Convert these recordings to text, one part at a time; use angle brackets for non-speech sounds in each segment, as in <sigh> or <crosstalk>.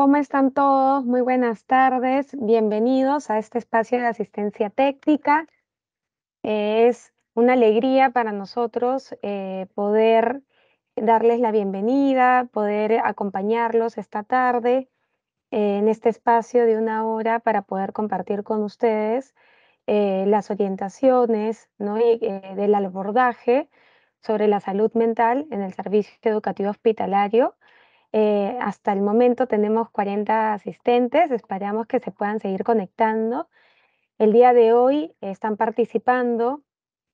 ¿Cómo están todos? Muy buenas tardes. Bienvenidos a este espacio de asistencia técnica. Es una alegría para nosotros eh, poder darles la bienvenida, poder acompañarlos esta tarde en este espacio de una hora para poder compartir con ustedes eh, las orientaciones y, eh, del abordaje sobre la salud mental en el servicio educativo hospitalario eh, hasta el momento tenemos 40 asistentes, esperamos que se puedan seguir conectando. El día de hoy están participando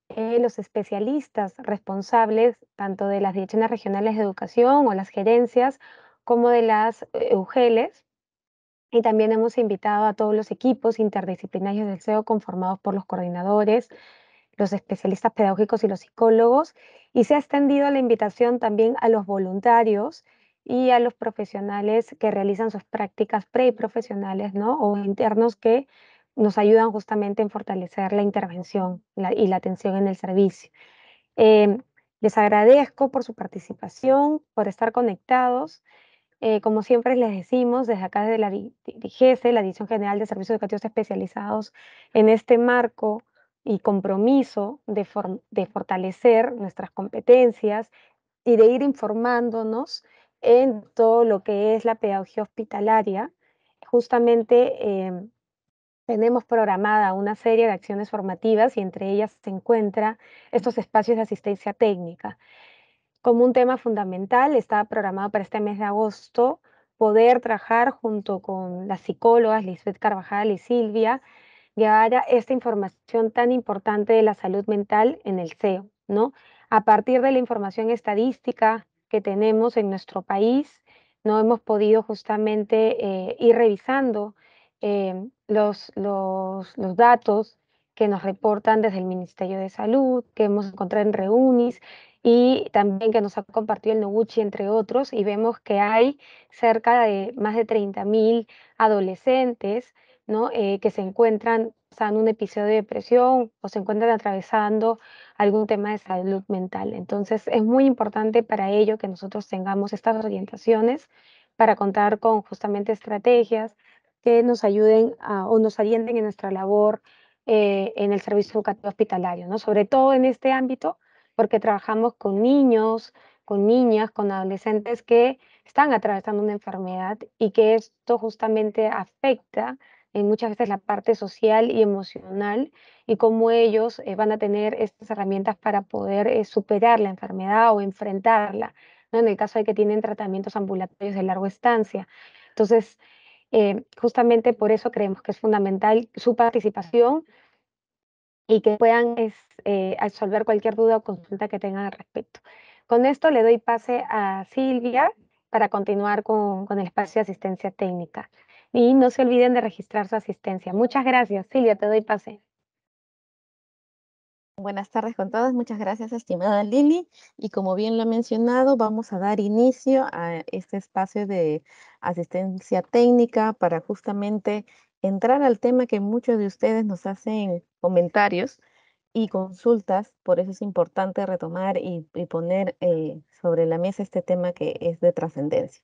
eh, los especialistas responsables tanto de las direcciones regionales de educación o las gerencias como de las eh, UGELES. Y también hemos invitado a todos los equipos interdisciplinarios del CEO conformados por los coordinadores, los especialistas pedagógicos y los psicólogos. Y se ha extendido la invitación también a los voluntarios y a los profesionales que realizan sus prácticas pre profesionales, ¿no? O internos que nos ayudan justamente en fortalecer la intervención y la atención en el servicio. Em, les agradezco por su participación, por estar conectados. Eh, como siempre les decimos, desde acá desde la DIGESE, la Dirección General de Servicios Educativos Especializados, en este marco y compromiso de fortalecer nuestras competencias y de ir informándonos en todo lo que es la pedagogía hospitalaria. Justamente em, tenemos programada una serie de acciones formativas y entre ellas se encuentra estos espacios de asistencia técnica. Como un tema fundamental, está programado para este mes de agosto poder trabajar junto con las psicólogas Lisbeth Carvajal y Silvia, llevar a esta información tan importante de la salud mental en el CEO ¿no? A partir de la información estadística que tenemos en nuestro país. No hemos podido justamente eh, ir revisando eh, los, los, datos que nos reportan desde el Ministerio de Salud, que hemos encontrado en Reunis y también que nos ha compartido el Noguchi, entre otros, y vemos que hay cerca de más de 30 30.000 adolescentes ¿no? Eh, que se encuentran en un episodio de depresión o se encuentran atravesando algún tema de salud mental. Entonces, es muy importante para ello que nosotros tengamos estas orientaciones para contar con justamente estrategias que nos ayuden o nos alienten en nuestra labor eh, en el servicio educativo hospitalario, ¿no? Sobre todo en este ámbito, porque trabajamos con niños, con niñas, con adolescentes que están atravesando una enfermedad y que esto justamente afecta muchas veces la parte social y emocional y cómo ellos eh, van a tener estas herramientas para poder eh, superar la enfermedad o enfrentarla, en el caso de que tienen tratamientos ambulatorios de larga estancia. Entonces, eh, justamente por eso creemos que es fundamental su participación y que puedan resolver cualquier duda o consulta que tengan al respecto. Con esto le doy pase a Silvia para continuar con el espacio de asistencia técnica. Y no se olviden de registrar su asistencia. Muchas gracias, Silvia, te doy pase. Buenas tardes con todas. muchas gracias estimada Lili. Y como bien lo ha mencionado, vamos a dar inicio a este espacio de asistencia técnica para justamente entrar al tema que muchos de ustedes nos hacen comentarios y consultas, por eso es importante retomar y, poner eh, sobre la mesa este tema que es de trascendencia.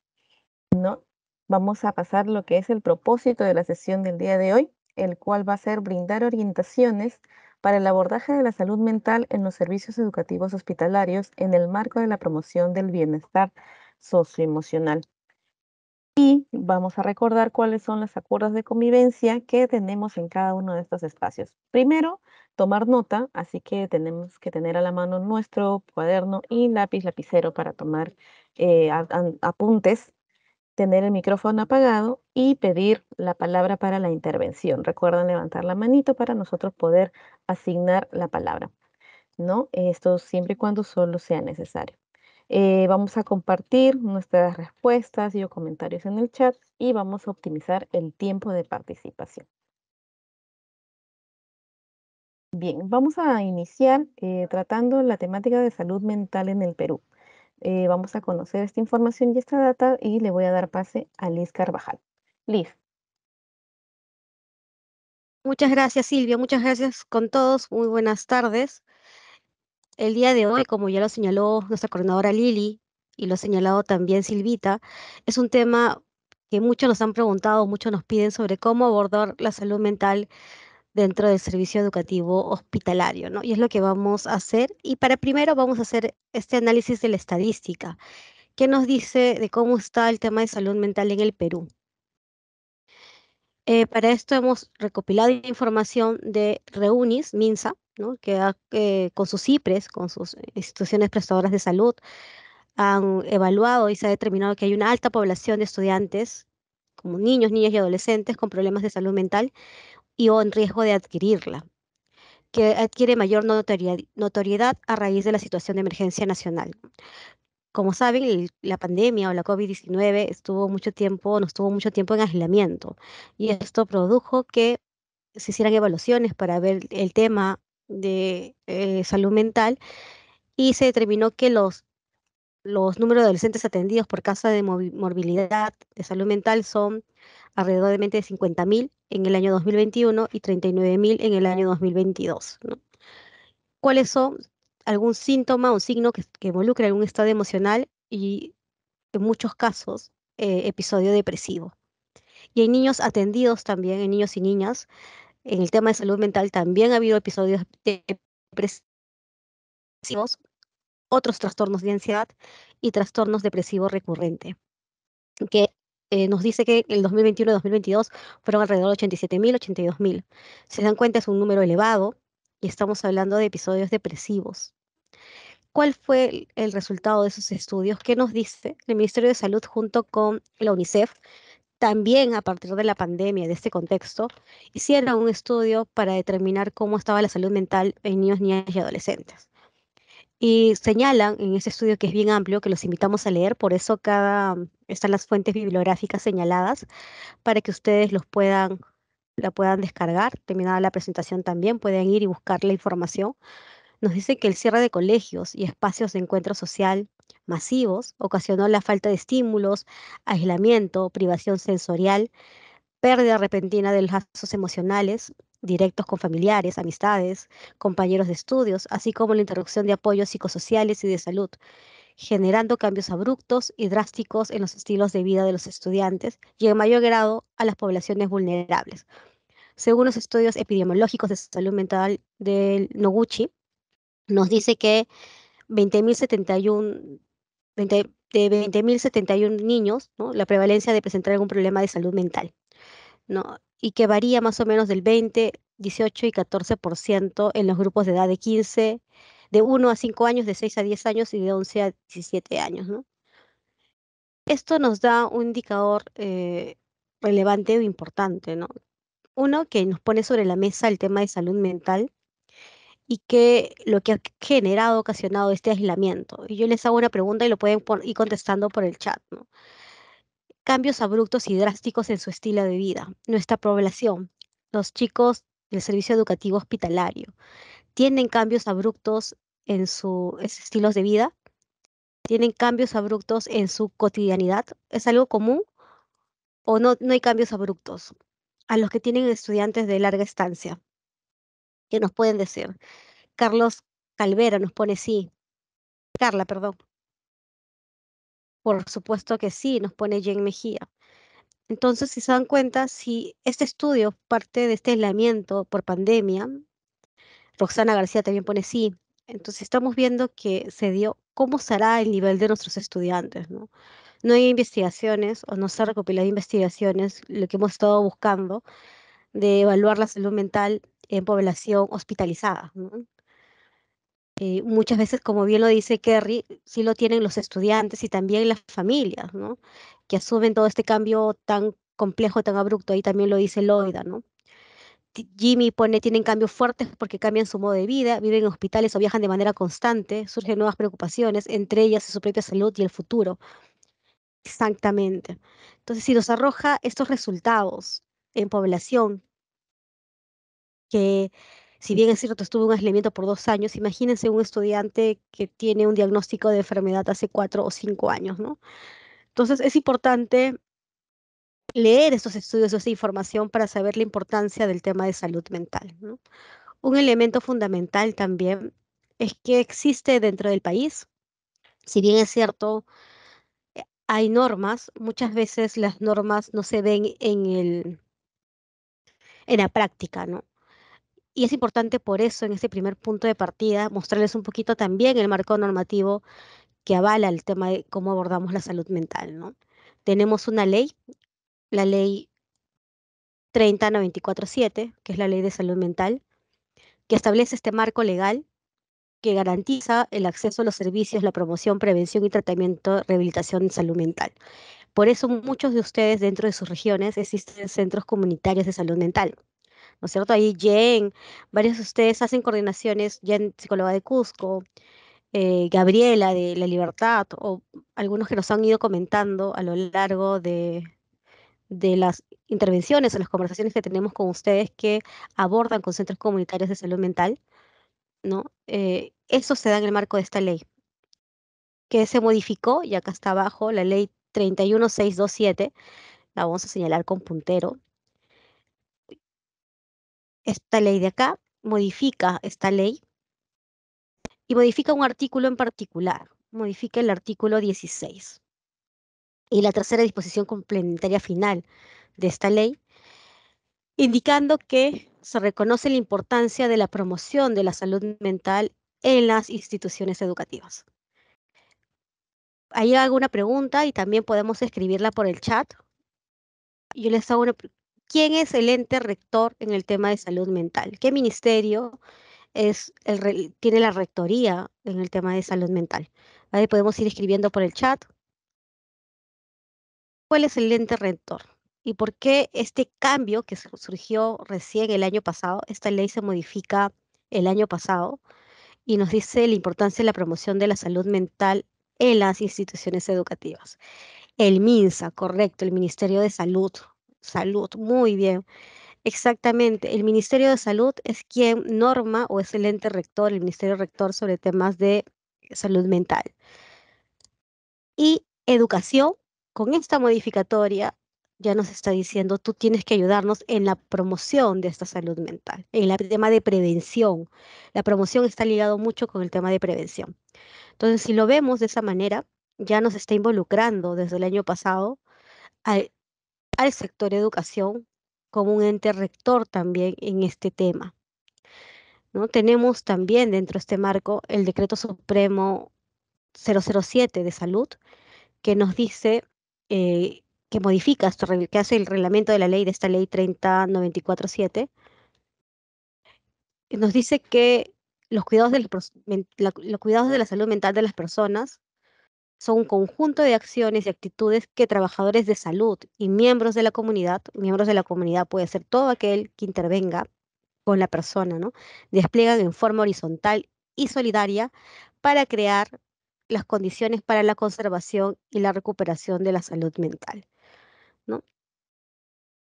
¿no? vamos a pasar lo que es el propósito de la sesión del día de hoy, el cual va a ser brindar orientaciones para el abordaje de la salud mental en los servicios educativos hospitalarios en el marco de la promoción del bienestar socioemocional. Y vamos a recordar cuáles son las acuerdos de convivencia que tenemos en cada uno de estos espacios. Primero, tomar nota, así que tenemos que tener a la mano nuestro cuaderno y lápiz lapicero para tomar eh, apuntes tener el micrófono apagado y pedir la palabra para la intervención. Recuerden levantar la manito para nosotros poder asignar la palabra. ¿no? Esto siempre y cuando solo sea necesario. Eh, vamos a compartir nuestras respuestas y comentarios en el chat y vamos a optimizar el tiempo de participación. Bien, vamos a iniciar eh, tratando la temática de salud mental en el Perú. Eh, vamos a conocer esta información y esta data y le voy a dar pase a Liz Carvajal. Liz. Muchas gracias Silvia, muchas gracias con todos, muy buenas tardes. El día de hoy, como ya lo señaló nuestra coordinadora Lili y lo ha señalado también Silvita, es un tema que muchos nos han preguntado, muchos nos piden sobre cómo abordar la salud mental dentro del servicio educativo hospitalario, ¿no? Y es lo que vamos a hacer. Y para primero vamos a hacer este análisis de la estadística. ¿Qué nos dice de cómo está el tema de salud mental en el Perú? Eh, para esto hemos recopilado información de Reunis, MINSA, ¿no? que eh, con sus cipres con sus instituciones prestadoras de salud, han evaluado y se ha determinado que hay una alta población de estudiantes, como niños, niñas y adolescentes, con problemas de salud mental y o en riesgo de adquirirla, que adquiere mayor notoriedad a raíz de la situación de emergencia nacional. Como saben, la pandemia o la COVID-19 estuvo mucho tiempo, nos estuvo mucho tiempo en aislamiento y esto produjo que se hicieran evaluaciones para ver el tema de eh, salud mental y se determinó que los, los números de adolescentes atendidos por causa de morbilidad de salud mental son alrededor de 50.000 en el año 2021 y 39.000 en el año 2022. ¿Cuáles son algún síntoma o signo que, que involucra algún estado emocional y en muchos casos eh, episodio depresivo? Y en niños atendidos también, en niños y niñas, en el tema de salud mental también ha habido episodios depresivos, otros trastornos de ansiedad y trastornos depresivos recurrentes. que eh, nos dice que el 2021 2022 fueron alrededor de 87.000, 82.000. Si se dan cuenta, es un número elevado y estamos hablando de episodios depresivos. ¿Cuál fue el, el resultado de esos estudios? ¿Qué nos dice el Ministerio de Salud junto con la UNICEF? También a partir de la pandemia, de este contexto, hicieron un estudio para determinar cómo estaba la salud mental en niños, niñas y adolescentes. Y señalan en ese estudio que es bien amplio, que los invitamos a leer, por eso cada, mm, están las fuentes bibliográficas señaladas para que ustedes los puedan, la puedan descargar. Terminada la presentación también pueden ir y buscar la información. Nos dice que el cierre de colegios y espacios de encuentro social masivos ocasionó la falta de estímulos, aislamiento, privación sensorial, pérdida repentina de los lazos emocionales, directos con familiares, amistades, compañeros de estudios, así como la interrupción de apoyos psicosociales y de salud, generando cambios abruptos y drásticos en los estilos de vida de los estudiantes y en mayor grado a las poblaciones vulnerables. Según los estudios epidemiológicos de salud mental del Noguchi, nos dice que 20.071 de 20.071 niños, la prevalencia de presentar algún problema de salud mental. ¿no? y que varía más o menos del 20, 18 y 14% en los grupos de edad de 15, de 1 a 5 años, de 6 a 10 años y de 11 a 17 años. ¿no? Esto nos da un indicador eh, relevante o importante, ¿no? Uno que nos pone sobre la mesa el tema de salud mental y que lo que ha generado, ocasionado este aislamiento. Y yo les hago una pregunta y lo pueden ir contestando por el chat, ¿no? cambios abruptos y drásticos en su estilo de vida, nuestra población, los chicos del servicio educativo hospitalario, tienen cambios abruptos en, su, sus estilos de vida, tienen cambios abruptos en su cotidianidad, es algo común o no, no hay cambios abruptos a los que tienen estudiantes de larga estancia. ¿Qué nos pueden decir? Carlos Calvera nos pone sí. Carla, perdón. Por supuesto que sí, nos pone Jen Mejía. Entonces, si se dan cuenta, si este estudio parte de este aislamiento por pandemia, Roxana García también pone sí. Entonces, estamos viendo que se dio cómo será el nivel de nuestros estudiantes, ¿no? hay investigaciones o no se ha recopilado investigaciones, lo que hemos estado buscando, de evaluar la salud mental en población hospitalizada. Eh, muchas veces, como bien lo dice Kerry, sí lo tienen los estudiantes y también las familias, ¿no? Que asumen todo este cambio tan complejo, tan abrupto, ahí también lo dice Loida, ¿no? Jimmy pone, tienen cambios fuertes porque cambian su modo de vida, viven en hospitales o viajan de manera constante, surgen nuevas preocupaciones, entre ellas su propia salud y el futuro. Exactamente. Entonces, si nos arroja estos resultados en población que si bien es cierto, estuvo en aislamiento por dos años, imagínense un estudiante que tiene un diagnóstico de enfermedad hace cuatro o cinco años, ¿no? Entonces es importante leer estos estudios o esta información para saber la importancia del tema de salud mental. ¿no? Un elemento fundamental también es que existe dentro del país, si bien es cierto, eh, hay normas, muchas veces las normas no se ven en, el, en la práctica, ¿no? Y es importante por eso, en este primer punto de partida, mostrarles un poquito también el marco normativo que avala el tema de cómo abordamos la salud mental. ¿no? Tenemos una ley, la ley 30947, que es la ley de salud mental, que establece este marco legal que garantiza el acceso a los servicios, la promoción, prevención y tratamiento, rehabilitación y salud mental. Por eso muchos de ustedes dentro de sus regiones existen centros comunitarios de salud mental ¿no es cierto? Ahí Jen, varios de ustedes hacen coordinaciones, Jen, psicóloga de Cusco, eh, Gabriela de La Libertad, o algunos que nos han ido comentando a lo largo de, de las intervenciones o las conversaciones que tenemos con ustedes que abordan con centros comunitarios de salud mental, ¿no? Eh, eso se da en el marco de esta ley, que se modificó, y acá está abajo, la ley 31627, la vamos a señalar con puntero, esta ley de acá modifica esta ley y modifica un artículo en particular, modifica el artículo 16. Y la tercera disposición complementaria final de esta ley, indicando que se reconoce la importancia de la promoción de la salud mental en las instituciones educativas. Ahí hago una pregunta y también podemos escribirla por el chat. Yo les hago una, ¿Quién es el ente rector en el tema de salud mental? ¿Qué ministerio es el, tiene la rectoría en el tema de salud mental? Ahí Podemos ir escribiendo por el chat. ¿Cuál es el ente rector? ¿Y por qué este cambio que surgió recién el año pasado, esta ley se modifica el año pasado y nos dice la importancia de la promoción de la salud mental en las instituciones educativas? El MINSA, correcto, el Ministerio de Salud, Salud, muy bien. Exactamente, el Ministerio de Salud es quien norma o es el ente rector, el Ministerio Rector sobre temas de salud mental. Y educación, con esta modificatoria, ya nos está diciendo, tú tienes que ayudarnos en la promoción de esta salud mental, en el tema de prevención. La promoción está ligado mucho con el tema de prevención. Entonces, si lo vemos de esa manera, ya nos está involucrando desde el año pasado al al sector educación como un ente rector también en este tema. ¿No? Tenemos también dentro de este marco el decreto supremo 007 de salud que nos dice eh, que modifica, que hace el reglamento de la ley de esta ley 30947, nos dice que los cuidados, los cuidados de la salud mental de las personas son un conjunto de acciones y actitudes que trabajadores de salud y miembros de la comunidad, miembros de la comunidad puede ser todo aquel que intervenga con la persona, ¿no? Despliegan en forma horizontal y solidaria para crear las condiciones para la conservación y la recuperación de la salud mental, ¿no?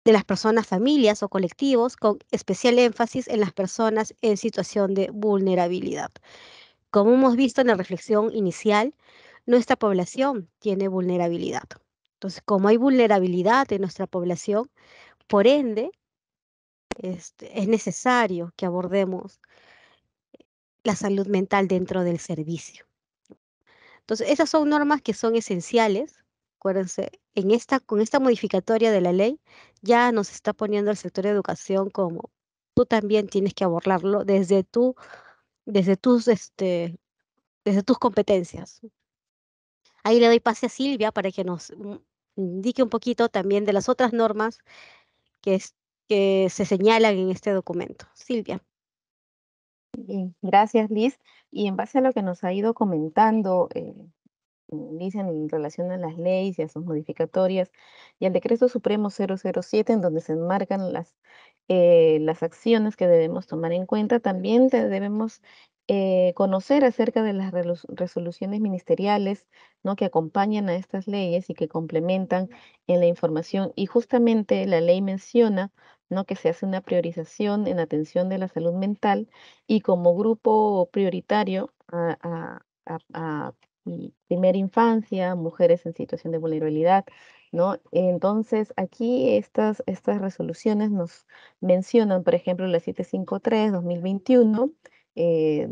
de las personas, familias o colectivos, con especial énfasis en las personas en situación de vulnerabilidad. Como hemos visto en la reflexión inicial, nuestra población tiene vulnerabilidad. Entonces, como hay vulnerabilidad en nuestra población, por ende, este, es necesario que abordemos la salud mental dentro del servicio. Entonces, esas son normas que son esenciales. Acuérdense, en esta, con esta modificatoria de la ley ya nos está poniendo el sector de educación como tú también tienes que abordarlo desde, tu, desde, tus, este, desde tus competencias. Ahí le doy pase a Silvia para que nos mm, indique un poquito también de las otras normas que, se señalan en este documento. Silvia. gracias Liz. Y en base a lo que nos ha ido comentando eh, Liz en relación a las leyes y a sus modificatorias y al decreto supremo 007 en donde se enmarcan las, eh, las acciones que debemos tomar en cuenta, también debemos eh, conocer acerca de las resoluciones ministeriales ¿no? que acompañan a estas leyes y que complementan en la información. Y justamente la ley menciona ¿no? que se hace una priorización en atención de la salud mental y como grupo prioritario a, primera infancia, mujeres en situación de vulnerabilidad, ¿no? Entonces, aquí estas, estas resoluciones nos mencionan, por ejemplo, la 753-2021, eh,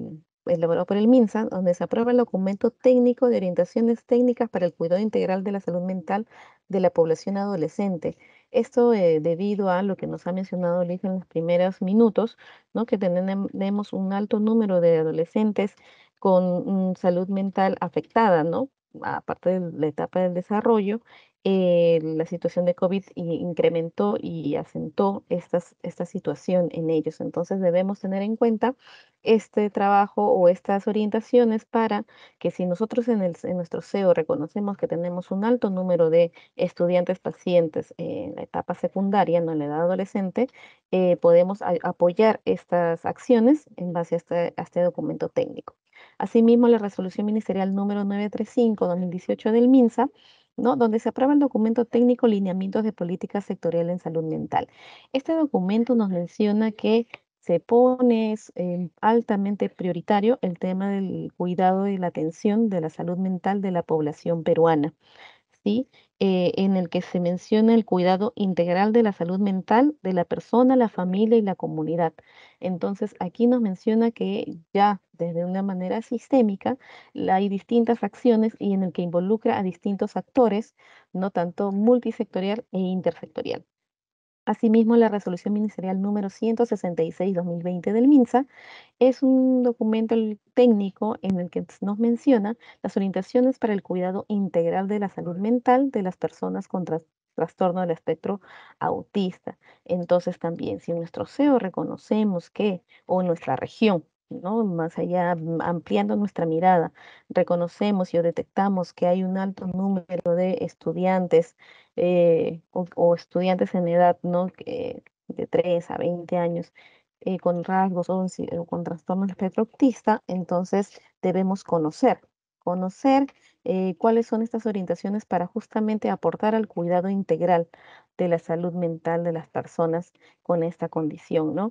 elaborado por el MINSA, donde se aprueba el documento técnico de orientaciones técnicas para el cuidado integral de la salud mental de la población adolescente. Esto eh, debido a lo que nos ha mencionado Liz en los primeros minutos, ¿no? que tenemos un alto número de adolescentes con mm, salud mental afectada, ¿no? aparte de la etapa del desarrollo, eh, la situación de COVID incrementó y asentó estas, esta situación en ellos. Entonces debemos tener en cuenta este trabajo o estas orientaciones para que si nosotros en, el, nuestro CEO reconocemos que tenemos un alto número de estudiantes pacientes en la etapa secundaria, no en la edad adolescente, eh, podemos apoyar estas acciones en base este, a este documento técnico. Asimismo, la resolución ministerial número 935-2018 del MINSA donde se aprueba el documento técnico Lineamientos de Política Sectorial en Salud Mental. Este documento nos menciona que se pone eh, altamente prioritario el tema del cuidado y la atención de la salud mental de la población peruana. Eh, en el que se menciona el cuidado integral de la salud mental de la persona, la familia y la comunidad. Entonces, aquí nos menciona que ya desde una manera sistémica hay distintas acciones y en el que involucra a distintos actores, no tanto multisectorial e intersectorial. Asimismo, la resolución ministerial número 166-2020 del MINSA es un documento técnico en el que nos menciona las orientaciones para el cuidado integral de la salud mental de las personas con trastorno del espectro autista. Entonces también, si en nuestro CEO reconocemos que, o en nuestra región, ¿no? Más allá, mm, ampliando nuestra mirada, reconocemos y detectamos que hay un alto número de estudiantes eh, o, estudiantes en edad ¿no? que de 3 a 20 años eh, con rasgos o, con trastornos del espectro autista, entonces debemos conocer, conocer eh, cuáles son estas orientaciones para justamente aportar al cuidado integral de la salud mental de las personas con esta condición, ¿no?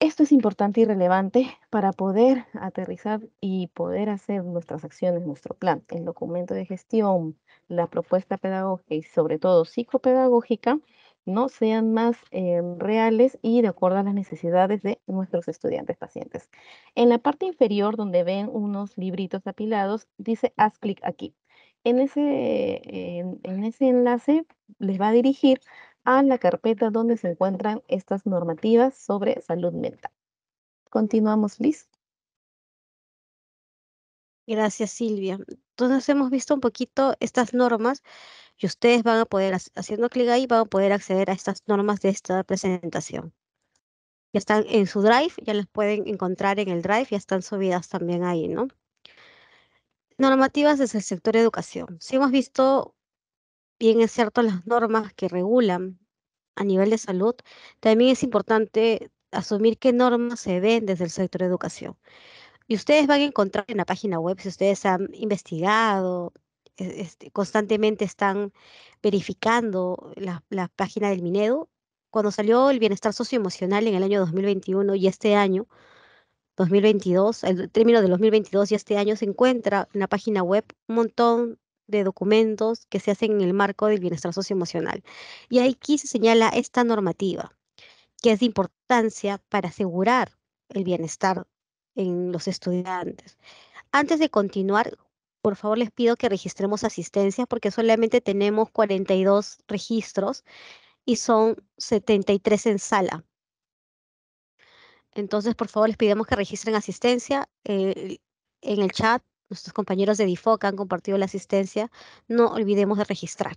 Esto es importante y relevante para poder aterrizar y poder hacer nuestras acciones, nuestro plan, el documento de gestión, la propuesta pedagógica y sobre todo psicopedagógica no sean más eh, reales y de acuerdo a las necesidades de nuestros estudiantes pacientes. En la parte inferior, donde ven unos libritos apilados, dice haz clic aquí. En ese, en ese enlace les va a dirigir a la carpeta donde se encuentran estas normativas sobre salud mental. Continuamos, Liz. Gracias, Silvia. Entonces hemos visto un poquito estas normas y ustedes van a poder, haciendo clic ahí, van a poder acceder a estas normas de esta presentación. Ya están en su Drive, ya las pueden encontrar en el Drive, ya están subidas también ahí, ¿no? Normativas desde el sector educación. Si hemos visto, bien es cierto, las normas que regulan a nivel de salud, también es importante asumir qué normas se ven desde el sector educación. Y ustedes van a encontrar en la página web, si ustedes han investigado, e-, este, constantemente están verificando la, página del Minedo, cuando salió el bienestar socioemocional en el año 2021 y este año, 2022, el término de 2022 y este año se encuentra en la página web un montón de documentos que se hacen en el marco del bienestar socioemocional. Y aquí se señala esta normativa, que es de importancia para asegurar el bienestar en los estudiantes. Antes de continuar, por favor les pido que registremos asistencia porque solamente tenemos 42 registros y son 73 en sala. Entonces, por favor, les pedimos que registren asistencia. Eh, en el chat, nuestros compañeros de DIFOC han compartido la asistencia. No olvidemos de registrar.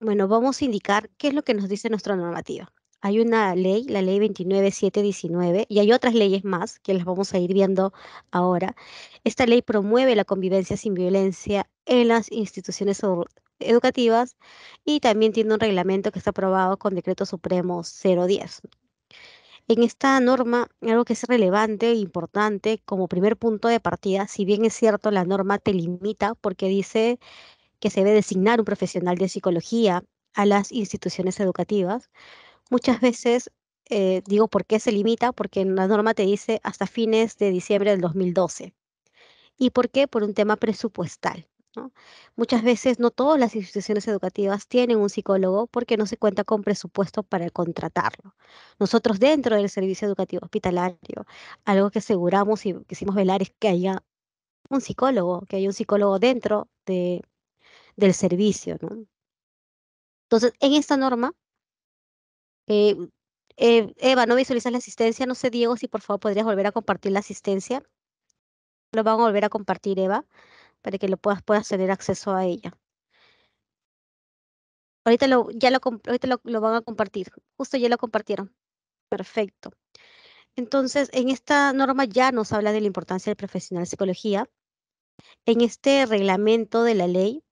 Bueno, vamos a indicar qué es lo que nos dice nuestra normativa hay una ley, la ley 29719, y hay otras leyes más que las vamos a ir viendo ahora. Esta ley promueve la convivencia sin violencia en las instituciones educativas y también tiene un reglamento que está aprobado con decreto supremo 010. En esta norma, algo que es relevante e importante como primer punto de partida, si bien es cierto, la norma te limita porque dice que se debe designar un profesional de psicología a las instituciones educativas, muchas veces eh, digo por qué se limita, porque la norma te dice hasta fines de diciembre del 2012. ¿Y por qué? Por un tema presupuestal. Muchas veces no todas las instituciones educativas tienen un psicólogo porque no se cuenta con presupuesto para contratarlo. Nosotros dentro del servicio educativo hospitalario, algo que aseguramos y quisimos velar es que haya un psicólogo, que haya un psicólogo dentro de, del servicio. Entonces, en esta norma eh, eh, Eva, no visualizas la asistencia. No sé, Diego, si por favor podrías volver a compartir la asistencia. Lo van a volver a compartir, Eva, para que lo puedas, tener acceso a ella. Ahorita lo, ya lo, ahorita lo, lo van a compartir. Justo ya lo compartieron. Perfecto. Entonces, en esta norma ya nos habla de la importancia del profesional de psicología. En este reglamento de la ley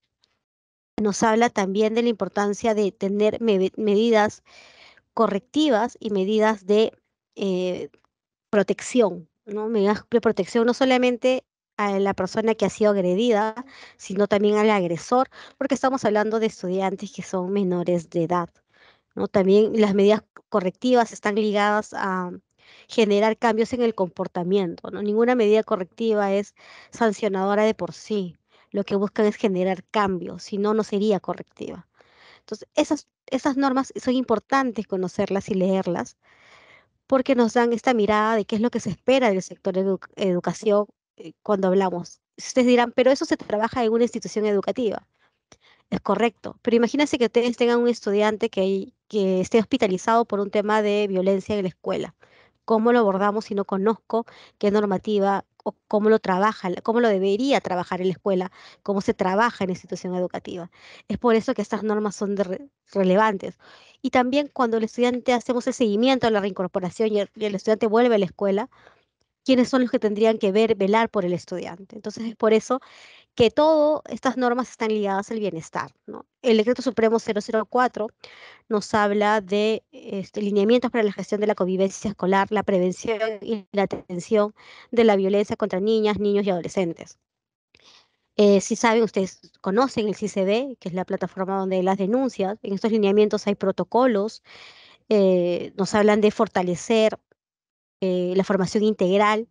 nos habla también de la importancia de tener medidas correctivas y medidas de eh, protección, ¿no? Medidas de protección no solamente a la persona que ha sido agredida, sino también al agresor, porque estamos hablando de estudiantes que son menores de edad. ¿no? También las medidas correctivas están ligadas a generar cambios en el comportamiento. ¿no? Ninguna medida correctiva es sancionadora de por sí. Lo que buscan es generar cambios, si no, no sería correctiva. Entonces, esas, esas normas son importantes conocerlas y leerlas porque nos dan esta mirada de qué es lo que se espera del sector educación eh, cuando hablamos. Ustedes dirán, pero eso se trabaja en una institución educativa. Es correcto, pero imagínense que ustedes tengan un estudiante que, que esté hospitalizado por un tema de violencia en la escuela. ¿Cómo lo abordamos si no conozco qué normativa o cómo lo trabaja, cómo lo debería trabajar en la escuela, cómo se trabaja en la institución educativa. Es por eso que estas normas son relevantes. Y también cuando el estudiante hacemos el seguimiento a la reincorporación y el, estudiante vuelve a la escuela, ¿quiénes son los que tendrían que ver, velar por el estudiante? Entonces es por eso que todas estas normas están ligadas al bienestar. El decreto supremo 004 nos habla de este, lineamientos para la gestión de la convivencia escolar, la prevención y la atención de la violencia contra niñas, niños y adolescentes. Eh, si saben, ustedes conocen el CCD, que es la plataforma donde las denuncias. En estos lineamientos hay protocolos. Eh, nos hablan de fortalecer eh, la formación integral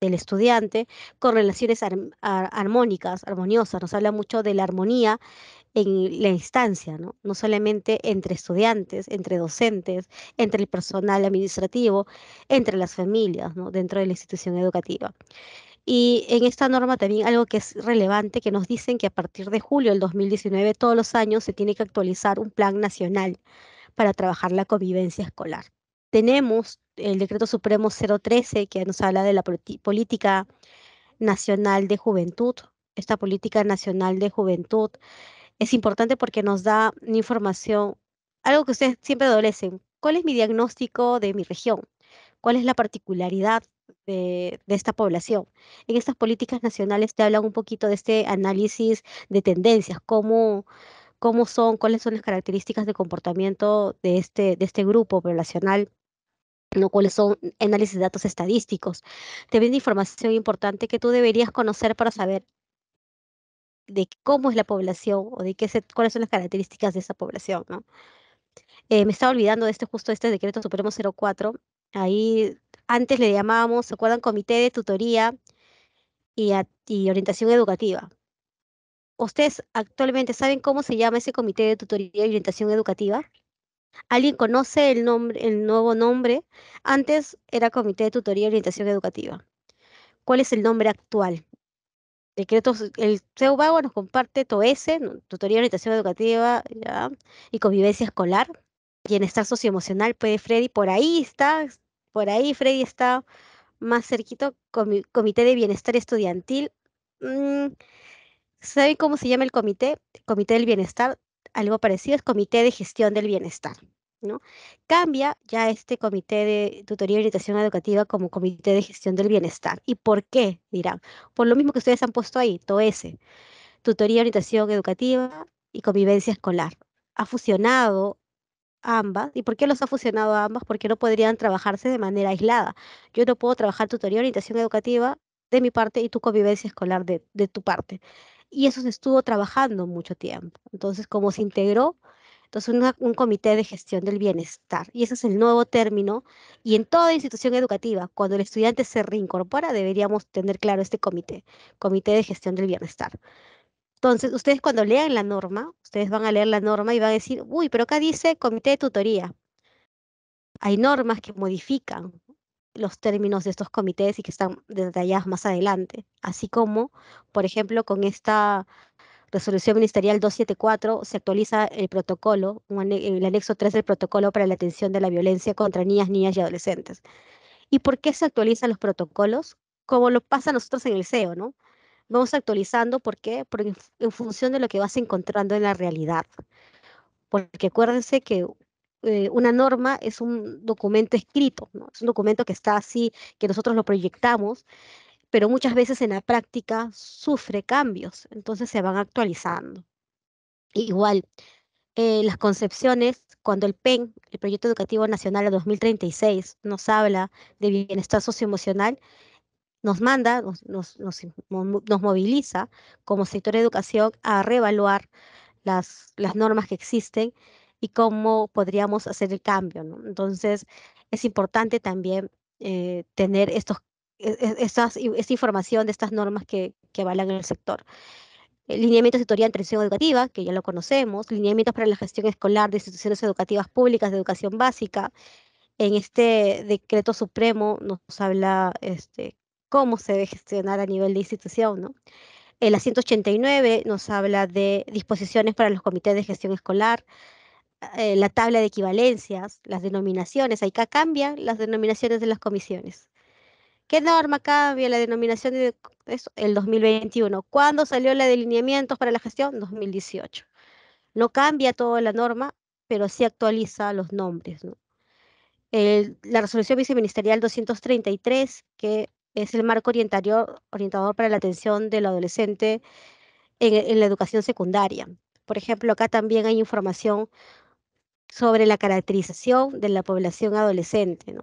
del estudiante con relaciones armónicas, armoniosas. Nos habla mucho de la armonía en la instancia, ¿no? no solamente entre estudiantes, entre docentes, entre el personal administrativo, entre las familias, ¿no? dentro de la institución educativa. Y en esta norma también algo que es relevante, que nos dicen que a partir de julio del 2019 todos los años se tiene que actualizar un plan nacional para trabajar la convivencia escolar. Tenemos el decreto supremo 013 que nos habla de la política nacional de juventud. Esta política nacional de juventud es importante porque nos da información, algo que ustedes siempre adolecen. ¿Cuál es mi diagnóstico de mi región? ¿Cuál es la particularidad de, esta población? En estas políticas nacionales te hablan un poquito de este análisis de tendencias, cómo, cómo son, cuáles son las características de comportamiento de este, de este grupo poblacional no cuáles son análisis de datos estadísticos. Te brinda información importante que tú deberías conocer para saber de cómo es la población o de qué cuáles son las características de esa población, eh, me estaba olvidando de este justo este decreto supremo 04. Ahí antes le llamábamos, ¿se acuerdan? Comité de Tutoría y, y Orientación Educativa. ¿Ustedes actualmente saben cómo se llama ese Comité de Tutoría y Orientación Educativa? ¿Alguien conoce el, nombre, el nuevo nombre? Antes era Comité de Tutoría y Orientación Educativa. ¿Cuál es el nombre actual? Decretos, el CEU Bago nos comparte TOES, Tutoría y Orientación Educativa y Convivencia Escolar, Bienestar Socioemocional, puede Freddy, por ahí está, por ahí Freddy está más cerquito, Comité de Bienestar Estudiantil. Mm, ¿Saben cómo se llama el comité? Comité del Bienestar algo parecido es Comité de Gestión del Bienestar. ¿no? Cambia ya este comité de tutoría y orientación educativa como comité de gestión del bienestar. ¿Y por qué? Dirán. Por lo mismo que ustedes han puesto ahí, ese tutoría, y orientación educativa y convivencia escolar. Ha fusionado ambas. ¿Y por qué los ha fusionado ambas? Porque no podrían trabajarse de manera aislada. Yo no puedo trabajar tutoría, y orientación educativa de mi parte y tu convivencia escolar de, de tu parte y eso se estuvo trabajando mucho tiempo. Entonces, como se integró, entonces un comité de gestión del bienestar, y ese es el nuevo término, y en toda institución educativa, cuando el estudiante se reincorpora, deberíamos tener claro este comité, comité de gestión del bienestar. Entonces, ustedes cuando lean la norma, ustedes van a leer la norma y van a decir, uy, pero acá dice comité de tutoría. Hay normas que modifican los términos de estos comités y que están detallados más adelante, así como, por ejemplo, con esta resolución ministerial 274 se actualiza el protocolo, el anexo 3 del protocolo para la atención de la violencia contra niñas, niñas y adolescentes. ¿Y por qué se actualizan los protocolos? Como lo pasa a nosotros en el SEO, ¿no? Vamos actualizando, ¿por qué? Porque en función de lo que vas encontrando en la realidad. Porque acuérdense que eh, una norma es un documento escrito, es un documento que está así, que nosotros lo proyectamos, pero muchas veces en la práctica sufre cambios, entonces se van actualizando. Igual, eh, las concepciones, cuando el PEN, el Proyecto Educativo Nacional de 2036, nos habla de bienestar socioemocional, nos manda, nos, nos, nos, moviliza como sector de educación a reevaluar las, las normas que existen y cómo podríamos hacer el cambio. Entonces, es importante también eh, tener estos, e, e, estas, esta información de estas normas que, que en el sector. Lineamientos de teoría en transición educativa, que ya lo conocemos, lineamientos para la gestión escolar de instituciones educativas públicas de educación básica. En este decreto supremo nos habla este, cómo se debe gestionar a nivel de institución, ¿no? El 189 nos habla de disposiciones para los comités de gestión escolar, eh, la tabla de equivalencias, las denominaciones, acá cambian las denominaciones de las comisiones. ¿Qué norma cambia la denominación de eso? El 2021. ¿Cuándo salió la delineamiento para la gestión? 2018. No cambia toda la norma, pero sí actualiza los nombres. la resolución viceministerial 233, que es el marco orientador, orientador para la atención del adolescente en, en la educación secundaria. Por ejemplo, acá también hay información sobre la caracterización de la población adolescente.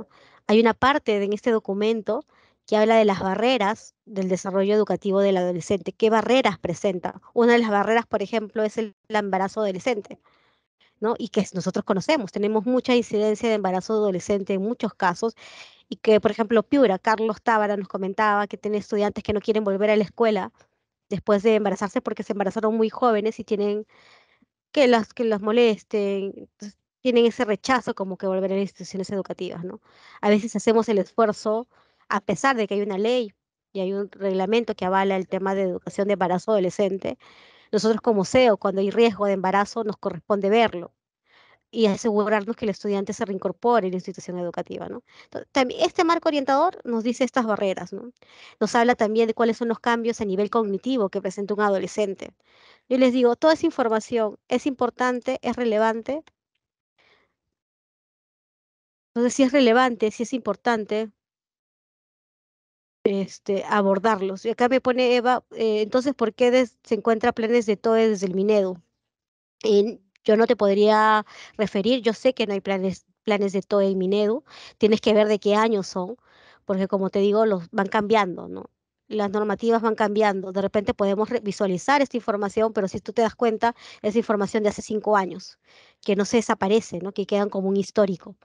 Hay una parte en este documento que habla de las barreras del desarrollo educativo del adolescente. ¿Qué barreras presenta? Una de las barreras, por ejemplo, es el, embarazo adolescente, ¿no? Y que nosotros conocemos. Tenemos mucha incidencia de embarazo adolescente en muchos casos. Y que, por ejemplo, Piura, Carlos Tábara nos comentaba que tiene estudiantes que no quieren volver a la escuela después de embarazarse porque se embarazaron muy jóvenes y tienen que las que los molesten, tienen ese rechazo como que volver a las instituciones educativas, ¿no? A veces hacemos el esfuerzo, a pesar de que hay una ley y hay un reglamento que avala el tema de educación de embarazo adolescente, nosotros como SEO, cuando hay riesgo de embarazo, nos corresponde verlo y asegurarnos que el estudiante se reincorpore en la institución educativa. ¿no? también este marco orientador nos dice estas barreras, ¿no? nos habla también de cuáles son los cambios a nivel cognitivo que presenta un adolescente. Yo les digo, toda esa información es importante, es relevante. Entonces, si es relevante, si es importante, este, abordarlos. Y acá me pone Eva, eh, entonces, ¿por qué se encuentra planes de TOE desde el Minedu? yo no te podría referir, yo sé que no hay planes, planes de TOE en Minedu. tienes que ver de qué año son, porque como te digo, los van cambiando, ¿no? las normativas van cambiando. De repente podemos visualizar esta información, pero si tú te das cuenta, es información de hace cinco años, que no se desaparece, ¿no? que quedan como un histórico.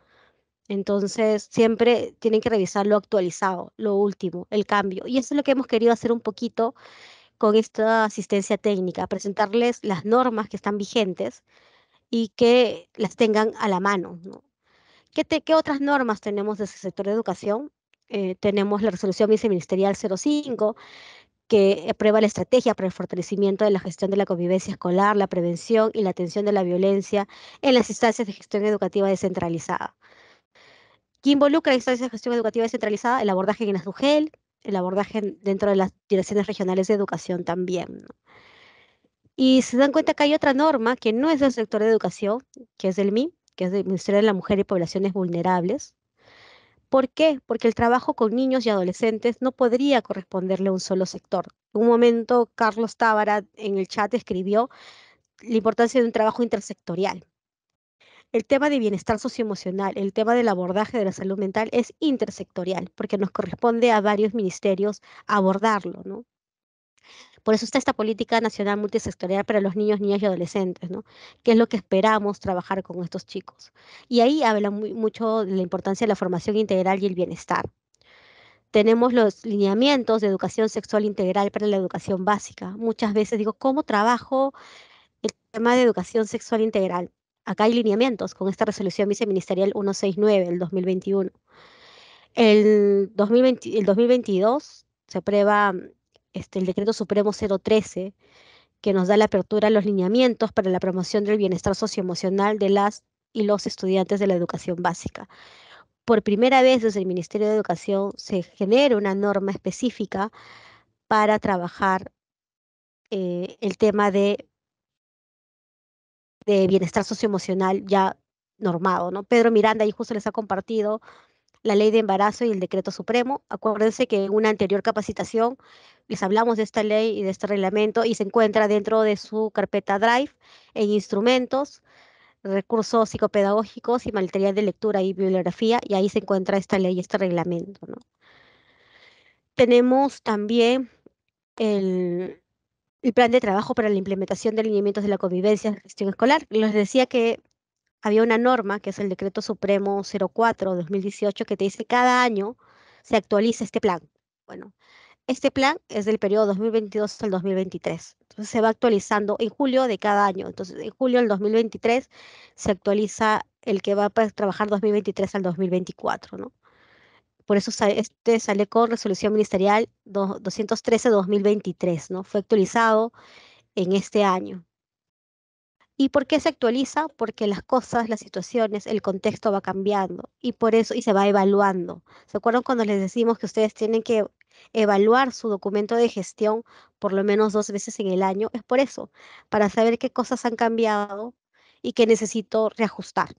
Entonces, siempre tienen que revisar lo actualizado, lo último, el cambio. Y eso es lo que hemos querido hacer un poquito con esta asistencia técnica, presentarles las normas que están vigentes y que las tengan a la mano. ¿Qué, ¿Qué otras normas tenemos de ese sector de educación? Eh, tenemos la resolución viceministerial 05, que aprueba la estrategia para el fortalecimiento de la gestión de la convivencia escolar, la prevención y la atención de la violencia en las instancias de gestión educativa descentralizada. Que involucra instancias de gestión educativa descentralizada, el abordaje en la SUGEL, el abordaje dentro de las direcciones regionales de educación también. Y se dan cuenta que hay otra norma que no es del sector de educación, que es del MIM, que es del Ministerio de la Mujer y Poblaciones Vulnerables, ¿Por qué? Porque el trabajo con niños y adolescentes no podría corresponderle a un solo sector. En un momento, Carlos Tábara en el chat escribió la importancia de un trabajo intersectorial. El tema de bienestar socioemocional, el tema del abordaje de la salud mental es intersectorial, porque nos corresponde a varios ministerios abordarlo, ¿no? Por eso está esta política nacional multisectorial para los niños, niñas y adolescentes, ¿no? ¿Qué es lo que esperamos trabajar con estos chicos. Y ahí habla muy, mucho de la importancia de la formación integral y el bienestar. Tenemos los lineamientos de educación sexual integral para la educación básica. Muchas veces digo, ¿cómo trabajo el tema de educación sexual integral? Acá hay lineamientos con esta resolución viceministerial 169 del 2021. El, 2020, el 2022 se aprueba mm, este, el Decreto Supremo 013, que nos da la apertura a los lineamientos para la promoción del bienestar socioemocional de las y los estudiantes de la educación básica. Por primera vez desde el Ministerio de Educación se genera una norma específica para trabajar eh, el tema de, de bienestar socioemocional ya normado. ¿no? Pedro Miranda ahí justo les ha compartido la ley de embarazo y el decreto supremo. Acuérdense que en una anterior capacitación les hablamos de esta ley y de este reglamento y se encuentra dentro de su carpeta Drive en instrumentos, recursos psicopedagógicos y material de lectura y bibliografía y ahí se encuentra esta ley y este reglamento. Tenemos también el, el plan de trabajo para la implementación de alineamientos de la convivencia en gestión escolar. Les decía que había una norma, que es el Decreto Supremo 04-2018, que te dice cada año se actualiza este plan. Bueno, este plan es del periodo 2022 al 2023. Entonces se va actualizando en julio de cada año. Entonces en julio del 2023 se actualiza el que va a trabajar 2023 al 2024, ¿no? Por eso este sale con resolución ministerial 213-2023, ¿no? Fue actualizado en este año. ¿Y por qué se actualiza? Porque las cosas, las situaciones, el contexto va cambiando y por eso y se va evaluando. ¿Se acuerdan cuando les decimos que ustedes tienen que evaluar su documento de gestión por lo menos dos veces en el año? Es por eso, para saber qué cosas han cambiado y qué necesito reajustar.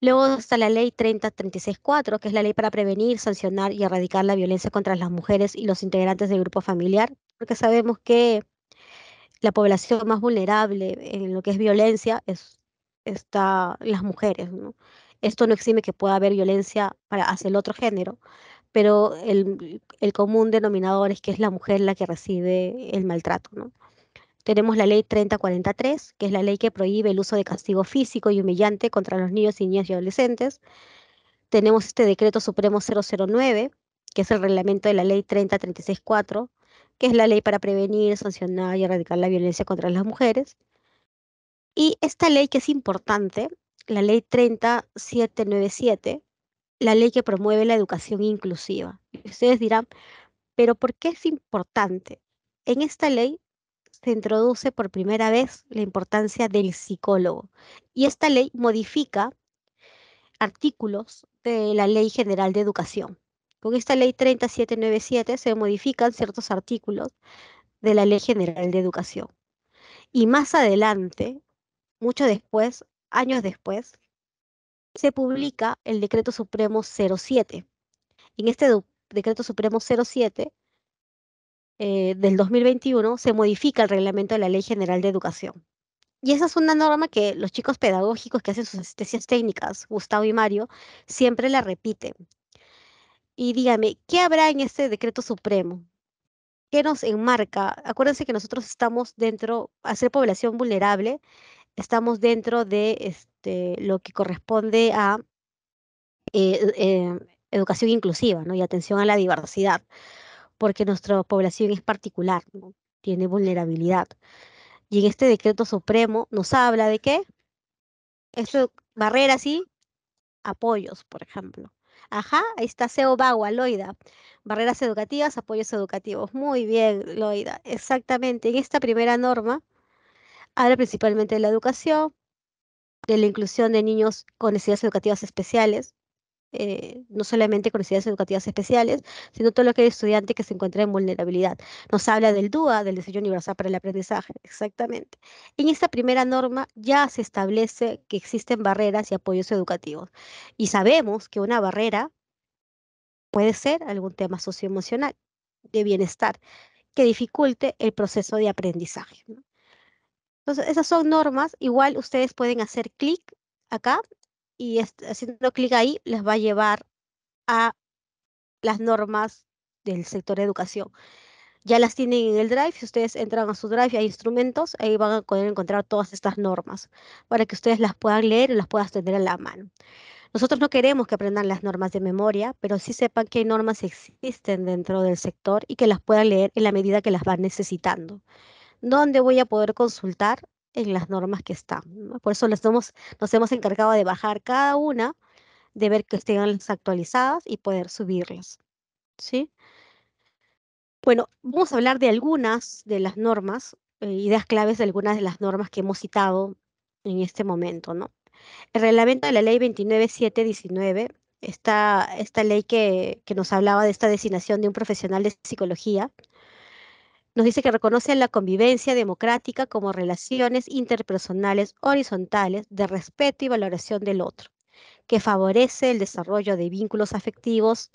Luego está la ley 30364, que es la ley para prevenir, sancionar y erradicar la violencia contra las mujeres y los integrantes del grupo familiar, porque sabemos que la población más vulnerable en lo que es violencia es está las mujeres. ¿no? Esto no exime que pueda haber violencia para, hacia el otro género, pero el, común denominador es que es la mujer la que recibe el maltrato. ¿no? Tenemos la ley 3043, que es la ley que prohíbe el uso de castigo físico y humillante contra los niños, niñas y adolescentes. Tenemos este decreto supremo 009, que es el reglamento de la ley 30364, que es la ley para prevenir, sancionar y erradicar la violencia contra las mujeres. Y esta ley que es importante, la ley 30797, la ley que promueve la educación inclusiva. Ustedes dirán, pero ¿por qué es importante? En esta ley se introduce por primera vez la importancia del psicólogo y esta ley modifica artículos de la Ley General de Educación. Con esta ley 3797 se modifican ciertos artículos de la Ley General de Educación. Y más adelante, mucho después, años después, se publica el Decreto Supremo 07. En este Decreto Supremo 07 eh, del 2021 se modifica el reglamento de la Ley General de Educación. Y esa es una norma que los chicos pedagógicos que hacen sus asistencias técnicas, Gustavo y Mario, siempre la repiten. Y dígame, ¿qué habrá en este decreto supremo? ¿Qué nos enmarca? Acuérdense que nosotros estamos dentro, a ser población vulnerable, estamos dentro de este, lo que corresponde a eh, eh, educación inclusiva ¿no? y atención a la diversidad, porque nuestra población es particular, tiene vulnerabilidad. Y en este decreto supremo nos habla de qué? Esto, barreras y apoyos, por ejemplo. Ajá, ahí está SEO Loida. Barreras educativas, apoyos educativos. Muy bien, Loida. Exactamente. En esta primera norma habla principalmente de la educación, de la inclusión de niños con necesidades educativas especiales, eh, no solamente con necesidades educativas especiales, sino todo lo que hay estudiante que se encuentra en vulnerabilidad. Nos habla del DUA, del Diseño Universal para el Aprendizaje, exactamente. En esta primera norma ya se establece que existen barreras y apoyos educativos. Y sabemos que una barrera puede ser algún tema socioemocional de bienestar que dificulte el proceso de aprendizaje. Entonces, esas son normas. Igual ustedes pueden hacer clic acá y haciendo clic ahí les va a llevar a las normas del sector de educación. Ya las tienen en el Drive, si ustedes entran a su Drive, hay instrumentos, ahí van a poder encontrar todas estas normas para que ustedes las puedan leer y las puedan tener a la mano. Nosotros no queremos que aprendan las normas de memoria, pero sí sepan que hay normas existen dentro del sector y que las puedan leer en la medida que las van necesitando. ¿Dónde voy a poder consultar? en las normas que están. Por eso les hemos, nos hemos encargado de bajar cada una, de ver que estén actualizadas y poder subirlas. ¿sí? Bueno, vamos a hablar de algunas de las normas, eh, ideas claves de algunas de las normas que hemos citado en este momento. ¿no? El reglamento de la ley 29719 esta, esta ley que, que, nos hablaba de esta designación de un profesional de psicología, nos dice que reconoce la convivencia democrática como relaciones interpersonales horizontales de respeto y valoración del otro, que favorece el desarrollo de vínculos afectivos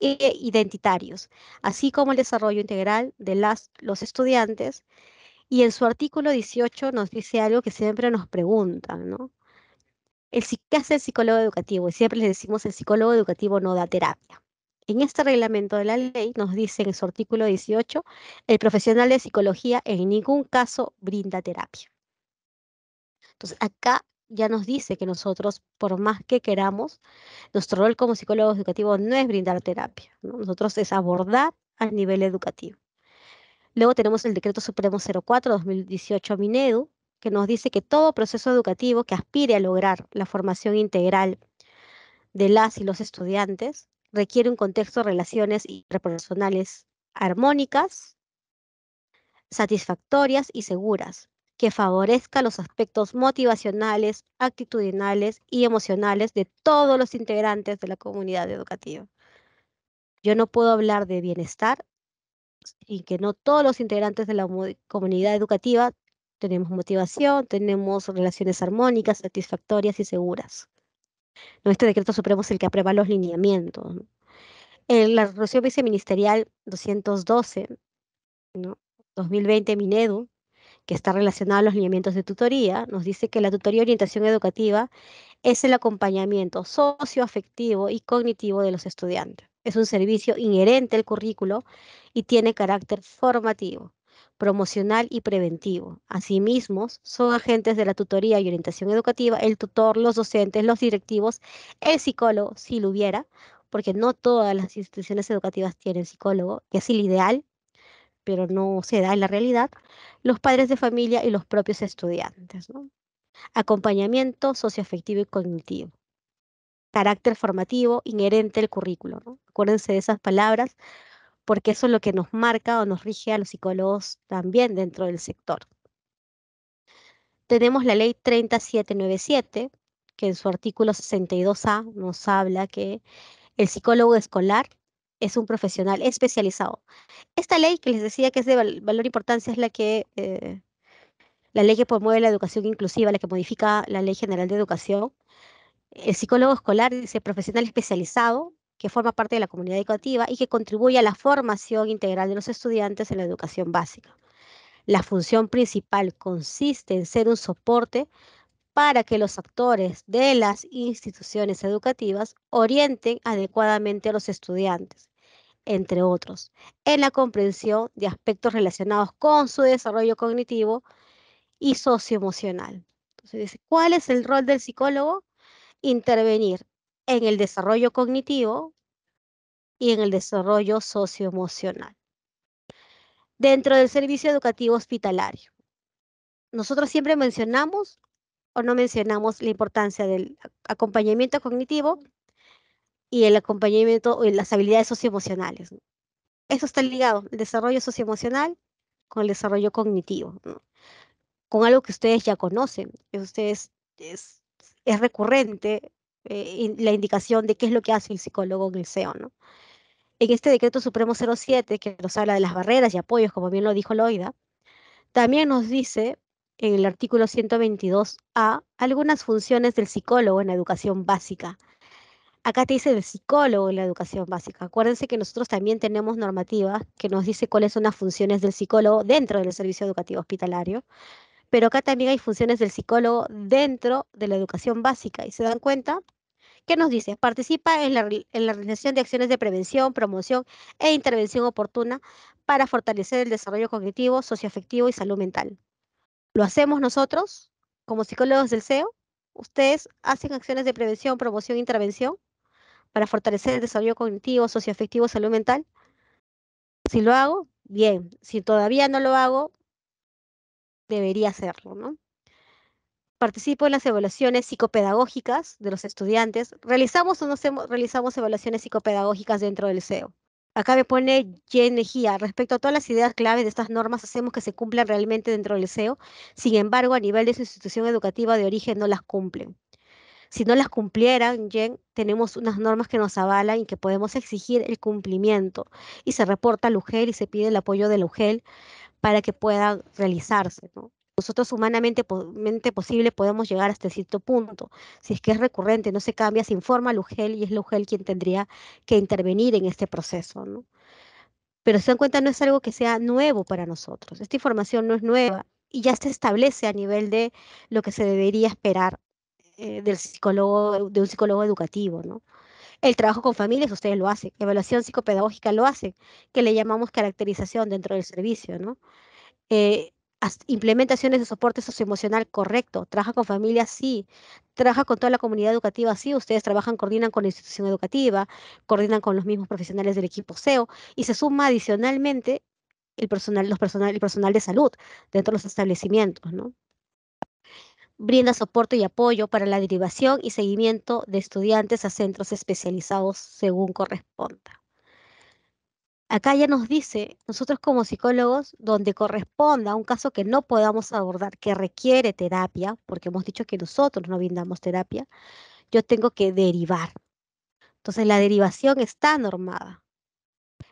e identitarios, así como el desarrollo integral de las, los estudiantes. Y en su artículo 18 nos dice algo que siempre nos preguntan, ¿no? ¿Qué hace el psicólogo educativo? Y siempre le decimos, el psicólogo educativo no da terapia. En este reglamento de la ley nos dice en su artículo 18, el profesional de psicología en ningún caso brinda terapia. Entonces, acá ya nos dice que nosotros, por más que queramos, nuestro rol como psicólogo educativo no es brindar terapia, nosotros es abordar a nivel educativo. Luego tenemos el Decreto Supremo 04-2018 Minedu, que nos dice que todo proceso educativo que aspire a lograr la formación integral de las y los estudiantes requiere un contexto de relaciones interpersonales armónicas, satisfactorias y seguras, que favorezca los aspectos motivacionales, actitudinales y emocionales de todos los integrantes de la comunidad educativa. Yo no puedo hablar de bienestar y que no todos los integrantes de la comunidad educativa tenemos motivación, tenemos relaciones armónicas, satisfactorias y seguras. Este decreto supremo es el que aprueba los lineamientos. En la resolución viceministerial 212, 2020 Minedu, que está relacionada a los lineamientos de tutoría, nos dice que la tutoría orientación educativa es el acompañamiento socioafectivo y cognitivo de los estudiantes. Es un servicio inherente al currículo y tiene carácter formativo promocional y preventivo. Asimismo, son agentes de la tutoría y orientación educativa, el tutor, los docentes, los directivos, el psicólogo, si lo hubiera, porque no todas las instituciones educativas tienen psicólogo, que es el ideal, pero no se da en la realidad, los padres de familia y los propios estudiantes. Acompañamiento socioafectivo y cognitivo. Carácter formativo inherente al currículo. Acuérdense de esas palabras porque eso es lo que nos marca o nos rige a los psicólogos también dentro del sector. Tenemos la ley 3797, que en su artículo 62A nos habla que el psicólogo escolar es un profesional especializado. Esta ley que les decía que es de valor e importancia es la que eh, la ley que promueve la educación inclusiva, la que modifica la Ley General de Educación. El psicólogo escolar dice profesional especializado que forma parte de la comunidad educativa y que contribuye a la formación integral de los estudiantes en la educación básica. La función principal consiste en ser un soporte para que los actores de las instituciones educativas orienten adecuadamente a los estudiantes, entre otros, en la comprensión de aspectos relacionados con su desarrollo cognitivo y socioemocional. Entonces ¿cuál es el rol del psicólogo? Intervenir en el desarrollo cognitivo y en el desarrollo socioemocional. Dentro del servicio educativo hospitalario, nosotros siempre mencionamos o no mencionamos la importancia del acompañamiento cognitivo y el acompañamiento en las habilidades socioemocionales. Eso está ligado, el desarrollo socioemocional con el desarrollo cognitivo, con algo que ustedes ya conocen, que ustedes es recurrente eh, la indicación de qué es lo que hace el psicólogo en el SEO, ¿no? En este decreto supremo 07, que nos habla de las barreras y apoyos, como bien lo dijo Loida, también nos dice en el artículo 122A algunas funciones del psicólogo en la educación básica. Acá te dice del psicólogo en la educación básica. Acuérdense que nosotros también tenemos normativas que nos dice cuáles son las funciones del psicólogo dentro del servicio educativo hospitalario, pero acá también hay funciones del psicólogo dentro de la educación básica. ¿Y se dan cuenta? ¿Qué nos dice? Participa en la, realización de acciones de prevención, promoción e intervención oportuna para fortalecer el desarrollo cognitivo, socioafectivo y salud mental. ¿Lo hacemos nosotros como psicólogos del CEO? ¿Ustedes hacen acciones de prevención, promoción e intervención para fortalecer el desarrollo cognitivo, socioafectivo y salud mental? Si lo hago, bien. Si todavía no lo hago, debería hacerlo, ¿no? participo en las evaluaciones psicopedagógicas de los estudiantes. ¿Realizamos o no realizamos evaluaciones psicopedagógicas dentro del CEO? Acá me pone Jen Mejía, respecto a todas las ideas claves de estas normas, hacemos que se cumplan realmente dentro del CEO, sin embargo, a nivel de su institución educativa de origen no las cumplen. Si no las cumplieran, Jen, tenemos unas normas que nos avalan y que podemos exigir el cumplimiento. Y se reporta al UGEL y se pide el apoyo del UGEL para que puedan realizarse. ¿no? nosotros humanamente posible podemos llegar hasta cierto punto. Si es que es recurrente, no se cambia, se informa al UGEL y es el UGEL quien tendría que intervenir en este proceso. ¿no? Pero se dan cuenta, no es algo que sea nuevo para nosotros. Esta información no es nueva y ya se establece a nivel de lo que se debería esperar eh, del psicólogo, de un psicólogo educativo. ¿no? El trabajo con familias, ustedes lo hacen. Evaluación psicopedagógica lo hacen, que le llamamos caracterización dentro del servicio. ¿no? Eh, implementaciones de soporte socioemocional, correcto. Trabaja con familias, sí. Trabaja con toda la comunidad educativa, sí. Ustedes trabajan, coordinan con la institución educativa, coordinan con los mismos profesionales del equipo SEO y se suma adicionalmente el personal, los personal, el personal de salud dentro de los establecimientos, ¿no? Brinda soporte y apoyo para la derivación y seguimiento de estudiantes a centros especializados según corresponda. Acá ya nos dice, nosotros como psicólogos, donde corresponda un caso que no podamos abordar, que requiere terapia, porque hemos dicho que nosotros no brindamos terapia, yo tengo que derivar. Entonces la derivación está normada.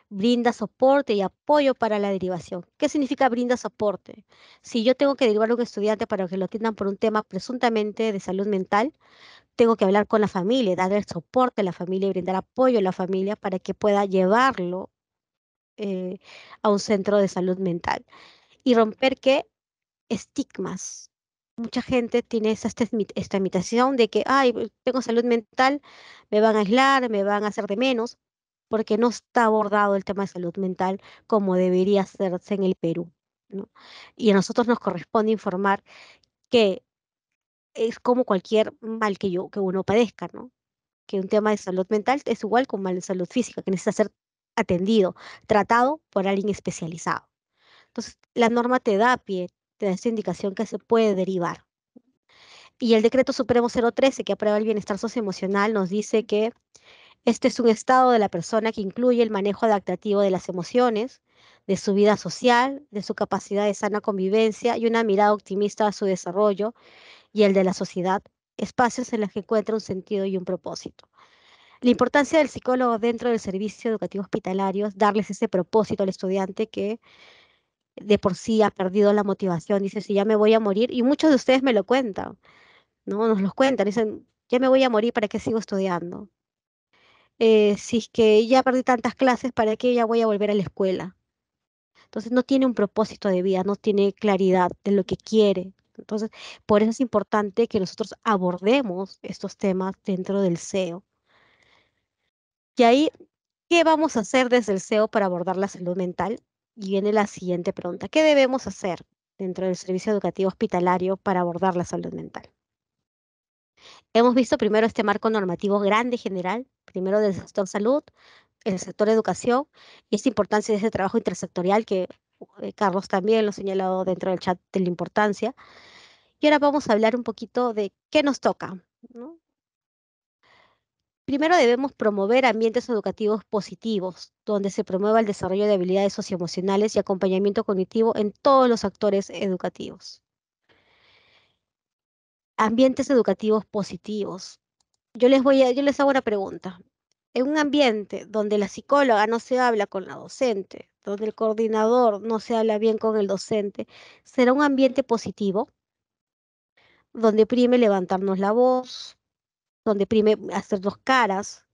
Brinda soporte y apoyo para la derivación. ¿Qué significa brinda soporte? Si yo tengo que derivar a un estudiante para que lo atiendan por un tema presuntamente de salud mental, tengo que hablar con la familia, darle el soporte a la familia, y brindar apoyo a la familia para que pueda llevarlo eh, a un centro de salud mental. Y romper que estigmas. Mucha gente tiene esta imitación de que, ay, pues, tengo salud mental, me van a aislar, me van a hacer de menos, porque no está abordado el tema de salud mental como debería hacerse en el Perú. Y a nosotros nos corresponde informar que es como cualquier mal que, yo, que uno padezca, ¿no? que un tema de salud mental es igual con mal de salud física, que necesita ser atendido, tratado por alguien especializado. Entonces, la norma te da pie, te da esta indicación que se puede derivar. Y el decreto supremo 013 que aprueba el bienestar socioemocional nos dice que este es un estado de la persona que incluye el manejo adaptativo de las emociones, de su vida social, de su capacidad de sana convivencia y una mirada optimista a su desarrollo y el de la sociedad, espacios en los que encuentra un sentido y un propósito la importancia del psicólogo dentro del servicio educativo hospitalario, es darles ese propósito al estudiante que de por sí ha perdido la motivación, dice, si ya me voy a morir, y muchos de ustedes me lo cuentan, ¿no? Nos los cuentan, dicen, ya me voy a morir, ¿para qué sigo estudiando? Eh, si es que ya perdí tantas clases, ¿para qué ya voy a volver a la escuela? Entonces no tiene un propósito de vida, no tiene claridad de lo que quiere. Entonces, por eso es importante que nosotros abordemos estos temas dentro del SEO. Y ahí, ¿qué vamos a hacer desde el CEO para abordar la salud mental? Y viene la siguiente pregunta. ¿Qué debemos hacer dentro del servicio educativo hospitalario para abordar la salud mental? Hemos visto primero este marco normativo grande general, primero del sector salud, el sector educación y esta importancia de ese trabajo intersectorial que eh, Carlos también lo ha señalado dentro del chat de la importancia. Y ahora vamos a hablar un poquito de qué nos toca, ¿no? Primero debemos promover ambientes educativos positivos, donde se promueva el desarrollo de habilidades socioemocionales y acompañamiento cognitivo en todos los actores educativos. Ambientes educativos positivos. Yo les voy a, yo les hago una pregunta. En un ambiente donde la psicóloga no se habla con la docente, donde el coordinador no se habla bien con el docente, ¿será un ambiente positivo? Donde prime levantarnos la voz, donde prime hacer dos caras,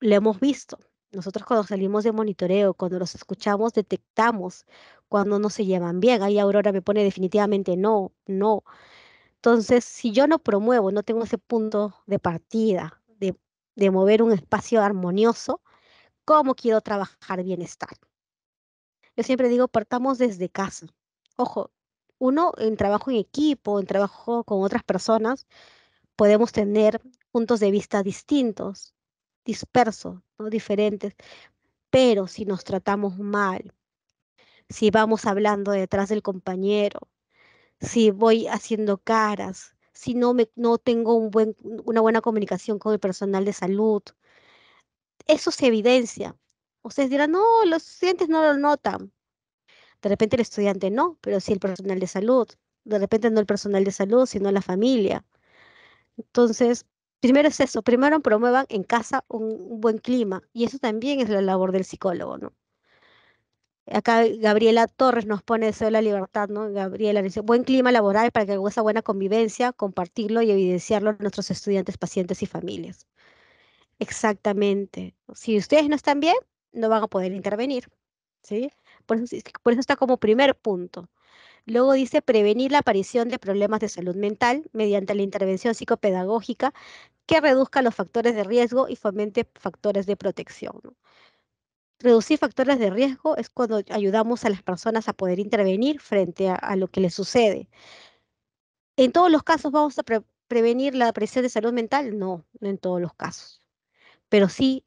lo hemos visto. Nosotros cuando salimos de monitoreo, cuando los escuchamos, detectamos cuando no se llevan bien. Ahí Aurora me pone definitivamente no, no. Entonces, si yo no promuevo, no tengo ese punto de partida de, de mover un espacio armonioso, ¿cómo quiero trabajar bienestar? Yo siempre digo, partamos desde casa. Ojo, uno en trabajo en equipo, en trabajo con otras personas, podemos tener puntos de vista distintos, dispersos, ¿no? diferentes, pero si nos tratamos mal, si vamos hablando detrás del compañero, si voy haciendo caras, si no, me, no tengo un buen, una buena comunicación con el personal de salud, eso se evidencia. Ustedes dirán, no, los estudiantes no lo notan. De repente el estudiante no, pero sí el personal de salud. De repente no el personal de salud, sino la familia. Entonces, primero es eso, primero promuevan en casa un, buen clima y eso también es la labor del psicólogo, ¿no? Acá Gabriela Torres nos pone eso de la libertad, ¿no? Gabriela dice, buen clima laboral para que esa buena convivencia, compartirlo y evidenciarlo a nuestros estudiantes, pacientes y familias. Exactamente. Si ustedes no están bien, no van a poder intervenir, ¿sí? por eso está como primer punto. Luego dice prevenir la aparición de problemas de salud mental mediante la intervención psicopedagógica que reduzca los factores de riesgo y fomente factores de protección. Reducir factores de riesgo es cuando ayudamos a las personas a poder intervenir frente a, lo que les sucede. ¿En todos los casos vamos a prevenir la aparición de salud mental? No, no en todos los casos. Pero sí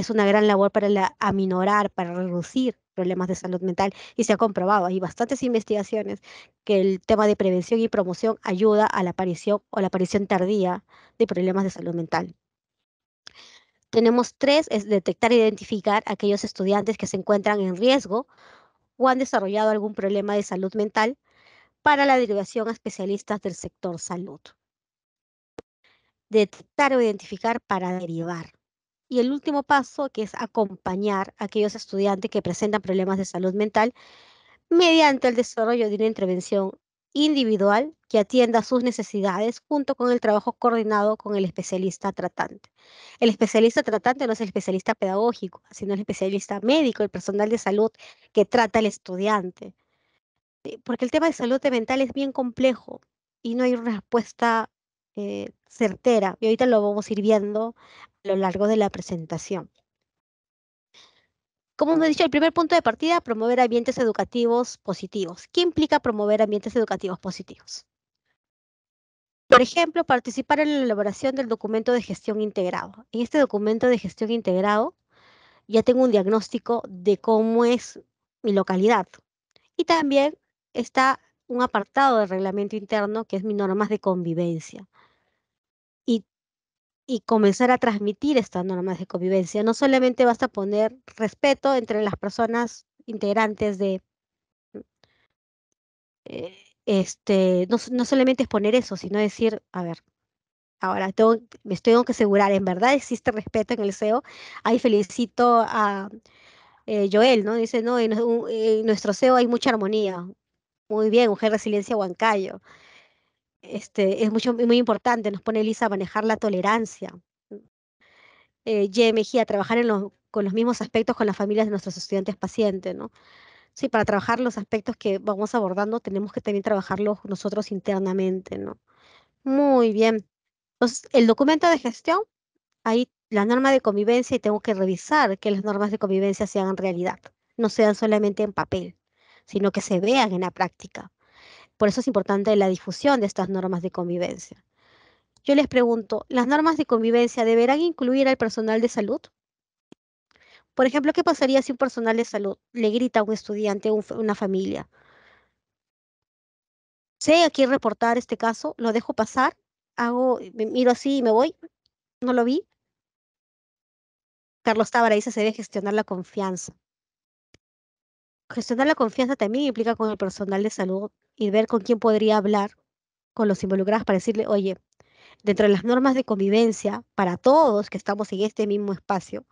es una gran labor para aminorar, para reducir problemas de salud mental y se ha comprobado, hay bastantes investigaciones que el tema de prevención y promoción ayuda a la aparición o la aparición tardía de problemas de salud mental. Tenemos tres, es detectar e identificar aquellos estudiantes que se encuentran en riesgo o han desarrollado algún problema de salud mental para la derivación a especialistas del sector salud. Detectar o identificar para derivar. Y el último paso, que es acompañar a aquellos estudiantes que presentan problemas de salud mental mediante el desarrollo de una intervención individual que atienda sus necesidades junto con el trabajo coordinado con el especialista tratante. El especialista tratante no es el especialista pedagógico, sino el especialista médico, el personal de salud que trata al estudiante. Eh, porque el tema de salud mental es bien complejo y no hay una respuesta eh, certera. Y ahorita lo vamos a ir viendo lo largo de la presentación. Como he dicho, el primer punto de partida, promover ambientes educativos positivos. ¿Qué implica promover ambientes educativos positivos? Por ejemplo, participar en la elaboración del documento de gestión integrado. En este documento de gestión integrado ya tengo un diagnóstico de cómo es mi localidad. Y también está un apartado de reglamento interno que es mi normas de convivencia y comenzar a transmitir estas normas de convivencia. No solamente basta poner respeto entre las personas integrantes de... Mm, eh, este, no, solamente es poner eso, sino decir, a ver, ahora tengo, me tengo que asegurar, en verdad existe respeto en el SEO. Ahí felicito a eh, Joel, ¿no? Dice, no, en, eh, nuestro SEO hay mucha armonía. Muy bien, Mujer Resiliencia Huancayo. Este, es mucho, muy importante, nos pone Elisa a manejar la tolerancia. Eh, a Mejía, trabajar con los mismos aspectos con las familias de nuestros estudiantes pacientes, ¿no? Sí, para trabajar los aspectos que vamos abordando, tenemos que también trabajarlos nosotros internamente, ¿no? Muy bien. Entonces, el documento de gestión, ahí la norma de convivencia y tengo que revisar que las normas de convivencia se hagan realidad, no sean solamente en papel, sino que se vean en la práctica. Por eso es importante la difusión de estas normas de convivencia. Yo les pregunto, ¿las normas de convivencia deberán incluir al personal de salud? Por ejemplo, ¿qué pasaría si un personal de salud le grita a un estudiante, a una familia? Sé aquí reportar este caso, lo dejo pasar, hago, miro así y me voy, no lo vi. Carlos Tábara dice se debe gestionar la confianza. Gestionar la confianza también implica con el personal de salud y ver con quién podría hablar con los involucrados para decirle, oye, dentro de las normas de convivencia para todos que estamos en este mismo espacio,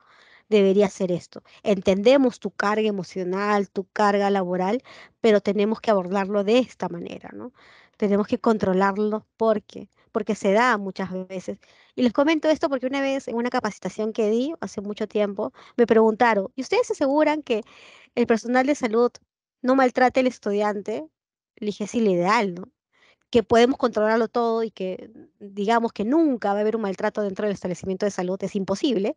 debería ser esto. Entendemos tu carga emocional, tu carga laboral, pero tenemos que abordarlo de esta manera, ¿no? Tenemos que controlarlo porque porque se da muchas veces. Y les comento esto porque una vez en una capacitación que di hace mucho tiempo, me preguntaron, ¿y ustedes aseguran que el personal de salud no maltrate al estudiante? es el ideal, ¿no? que podemos controlarlo todo y que digamos que nunca va a haber un maltrato dentro del establecimiento de salud, es imposible,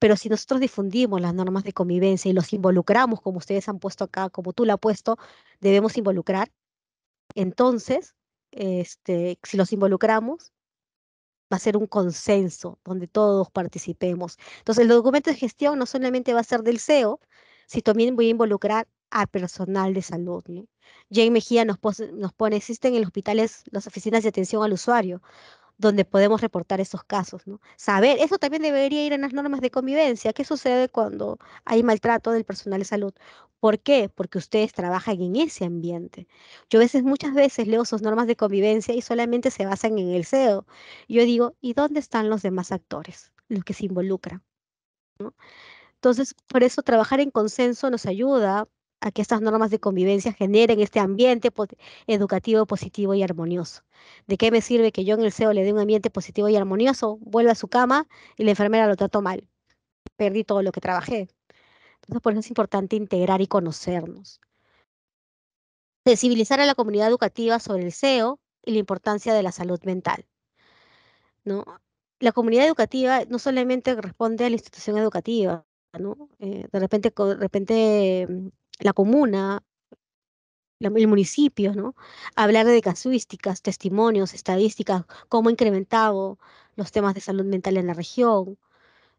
pero si nosotros difundimos las normas de convivencia y los involucramos como ustedes han puesto acá, como tú lo has puesto, debemos involucrar, entonces, este, si los involucramos, va a ser un consenso donde todos participemos. Entonces, el documento de gestión no solamente va a ser del CEO, si también voy a involucrar a personal de salud. Jane Mejía nos, nos pone, existen en los hospitales las oficinas de atención al usuario, donde podemos reportar esos casos. ¿no? Saber, eso también debería ir en las normas de convivencia. ¿Qué sucede cuando hay maltrato del personal de salud? ¿Por qué? Porque ustedes trabajan en ese ambiente. Yo a veces, muchas veces leo sus normas de convivencia y solamente se basan en el CEO. Yo digo, ¿y dónde están los demás actores, los que se involucran? Entonces, por eso trabajar en consenso nos ayuda a que estas normas de convivencia generen este ambiente educativo positivo y armonioso. ¿De qué me sirve que yo en el CEO le dé un ambiente positivo y armonioso, Vuelve a su cama y la enfermera lo trato mal? Perdí todo lo que trabajé. Entonces, por eso es importante integrar y conocernos. Sensibilizar a la comunidad educativa sobre el CEO y la importancia de la salud mental. ¿no? La comunidad educativa no solamente responde a la institución educativa, ¿no? Eh, de repente, de repente mm, la comuna, el municipio, ¿no? Hablar de casuísticas, testimonios, estadísticas, cómo ha incrementado los temas de salud mental en la región.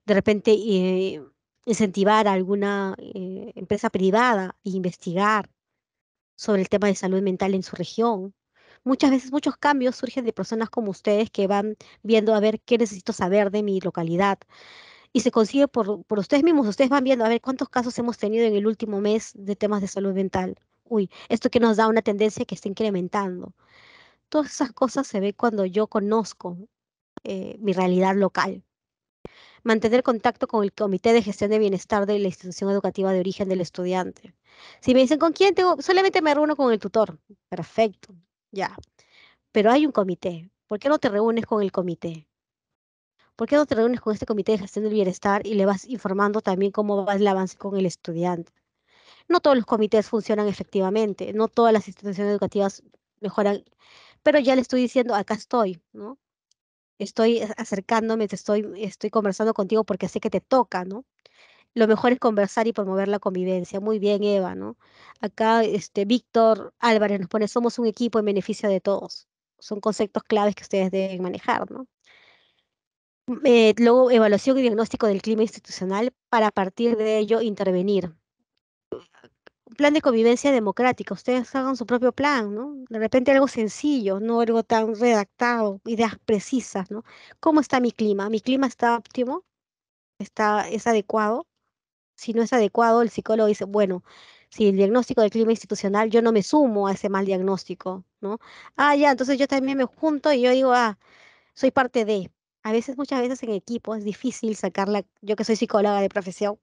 De repente, eh, incentivar a alguna eh, empresa privada e investigar sobre el tema de salud mental en su región. Muchas veces, muchos cambios surgen de personas como ustedes que van viendo a ver qué necesito saber de mi localidad, y se consigue por, ustedes mismos. Ustedes van viendo, a ver, ¿cuántos casos hemos tenido en el último mes de temas de salud mental? Uy, esto que nos da una tendencia que está incrementando. Todas esas cosas se ve cuando yo conozco eh, mi realidad local. Mantener contacto con el Comité de Gestión de Bienestar de la institución educativa de origen del estudiante. Si me dicen, ¿con quién tengo? Solamente me reúno con el tutor. Perfecto, ya. Pero hay un comité. ¿Por qué no te reúnes con el comité? ¿Por qué no te reúnes con este comité de gestión del bienestar y le vas informando también cómo va el avance con el estudiante? No todos los comités funcionan efectivamente, no todas las instituciones educativas mejoran, pero ya le estoy diciendo, acá estoy, ¿no? Estoy acercándome, te estoy, estoy conversando contigo porque sé que te toca, ¿no? Lo mejor es conversar y promover la convivencia. Muy bien, Eva, ¿no? Acá este, Víctor Álvarez nos pone, somos un equipo en beneficio de todos. Son conceptos claves que ustedes deben manejar, ¿no? Eh, luego evaluación y diagnóstico del clima institucional para a partir de ello intervenir. un Plan de convivencia democrática, ustedes hagan su propio plan, ¿no? De repente algo sencillo, no algo tan redactado, ideas precisas, ¿no? ¿Cómo está mi clima? ¿Mi clima está óptimo? ¿Está, ¿Es adecuado? Si no es adecuado, el psicólogo dice, bueno, si el diagnóstico del clima institucional, yo no me sumo a ese mal diagnóstico, ¿no? Ah, ya, entonces yo también me junto y yo digo, ah, soy parte de, a veces, muchas veces en equipo es difícil sacarla, yo que soy psicóloga de profesión,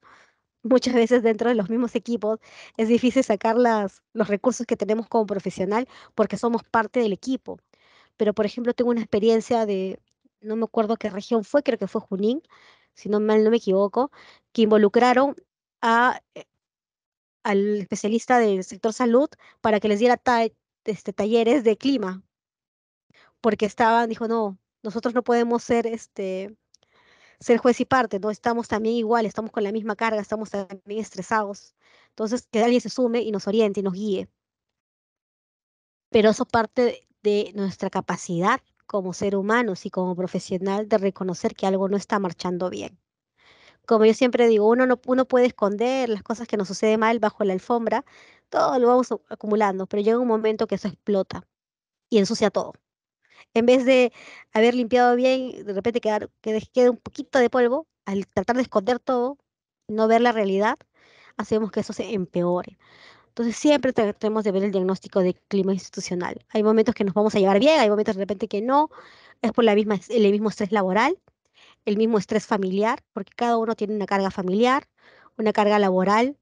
muchas veces dentro de los mismos equipos es difícil sacar las, los recursos que tenemos como profesional porque somos parte del equipo. Pero, por ejemplo, tengo una experiencia de, no me acuerdo qué región fue, creo que fue Junín, si no mal no me equivoco, que involucraron a, eh, al especialista del sector salud para que les diera este, talleres de clima, porque estaban, dijo, no, nosotros no podemos ser este ser juez y parte, no estamos también igual, estamos con la misma carga, estamos también estresados. Entonces, que alguien se sume y nos oriente y nos guíe. Pero eso parte de nuestra capacidad como ser humanos y como profesional de reconocer que algo no está marchando bien. Como yo siempre digo, uno no uno puede esconder las cosas que nos suceden mal bajo la alfombra, todo lo vamos acumulando, pero llega un momento que eso explota y ensucia todo en vez de haber limpiado bien, de repente quedar, quede un poquito de polvo, al tratar de esconder todo, no ver la realidad, hacemos que eso se empeore. Entonces siempre tratemos de ver el diagnóstico de clima institucional. Hay momentos que nos vamos a llevar bien, hay momentos de repente que no, es por la misma, el mismo estrés laboral, el mismo estrés familiar, porque cada uno tiene una carga familiar, una carga laboral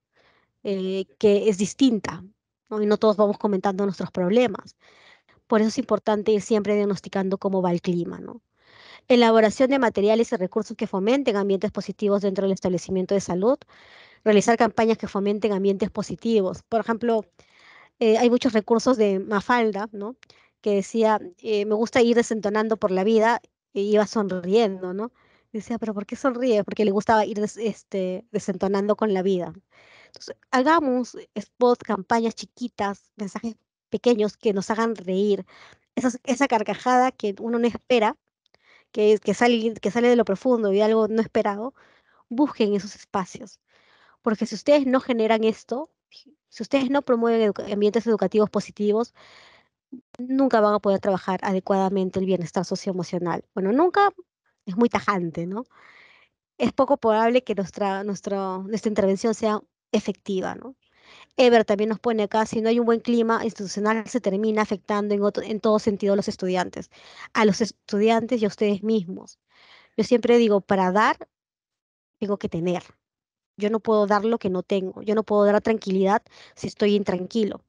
eh, que es distinta, y no todos vamos comentando nuestros problemas. Por eso es importante ir siempre diagnosticando cómo va el clima, ¿no? Elaboración de materiales y recursos que fomenten ambientes positivos dentro del establecimiento de salud. Realizar campañas que fomenten ambientes positivos. Por ejemplo, eh, hay muchos recursos de Mafalda, ¿no? Que decía, eh, me gusta ir desentonando por la vida y iba sonriendo, ¿no? Decía, pero ¿por qué sonríe? Porque le gustaba ir este, desentonando con la vida. Entonces, hagamos spots, campañas chiquitas, mensajes pequeños que nos hagan reír, esa, esa carcajada que uno no espera, que, que, sale, que sale de lo profundo y algo no esperado, busquen esos espacios. Porque si ustedes no generan esto, si ustedes no promueven ambientes educativos positivos, nunca van a poder trabajar adecuadamente el bienestar socioemocional. Bueno, nunca es muy tajante, ¿no? Es poco probable que nuestra, nuestra, nuestra intervención sea efectiva, ¿no? Ever también nos pone acá, si no hay un buen clima institucional, se termina afectando en, en todo sentido a los estudiantes, a los estudiantes y a ustedes mismos. Yo siempre digo, para dar, tengo que tener. Yo no puedo dar lo que no tengo. Yo no puedo dar tranquilidad si estoy intranquilo.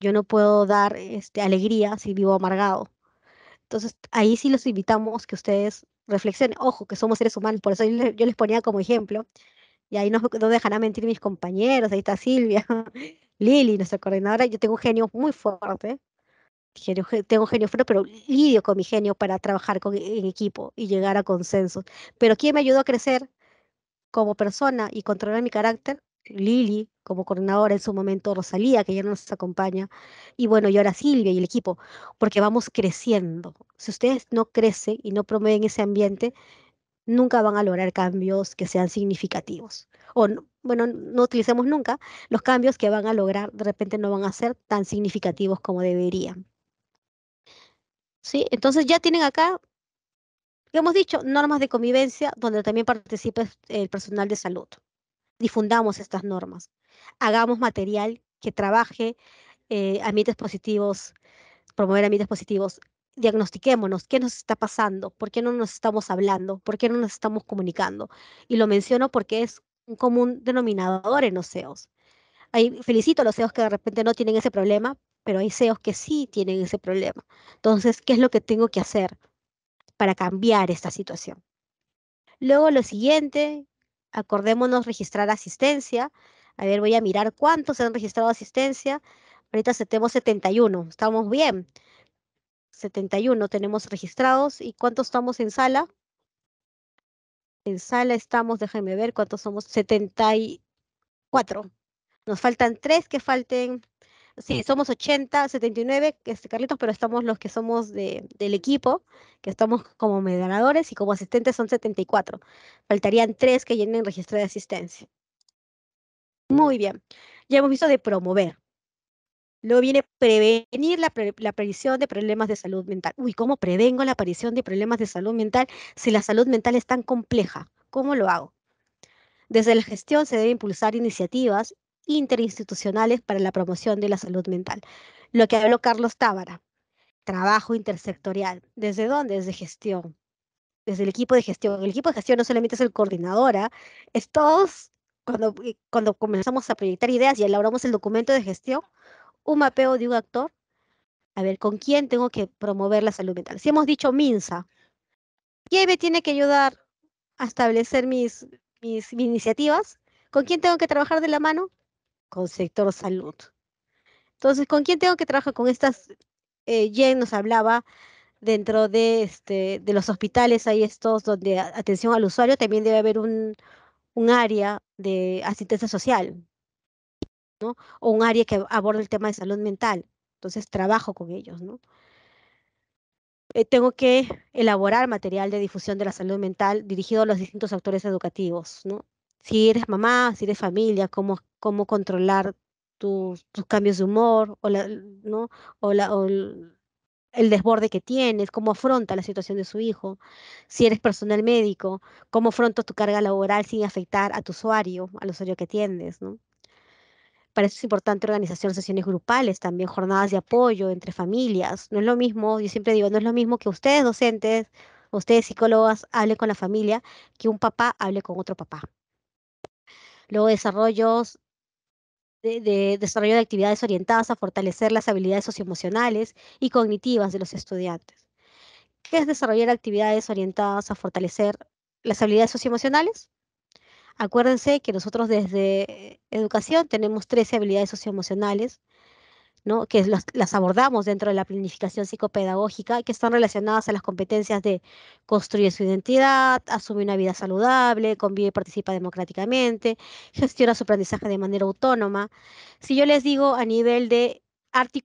Yo no puedo dar este, alegría si vivo amargado. Entonces, ahí sí los invitamos que ustedes reflexionen. Ojo, que somos seres humanos, por eso yo les ponía como ejemplo y ahí no, no dejarán mentir mis compañeros, ahí está Silvia, <laughs> Lili, nuestra coordinadora, yo tengo un genio muy fuerte, tengo un genio fuerte, pero lidio con mi genio para trabajar con, en equipo y llegar a consensos. Pero ¿quién me ayudó a crecer como persona y controlar mi carácter? Lili, como coordinadora en su momento, Rosalía, que ya nos acompaña, y bueno, yo ahora Silvia y el equipo, porque vamos creciendo. Si ustedes no crecen y no promueven ese ambiente, nunca van a lograr cambios que sean significativos. O, bueno, no utilicemos nunca, los cambios que van a lograr de repente no van a ser tan significativos como deberían. ¿Sí? Entonces ya tienen acá, hemos dicho, normas de convivencia donde también participe el personal de salud. Difundamos estas normas. Hagamos material que trabaje a eh, ambientes positivos, promover ambientes positivos diagnostiquémonos, ¿qué nos está pasando? ¿Por qué no nos estamos hablando? ¿Por qué no nos estamos comunicando? Y lo menciono porque es un común denominador en los los e Ahí felicito a los CEOs que de repente no tienen ese problema, pero hay CEOs que sí tienen ese problema. Entonces, ¿qué es lo que tengo que hacer para cambiar esta situación? Luego, lo siguiente, acordémonos registrar asistencia. A ver, voy a mirar cuántos han registrado asistencia. Ahorita tenemos 71, estamos bien. 71 tenemos registrados. ¿Y cuántos estamos en sala? En sala estamos, déjenme ver cuántos somos, 74. Nos faltan tres que falten. Sí, somos 80, 79, este, Carlitos, pero estamos los que somos del equipo, que estamos como mediadores y como asistentes son 74. Faltarían tres que llenen registro de asistencia. Muy bien. Ya hemos visto de promover. Luego viene prevenir la, aparición de problemas de salud mental. Uy, ¿cómo prevengo la aparición de problemas de salud mental si la salud mental es tan compleja? ¿Cómo lo hago? Desde la gestión se deben impulsar iniciativas interinstitucionales para la promoción de la salud mental. Lo que habló Carlos Tábara, trabajo intersectorial. ¿Desde dónde? Desde gestión. Desde el equipo de gestión. El equipo de gestión no solamente es el coordinadora, ¿ah? es todos, cuando, eh, cuando comenzamos a proyectar ideas y elaboramos el documento de gestión, un mapeo de un actor, a ver, ¿con quién tengo que promover la salud mental? Si hemos dicho MINSA, ¿quién me tiene que ayudar a establecer mis, mis, iniciativas? ¿Con quién tengo que trabajar de la mano? Con sector salud. Entonces, ¿con quién tengo que trabajar? Con estas, eh, Jen nos hablaba dentro de, este, de los hospitales, hay estos donde atención al usuario, también debe haber un, un área de asistencia social, o un área que aborde el tema de salud mental. Entonces trabajo con ellos, ¿no? Eh, tengo que elaborar material de difusión de la salud mental dirigido a los distintos actores educativos, ¿no? Si eres mamá, si eres familia, cómo, cómo controlar tus, tus cambios de humor o, la, ¿no? o, la, el, desborde que tienes, cómo afronta la situación de su hijo, si eres personal médico, cómo afrontas tu carga laboral sin afectar a tu usuario, al usuario que tienes, ¿no? para eso es importante organizar sesiones grupales, también jornadas de apoyo entre familias. No es lo mismo, yo siempre digo, no es lo mismo que ustedes docentes, ustedes psicólogas hablen con la familia, que un papá hable con otro papá. Luego desarrollos de, desarrollo de actividades orientadas a fortalecer las habilidades socioemocionales y cognitivas de los estudiantes. ¿Qué es desarrollar actividades orientadas a fortalecer las habilidades socioemocionales? Acuérdense que nosotros desde educación tenemos 13 habilidades socioemocionales, que las, abordamos dentro de la planificación psicopedagógica, que están relacionadas a las competencias de construir su identidad, asumir una vida saludable, convive y participa democráticamente, gestiona su aprendizaje de manera autónoma. Si yo les digo a nivel de y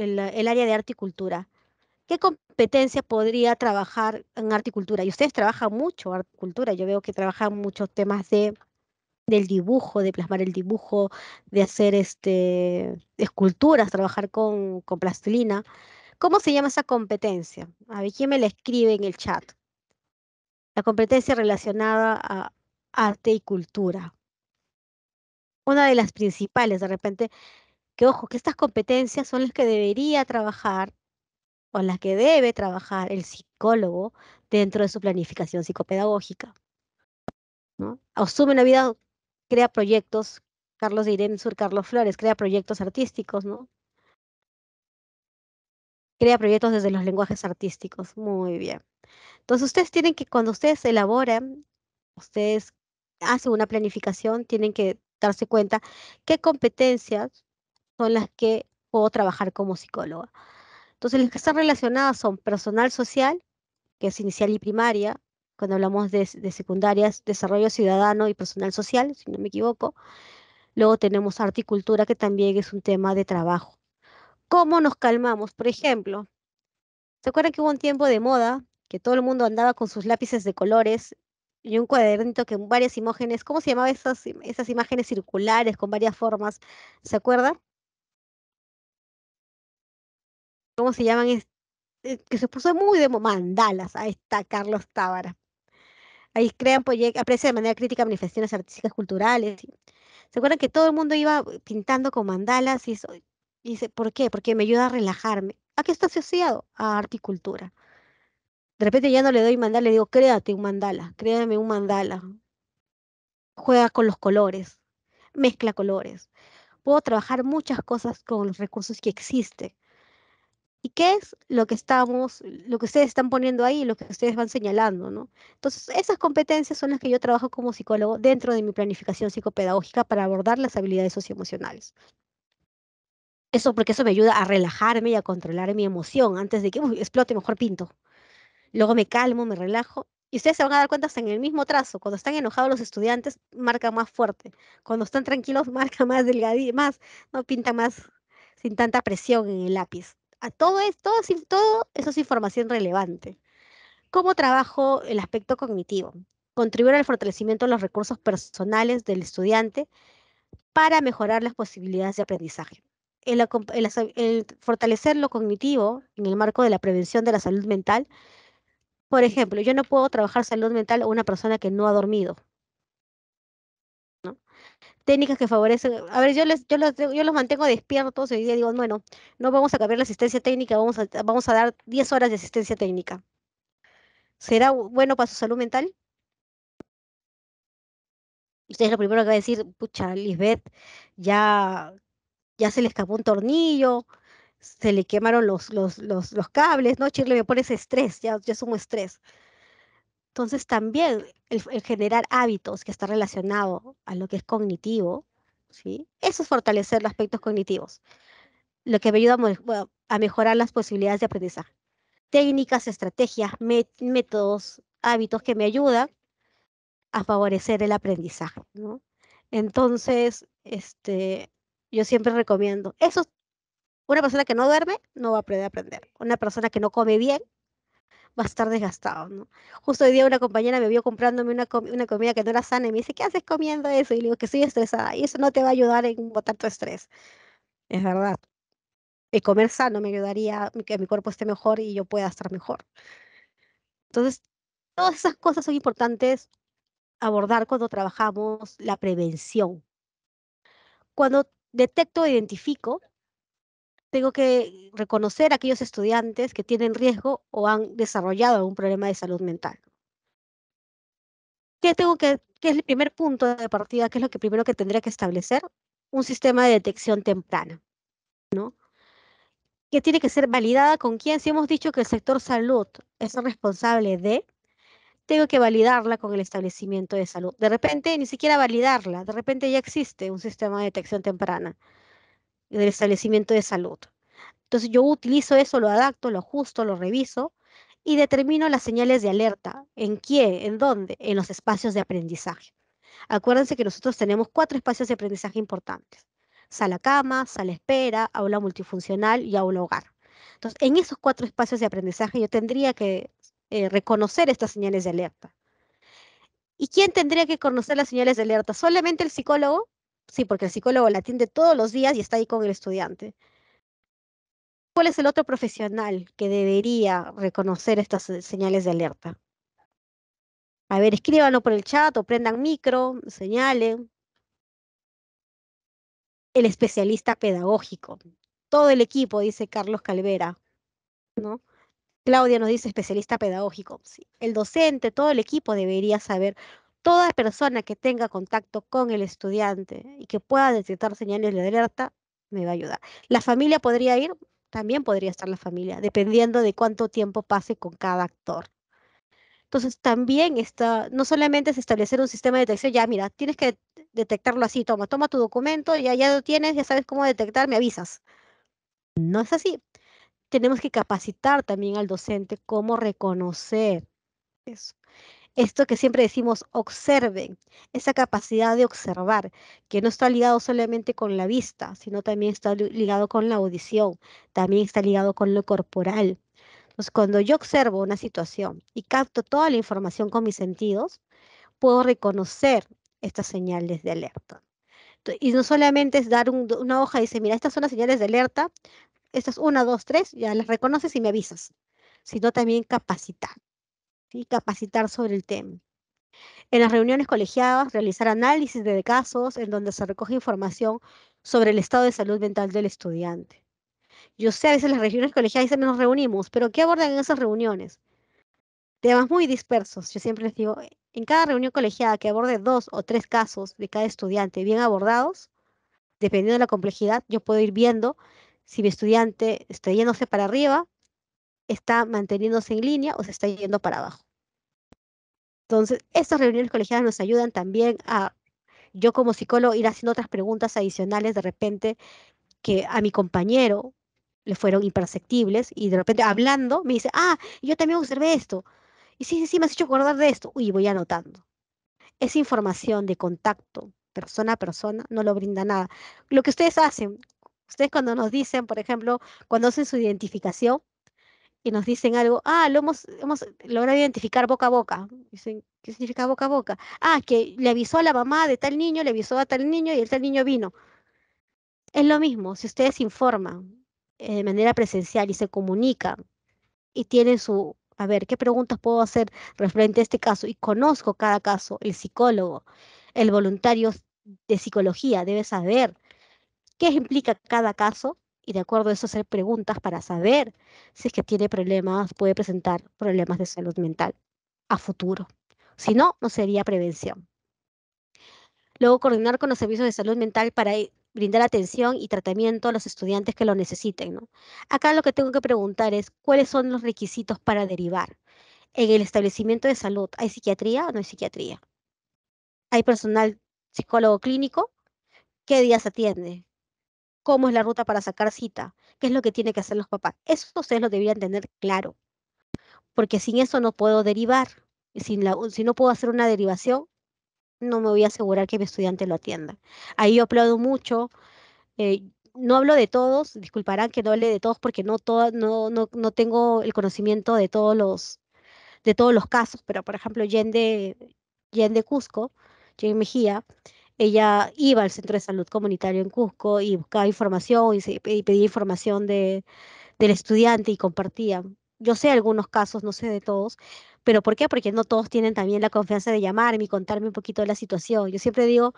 el, el área de cultura, ¿Qué competencia podría trabajar en arte Y cultura? Y ustedes trabajan mucho arte y cultura, yo veo que trabajan muchos temas de del dibujo, de plasmar el dibujo, de hacer este, esculturas, trabajar con, con plastilina. ¿Cómo se llama esa competencia? A ver, ¿quién me la escribe en el chat? La competencia relacionada a arte y cultura. Una de las principales, de repente, que ojo, que estas competencias son las que debería trabajar con las que debe trabajar el psicólogo dentro de su planificación psicopedagógica. ¿no? Asume una vida, crea proyectos, Carlos de Sur, Carlos Flores, crea proyectos artísticos, ¿no? Crea proyectos desde los lenguajes artísticos, muy bien. Entonces ustedes tienen que, cuando ustedes elaboran, ustedes hacen una planificación, tienen que darse cuenta qué competencias son las que puedo trabajar como psicóloga. Entonces, las que están relacionadas son personal social, que es inicial y primaria, cuando hablamos de, secundarias, desarrollo ciudadano y personal social, si no me equivoco. Luego tenemos articultura, que también es un tema de trabajo. ¿Cómo nos calmamos? Por ejemplo, ¿se acuerdan que hubo un tiempo de moda que todo el mundo andaba con sus lápices de colores y un cuadernito que varias imágenes, ¿cómo se llamaban esas imágenes circulares con varias formas? ¿Se acuerdan? ¿cómo se llaman? Eh, que se puso muy de mandalas. Ahí está Carlos Tábara. Ahí crean proyectos, aprecia de manera crítica manifestaciones artísticas culturales. ¿Se acuerdan que todo el mundo iba eh, pintando con mandalas? Y, dice, ¿por qué? Porque me ayuda a relajarme. ¿A qué está asociado? A arte y cultura. De repente ya no le doy mandala, le digo, créate un mandala, créame un mandala. Juega con los colores, mezcla colores. Puedo trabajar muchas cosas con los recursos que existen. ¿Y qué es lo que estamos, lo que ustedes están poniendo ahí, lo que ustedes van señalando, ¿no? Entonces, esas competencias son las que yo trabajo como psicólogo dentro de mi planificación psicopedagógica para abordar las habilidades socioemocionales. Eso porque eso me ayuda a relajarme y a controlar mi emoción antes de que explote, mejor pinto. Luego me calmo, me relajo. Y ustedes se van a dar cuenta hasta en el mismo trazo. Cuando están enojados los estudiantes, marca más fuerte. Cuando están tranquilos, <laughs> marca más delgadito, más, no pinta más sin tanta presión en el lápiz a todo, esto, sin todo eso es información relevante. ¿Cómo trabajo el aspecto cognitivo? Contribuir al fortalecimiento de los recursos personales del estudiante para mejorar las posibilidades de aprendizaje. El, el, fortalecer lo cognitivo en el marco de la prevención de la salud mental. Por ejemplo, yo no puedo trabajar salud mental a una persona que no ha dormido, técnicas que favorecen. A ver, yo, les, yo, los, yo los mantengo despiertos y digo, bueno, no vamos a cambiar la asistencia técnica, vamos a, vamos a dar 10 horas de asistencia técnica. ¿Será bueno para su salud mental? usted es lo primero que va a decir, pucha, Lisbeth, ya, ya se le escapó un tornillo, se le quemaron los, los, los, los cables, ¿no? Chirle me pones estrés, ya, ya sumo estrés. Entonces también el, generar hábitos que está relacionado a lo que es cognitivo, ¿sí? eso es fortalecer los aspectos cognitivos, lo que me ayuda a, mejorar las posibilidades de aprendizaje. Técnicas, estrategias, métodos, hábitos que me ayudan a favorecer el aprendizaje. Entonces, este, yo siempre recomiendo, eso, una persona que no duerme no va a aprender, una persona que no come bien va a estar desgastado, ¿no? Justo hoy día una compañera me vio comprándome una, una comida que no era sana y me dice, ¿qué haces comiendo eso? Y le digo que estoy estresada y eso no te va a ayudar en botar tu estrés. Es verdad. El comer sano me ayudaría que mi cuerpo esté mejor y yo pueda estar mejor. Entonces, todas esas cosas son importantes abordar cuando trabajamos la prevención. Cuando detecto o identifico, tengo que reconocer a aquellos estudiantes que tienen riesgo o han desarrollado algún problema de salud mental. ¿Qué, tengo que, qué es el primer punto de partida? ¿Qué es lo que primero que tendría que establecer? Un sistema de detección temprana, ¿no? Que tiene que ser validada con quién. Si hemos dicho que el sector salud es responsable de, tengo que validarla con el establecimiento de salud. De repente, ni siquiera validarla, de repente ya existe un sistema de detección temprana del establecimiento de salud. Entonces yo utilizo eso, lo adapto, lo ajusto, lo reviso y determino las señales de alerta. ¿En qué? ¿En dónde? En los espacios de aprendizaje. Acuérdense que nosotros tenemos cuatro espacios de aprendizaje importantes. Sala cama, sala espera, aula multifuncional y aula hogar. Entonces, en esos cuatro espacios de aprendizaje yo tendría que eh, reconocer estas señales de alerta. ¿Y quién tendría que conocer las señales de alerta? ¿Solamente el psicólogo? Sí, porque el psicólogo la atiende todos los días y está ahí con el estudiante. ¿Cuál es el otro profesional que debería reconocer estas señales de alerta? A ver, escríbanlo por el chat o prendan micro, señalen. El especialista pedagógico. Todo el equipo, dice Carlos Calvera. ¿no? Claudia nos dice especialista pedagógico. Sí. El docente, todo el equipo debería saber toda persona que tenga contacto con el estudiante y que pueda detectar señales de alerta, me va a ayudar. La familia podría ir, también podría estar la familia, dependiendo de cuánto tiempo pase con cada actor. Entonces, también está, no solamente es establecer un sistema de detección, ya mira, tienes que detectarlo así, toma, toma tu documento, ya, ya lo tienes, ya sabes cómo detectar, me avisas. No es así. Tenemos que capacitar también al docente cómo reconocer eso esto que siempre decimos, observen, esa capacidad de observar, que no está ligado solamente con la vista, sino también está ligado con la audición, también está ligado con lo corporal. Entonces, cuando yo observo una situación y capto toda la información con mis sentidos, puedo reconocer estas señales de alerta. Y no solamente es dar una hoja y decir, mira, estas son las señales de alerta, estas una, dos, tres, ya las reconoces y me avisas, sino también capacitar y capacitar sobre el tema. En las reuniones colegiadas, realizar análisis de casos en donde se recoge información sobre el estado de salud mental del estudiante. Yo sé, a veces las reuniones colegiadas dicen nos reunimos, pero ¿qué abordan en esas reuniones? Temas muy dispersos. Yo siempre les digo, en cada reunión colegiada que aborde dos o tres casos de cada estudiante bien abordados, dependiendo de la complejidad, yo puedo ir viendo si mi estudiante está yéndose para arriba, está manteniéndose en línea o se está yendo para abajo. Entonces, estas reuniones colegiadas nos ayudan también a, yo como psicólogo, ir haciendo otras preguntas adicionales de repente que a mi compañero le fueron imperceptibles y de repente hablando me dice, ah, yo también observé esto. Y sí, sí, sí, me has hecho acordar de esto. y voy anotando. Esa información de contacto persona a persona no lo brinda nada. Lo que ustedes hacen, ustedes cuando nos dicen, por ejemplo, cuando hacen su identificación, y nos dicen algo, ah, lo hemos, logrado identificar boca a boca. Dicen, ¿qué significa boca a boca? Ah, que le avisó a la mamá de tal niño, le avisó a tal niño y el tal niño vino. Es lo mismo, si ustedes informan eh, de manera presencial y se comunican y tienen su, a ver, ¿qué preguntas puedo hacer referente a este caso? Y conozco cada caso, el psicólogo, el voluntario de psicología debe saber qué implica cada caso, y de acuerdo a eso hacer preguntas para saber si es que tiene problemas, puede presentar problemas de salud mental a futuro. Si no, no sería prevención. Luego, coordinar con los servicios de salud mental para e, brindar atención y tratamiento a los estudiantes que lo necesiten. Acá lo que tengo que preguntar es, ¿cuáles son los requisitos para derivar? En el establecimiento de salud, ¿hay psiquiatría o no hay psiquiatría? ¿Hay personal psicólogo clínico? ¿Qué días atiende? cómo es la ruta para sacar cita, qué es lo que tiene que hacer los papás. Eso ustedes lo deberían tener claro, porque sin eso no puedo derivar. Sin si no puedo hacer una derivación, no me voy a asegurar que mi estudiante lo atienda. Ahí yo aplaudo mucho. Eh, no hablo de todos, disculparán que no hable de todos porque no, todo, no, no, tengo el conocimiento de todos los, de todos los casos, pero por ejemplo, Yende de, Cusco, Yen Mejía, ella iba al centro de salud comunitario en Cusco y buscaba información y, pedía información de, del estudiante y compartía. Yo sé algunos casos, no sé de todos, pero ¿por qué? Porque no todos tienen también la confianza de llamarme y contarme un poquito de la situación. Yo siempre digo,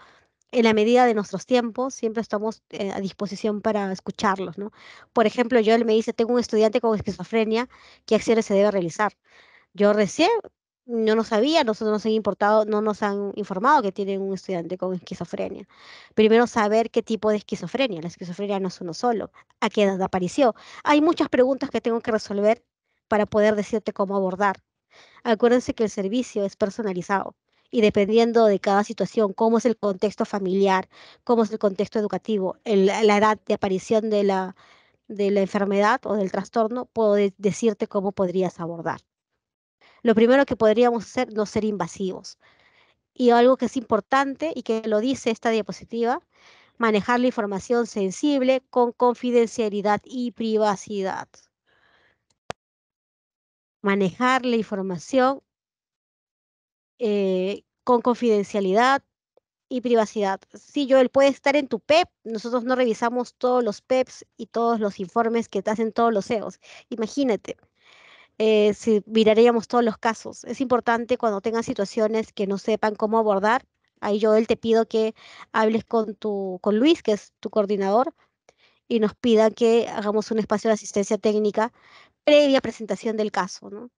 en la medida de nuestros tiempos, siempre estamos eh, a disposición para escucharlos, ¿no? Por ejemplo, yo él me dice, tengo un estudiante con esquizofrenia, ¿qué acciones se debe realizar? Yo recién no no sabía, nosotros nos han importado, no nos han informado que tienen un estudiante con esquizofrenia. Primero saber qué tipo de esquizofrenia, la esquizofrenia no es uno solo, a qué edad apareció. Hay muchas preguntas que tengo que resolver para poder decirte cómo abordar. Acuérdense que el servicio es personalizado y dependiendo de cada situación, cómo es el contexto familiar, cómo es el contexto educativo, la edad de aparición de la, enfermedad o del trastorno, puedo decirte cómo podrías abordar lo primero que podríamos hacer no ser invasivos. Y algo que es importante y que lo dice esta diapositiva, manejar la información sensible con confidencialidad y privacidad. Manejar la información eh, con confidencialidad y privacidad. yo él puede estar en tu PEP. E Nosotros no revisamos todos los PEPs y todos los informes que te hacen todos los CEOs. Imagínate. Eh, si miraríamos todos los casos. Es importante cuando tengan situaciones que no sepan cómo abordar. Ahí yo él te pido que hables con tu con Luis, que es tu coordinador, y nos pida que hagamos un espacio de asistencia técnica previa presentación del caso, ¿no?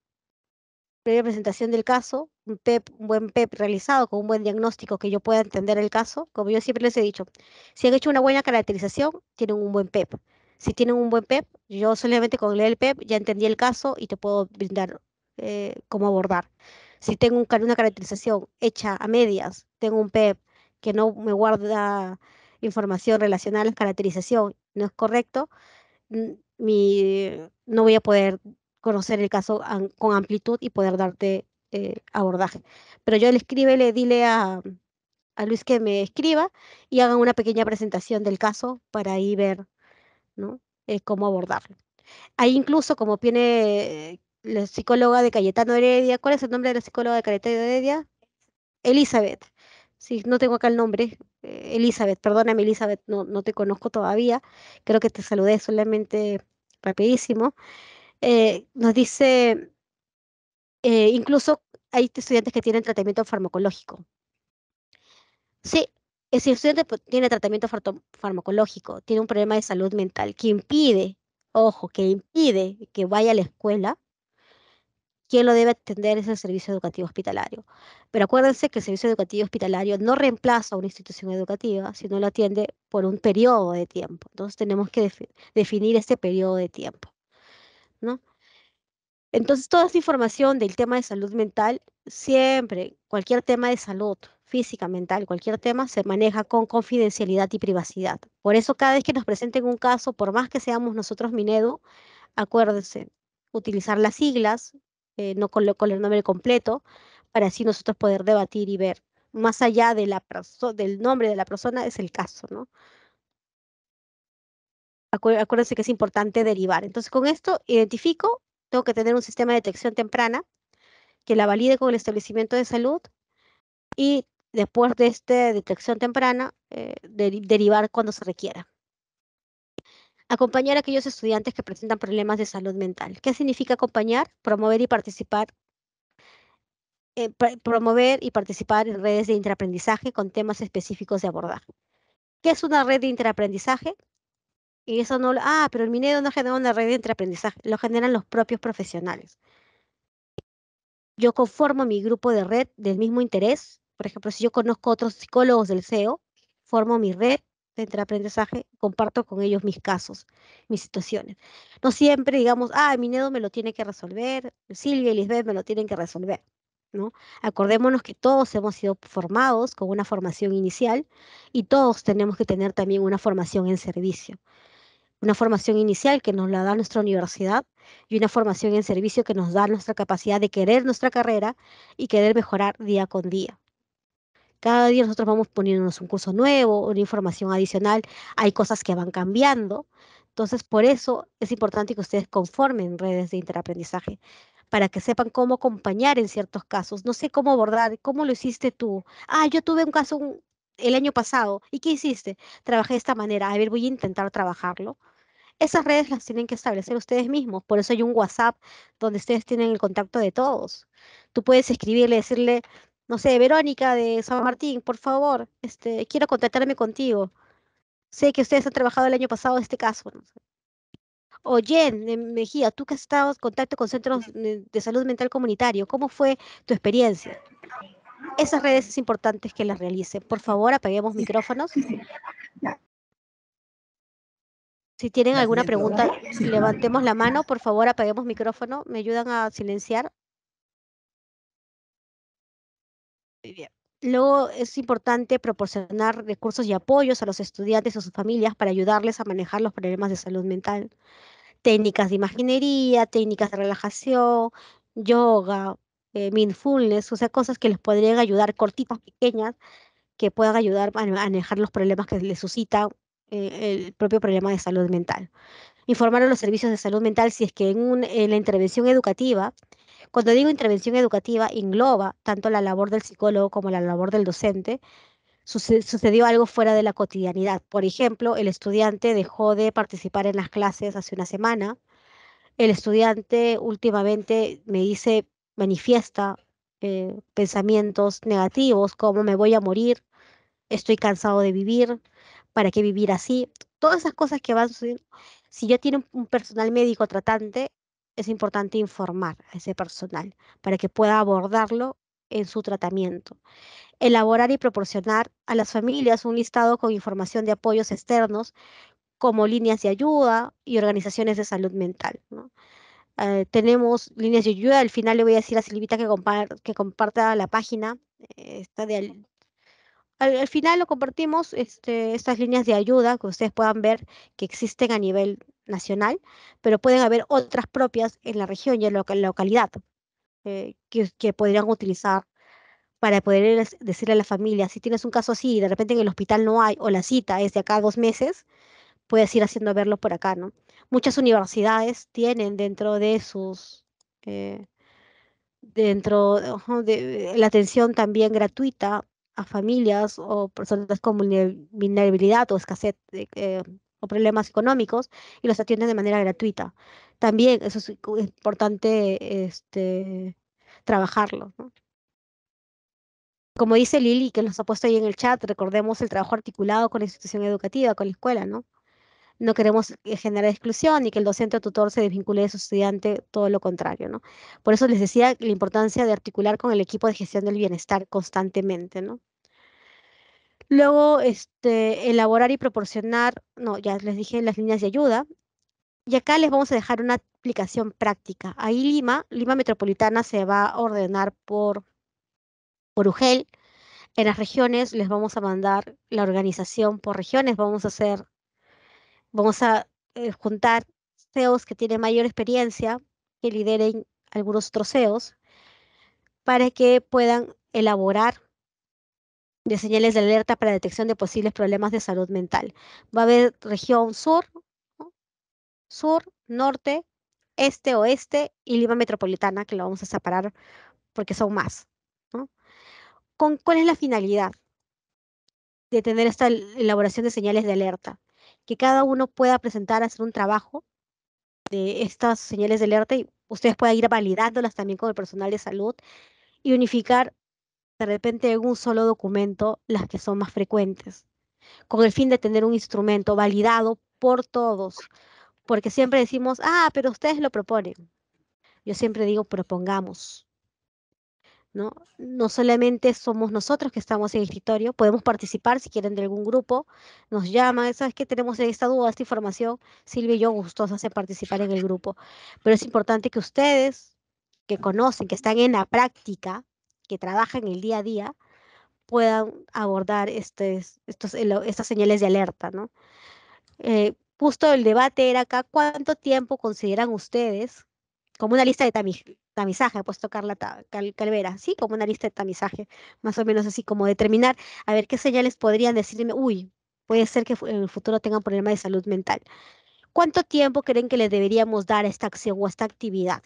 Previa presentación del caso, un PEP, un buen PEP realizado con un buen diagnóstico que yo pueda entender el caso, como yo siempre les he dicho, si han hecho una buena caracterización, tienen un buen PEP si tienen un buen PEP, yo solamente con leer el PEP ya entendí el caso y te puedo brindar eh, cómo abordar. Si tengo una caracterización hecha a medias, tengo un PEP que no me guarda información relacionada a la caracterización, no es correcto, no voy a poder conocer el caso con amplitud y poder darte eh, abordaje. Pero yo le le dile a, a Luis que me escriba y haga una pequeña presentación del caso para ahí ver ¿no? Eh, cómo abordarlo. Hay incluso, como tiene eh, la psicóloga de Cayetano Heredia, ¿cuál es el nombre de la psicóloga de Cayetano Heredia? Elizabeth. Sí, no tengo acá el nombre. Eh, Elizabeth, perdóname Elizabeth, no, te conozco todavía. Creo que te saludé solamente rapidísimo. nos dice, incluso hay estudiantes que tienen tratamiento farmacológico. Sí, si el estudiante pues, tiene tratamiento farmacológico, tiene un problema de salud mental que impide, ojo, que impide que vaya a la escuela, quien lo debe atender es el servicio educativo hospitalario. Pero acuérdense que el servicio educativo hospitalario no reemplaza a una institución educativa, sino lo atiende por un periodo de tiempo. Entonces tenemos que definir este periodo de tiempo. ¿no? Entonces toda esta información del tema de salud mental, siempre, cualquier tema de salud, física, mental, cualquier tema, se maneja con confidencialidad y privacidad. Por eso cada vez que nos presenten un caso, por más que seamos nosotros Minedo, acuérdense, utilizar las siglas, eh, no con, el nombre completo, para así nosotros poder debatir y ver. Más allá de la del nombre de la persona es el caso, ¿no? acuérdense que es importante derivar. Entonces, con esto identifico, tengo que tener un sistema de detección temprana que la valide con el establecimiento de salud y después de esta detección temprana, eh, de, derivar cuando se requiera. Acompañar a aquellos estudiantes que presentan problemas de salud mental. ¿Qué significa acompañar? Promover y participar. Eh, promover y participar en redes de interaprendizaje con temas específicos de abordaje. ¿Qué es una red de interaprendizaje? Y eso no, ah, pero el Minedo no genera una red de interaprendizaje, lo generan los propios profesionales. Yo conformo mi grupo de red del mismo interés por ejemplo, si yo conozco a otros psicólogos del CEO, formo mi red de entreaprendizaje, comparto con ellos mis casos, mis situaciones. No siempre digamos, ah, mi nido me lo tiene que resolver, Silvia y Lisbeth me lo tienen que resolver. ¿no? Acordémonos que todos hemos sido formados con una formación inicial y todos tenemos que tener también una formación en servicio. Una formación inicial que nos la da nuestra universidad y una formación en servicio que nos da nuestra capacidad de querer nuestra carrera y querer mejorar día con día. Cada día nosotros vamos poniéndonos un curso nuevo, una información adicional, hay cosas que van cambiando. Entonces, por eso es importante que ustedes conformen redes de interaprendizaje para que sepan cómo acompañar en ciertos casos. No sé cómo abordar, cómo lo hiciste tú. Ah, yo tuve un caso el año pasado. ¿Y qué hiciste? Trabajé de esta manera. A ver, voy a intentar trabajarlo. Esas redes las tienen que establecer ustedes mismos. Por eso hay un WhatsApp donde ustedes tienen el contacto de todos. Tú puedes escribirle, decirle, no sé, Verónica de San Martín, por favor, este, quiero contactarme contigo. Sé que ustedes han trabajado el año pasado en este caso. Oye, O Jen de Mejía, tú que has estado en contacto con centros de salud mental comunitario, ¿cómo fue tu experiencia? Esas redes es importante que las realicen. Por favor, apaguemos micrófonos. Si tienen alguna pregunta, levantemos la mano, por favor, apaguemos micrófono. ¿Me ayudan a silenciar? Luego es importante proporcionar recursos y apoyos a los estudiantes o sus familias para ayudarles a manejar los problemas de salud mental. Técnicas de imaginería, técnicas de relajación, yoga, eh, mindfulness, o sea, cosas que les podrían ayudar, cortitas, pequeñas, que puedan ayudar a manejar los problemas que les suscita eh, el propio problema de salud mental. Informar a los servicios de salud mental si es que en la intervención educativa cuando digo intervención educativa, engloba tanto la labor del psicólogo como la labor del docente. Sucedió algo fuera de la cotidianidad. Por ejemplo, el estudiante dejó de participar en las clases hace una semana. El estudiante últimamente me dice, manifiesta eh, pensamientos negativos como me voy a morir, estoy cansado de vivir, ¿para qué vivir así? Todas esas cosas que van sucediendo. Si yo tiene un personal médico tratante, es importante informar a ese personal para que pueda abordarlo en su tratamiento. Elaborar y proporcionar a las familias un listado con información de apoyos externos como líneas de ayuda y organizaciones de salud mental. Eh, tenemos líneas de ayuda, al final le voy a decir a Silvita que, comparta la página eh, está al, final lo compartimos, este, estas líneas de ayuda que ustedes puedan ver que existen a nivel nacional, pero pueden haber otras propias en la región y en la localidad eh, que, podrían utilizar para poder decirle a la familia, si tienes un caso así y de repente en el hospital no hay, o la cita es de acá a dos meses, puedes ir haciendo verlo por acá, ¿no? Muchas universidades tienen dentro de sus, eh, dentro de, la atención también gratuita familias o personas con vulnerabilidad o escasez eh, o problemas económicos y los atienden de manera gratuita. También eso es importante este, trabajarlo. Como dice Lili, que nos ha puesto ahí en el chat, recordemos el trabajo articulado con la institución educativa, con la escuela, ¿no? no queremos generar exclusión y que el docente o tutor se desvincule de su estudiante, todo lo contrario, ¿no? Por eso les decía la importancia de articular con el equipo de gestión del bienestar constantemente, ¿no? Luego, este, elaborar y proporcionar, no, ya les dije las líneas de ayuda. Y acá les vamos a dejar una aplicación práctica. Ahí Lima, Lima Metropolitana se va a ordenar por, por UGEL. En las regiones les vamos a mandar la organización por regiones. Vamos a hacer, vamos a eh, juntar CEOs que tienen mayor experiencia, que lideren algunos otros CEOs, para que puedan elaborar de señales de alerta para detección de posibles problemas de salud mental. Va a haber región sur, sur, norte, este, oeste y Lima Metropolitana, que lo vamos a separar porque son más. ¿Con, ¿Cuál es la finalidad de tener esta elaboración de señales de alerta? Que cada uno pueda presentar, hacer un trabajo de estas señales de alerta y ustedes puedan ir validándolas también con el personal de salud y unificar de repente en un solo documento las que son más frecuentes, con el fin de tener un instrumento validado por todos, porque siempre decimos, ah, pero ustedes lo proponen. Yo siempre digo, propongamos. ¿No? no solamente somos nosotros que estamos en el escritorio, podemos participar si quieren de algún grupo, nos llaman, sabes que tenemos esta duda, esta información, Silvia y yo gustosas de participar en el grupo, pero es importante que ustedes que conocen, que están en la práctica, que trabajan el día a día puedan abordar estos, eh, estas señales de alerta, ¿no? Eh, justo el debate era acá, ¿cuánto tiempo consideran ustedes como una lista de tamizaje? Ha puesto Carla Calvera, sí, como una lista de tamizaje, más o menos así, como determinar, a ver qué señales podrían decirme, uy, puede ser que en el futuro tengan problema de salud mental. ¿Cuánto tiempo creen que les deberíamos dar a esta acción o a esta actividad?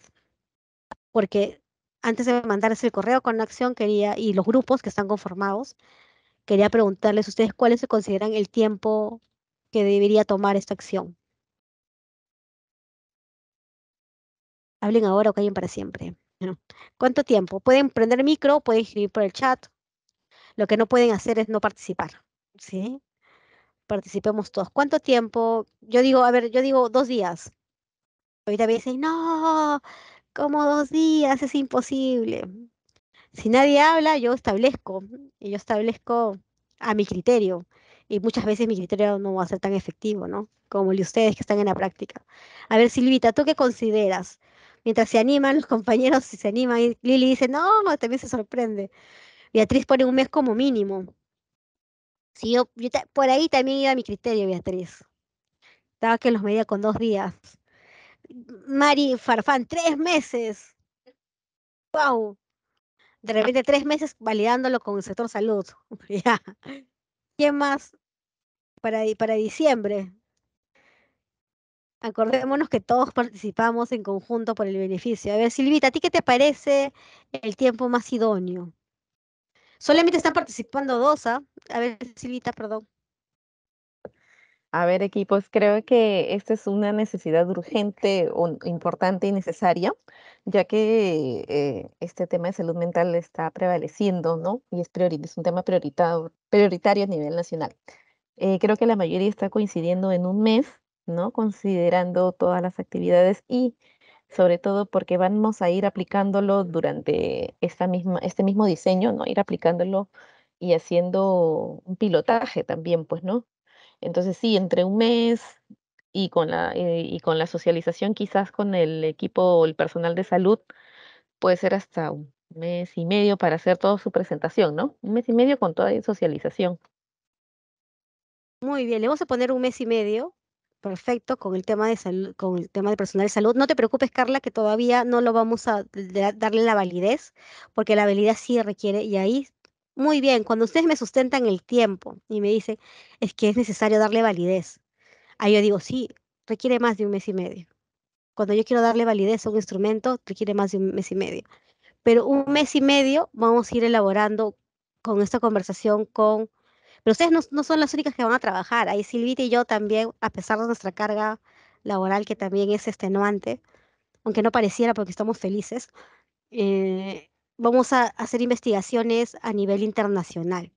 Porque antes de mandarles el correo con la acción quería, y los grupos que están conformados, quería preguntarles a ustedes cuáles se consideran el tiempo que debería tomar esta acción. Hablen ahora o callen para siempre. ¿Cuánto tiempo? Pueden prender el micro, pueden escribir por el chat. Lo que no pueden hacer es no participar. ¿Sí? Participemos todos. ¿Cuánto tiempo? Yo digo, a ver, yo digo dos días. Ahorita me dicen, no, como dos días, es imposible. Si nadie habla, yo establezco, y yo establezco a mi criterio, y muchas veces mi criterio no va a ser tan efectivo, ¿no? Como el de ustedes que están en la práctica. A ver, Silvita, ¿tú qué consideras? Mientras se animan los <laughs> compañeros, si se animan, y Lili dice, no, también se sorprende. Beatriz pone un mes como mínimo. yo, por ahí también iba mi criterio, Beatriz. Estaba que los medía con dos días. Mari Farfán, tres meses. ¡Wow! De repente tres meses validándolo con el sector salud. <laughs> ya. ¿Quién más para, para diciembre? Acordémonos que todos participamos en conjunto por el beneficio. A ver, Silvita, ¿a ti qué te parece el tiempo más idóneo? Solamente están participando dos, ¿ah? A ver, Silvita, perdón. A ver, equipos, creo que esta es una necesidad urgente, o importante y necesaria, ya que eh, este tema de salud mental está prevaleciendo, ¿no? Y es, es un tema prioritario, prioritario a nivel nacional. Eh, creo que la mayoría está coincidiendo en un mes, ¿no? Considerando todas las actividades y sobre todo porque vamos a ir aplicándolo durante esta misma, este mismo diseño, ¿no? Ir aplicándolo y haciendo un pilotaje también, pues, ¿no? Entonces sí, entre un mes y con la, eh, y con la socialización quizás con el equipo o el personal de salud puede ser hasta un mes y medio para hacer toda su presentación, ¿no? Un mes y medio con toda socialización. Muy bien, le vamos a poner un mes y medio. Perfecto, con el tema de salud, con el tema de personal de salud. No te preocupes, Carla, que todavía no lo vamos a darle la validez, porque la validez sí requiere, y ahí muy bien, cuando ustedes me sustentan el tiempo y me dicen, es que es necesario darle validez. Ahí yo digo, sí, requiere más de un mes y medio. Cuando yo quiero darle validez a un instrumento, requiere más de un mes y medio. Pero un mes y medio vamos a ir elaborando con esta conversación con... Pero ustedes no, son las únicas que van a trabajar. Ahí Silvita y yo también, a pesar de nuestra carga laboral, que también es extenuante, aunque no pareciera porque estamos felices, eh, vamos a hacer investigaciones a nivel internacional.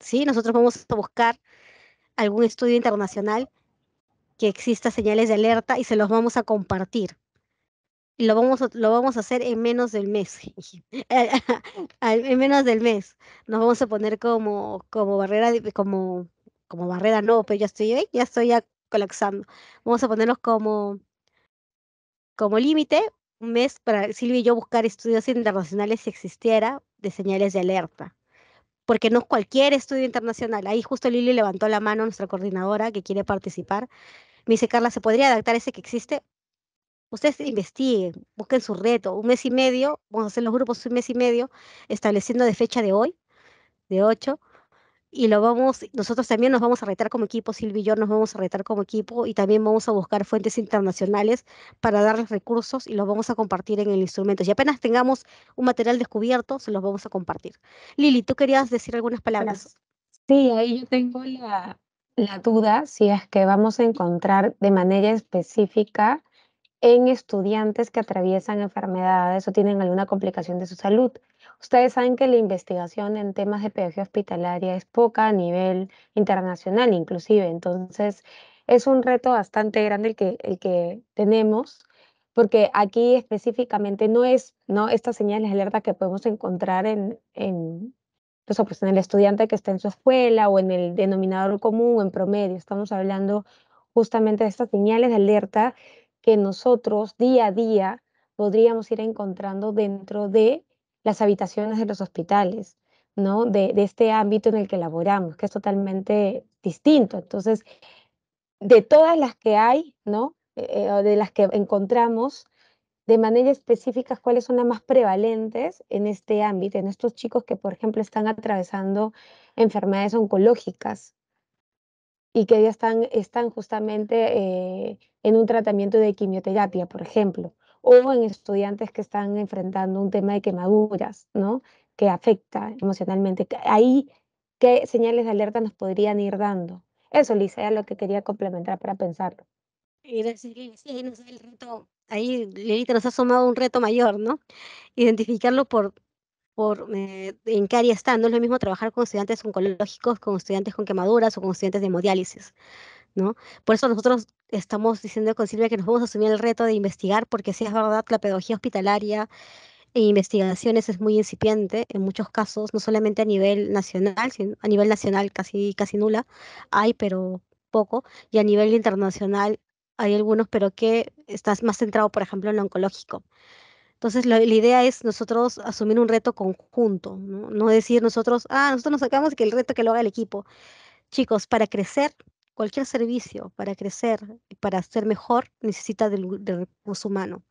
¿sí? Nosotros vamos a buscar algún estudio internacional que exista señales de alerta y se los vamos a compartir. Lo vamos a, lo vamos a hacer en menos del mes. <laughs> en menos del mes. Nos vamos a poner como, como barrera, como, como barrera no, pero pues ya estoy, eh, ya estoy ya colapsando. Vamos a ponernos como, como límite un mes para Silvia y yo buscar estudios internacionales si existiera de señales de alerta. Porque no cualquier estudio internacional. Ahí justo Lili levantó la mano, nuestra coordinadora, que quiere participar. Me dice, Carla, ¿se podría adaptar ese que existe? Ustedes investiguen, busquen su reto. Un mes y medio, vamos a hacer los grupos un mes y medio, estableciendo de fecha de hoy, de 8, y lo vamos, nosotros también nos vamos a retar como equipo, Silvio y yo nos vamos a retar como equipo y también vamos a buscar fuentes internacionales para darles recursos y los vamos a compartir en el instrumento. Y apenas tengamos un material descubierto, se los vamos a compartir. Lili, tú querías decir algunas palabras. Sí, ahí yo tengo la, la duda si es que vamos a encontrar de manera específica en estudiantes que atraviesan enfermedades o tienen alguna complicación de su salud. Ustedes saben que la investigación en temas de pedagogía hospitalaria es poca a nivel internacional inclusive, entonces es un reto bastante grande el que, el que tenemos, porque aquí específicamente no es ¿no? estas señales de alerta que podemos encontrar en, en, pues, pues en el estudiante que está en su escuela o en el denominador común o en promedio, estamos hablando justamente de estas señales de alerta que nosotros día a día podríamos ir encontrando dentro de las habitaciones de los hospitales, ¿no? De, este ámbito en el que laboramos, que es totalmente distinto. Entonces, de todas las que hay, ¿no? Eh, eh, de las que encontramos, de manera específica cuáles son las más prevalentes en este ámbito, en estos chicos que, por ejemplo, están atravesando enfermedades oncológicas, y que ya están, están justamente eh, en un tratamiento de quimioterapia, por ejemplo, o en estudiantes que están enfrentando un tema de quemaduras, ¿no? Que afecta emocionalmente. Ahí, ¿qué señales de alerta nos podrían ir dando? Eso, Lisa, era lo que quería complementar para pensarlo. Sí, no sé, el reto, ahí Lilita nos ha sumado un reto mayor, ¿no? Identificarlo por, por eh, en qué área están. No es lo mismo trabajar con estudiantes oncológicos, con estudiantes con quemaduras o con estudiantes de hemodiálisis. ¿no? Por eso nosotros estamos diciendo con Silvia que nos vamos a asumir el reto de investigar, porque si es verdad la pedagogía hospitalaria e investigaciones es muy incipiente en muchos casos, no solamente a nivel nacional, a nivel nacional casi, casi nula, hay, pero poco, y a nivel internacional hay algunos, pero que estás más centrado, por ejemplo, en lo oncológico. Entonces, la, idea es nosotros asumir un reto conjunto, ¿no? decir nosotros, ah, nosotros nos sacamos que el reto que lo haga el equipo. Chicos, para crecer, cualquier servicio, para crecer y para ser mejor, necesita del, del, recurso humano.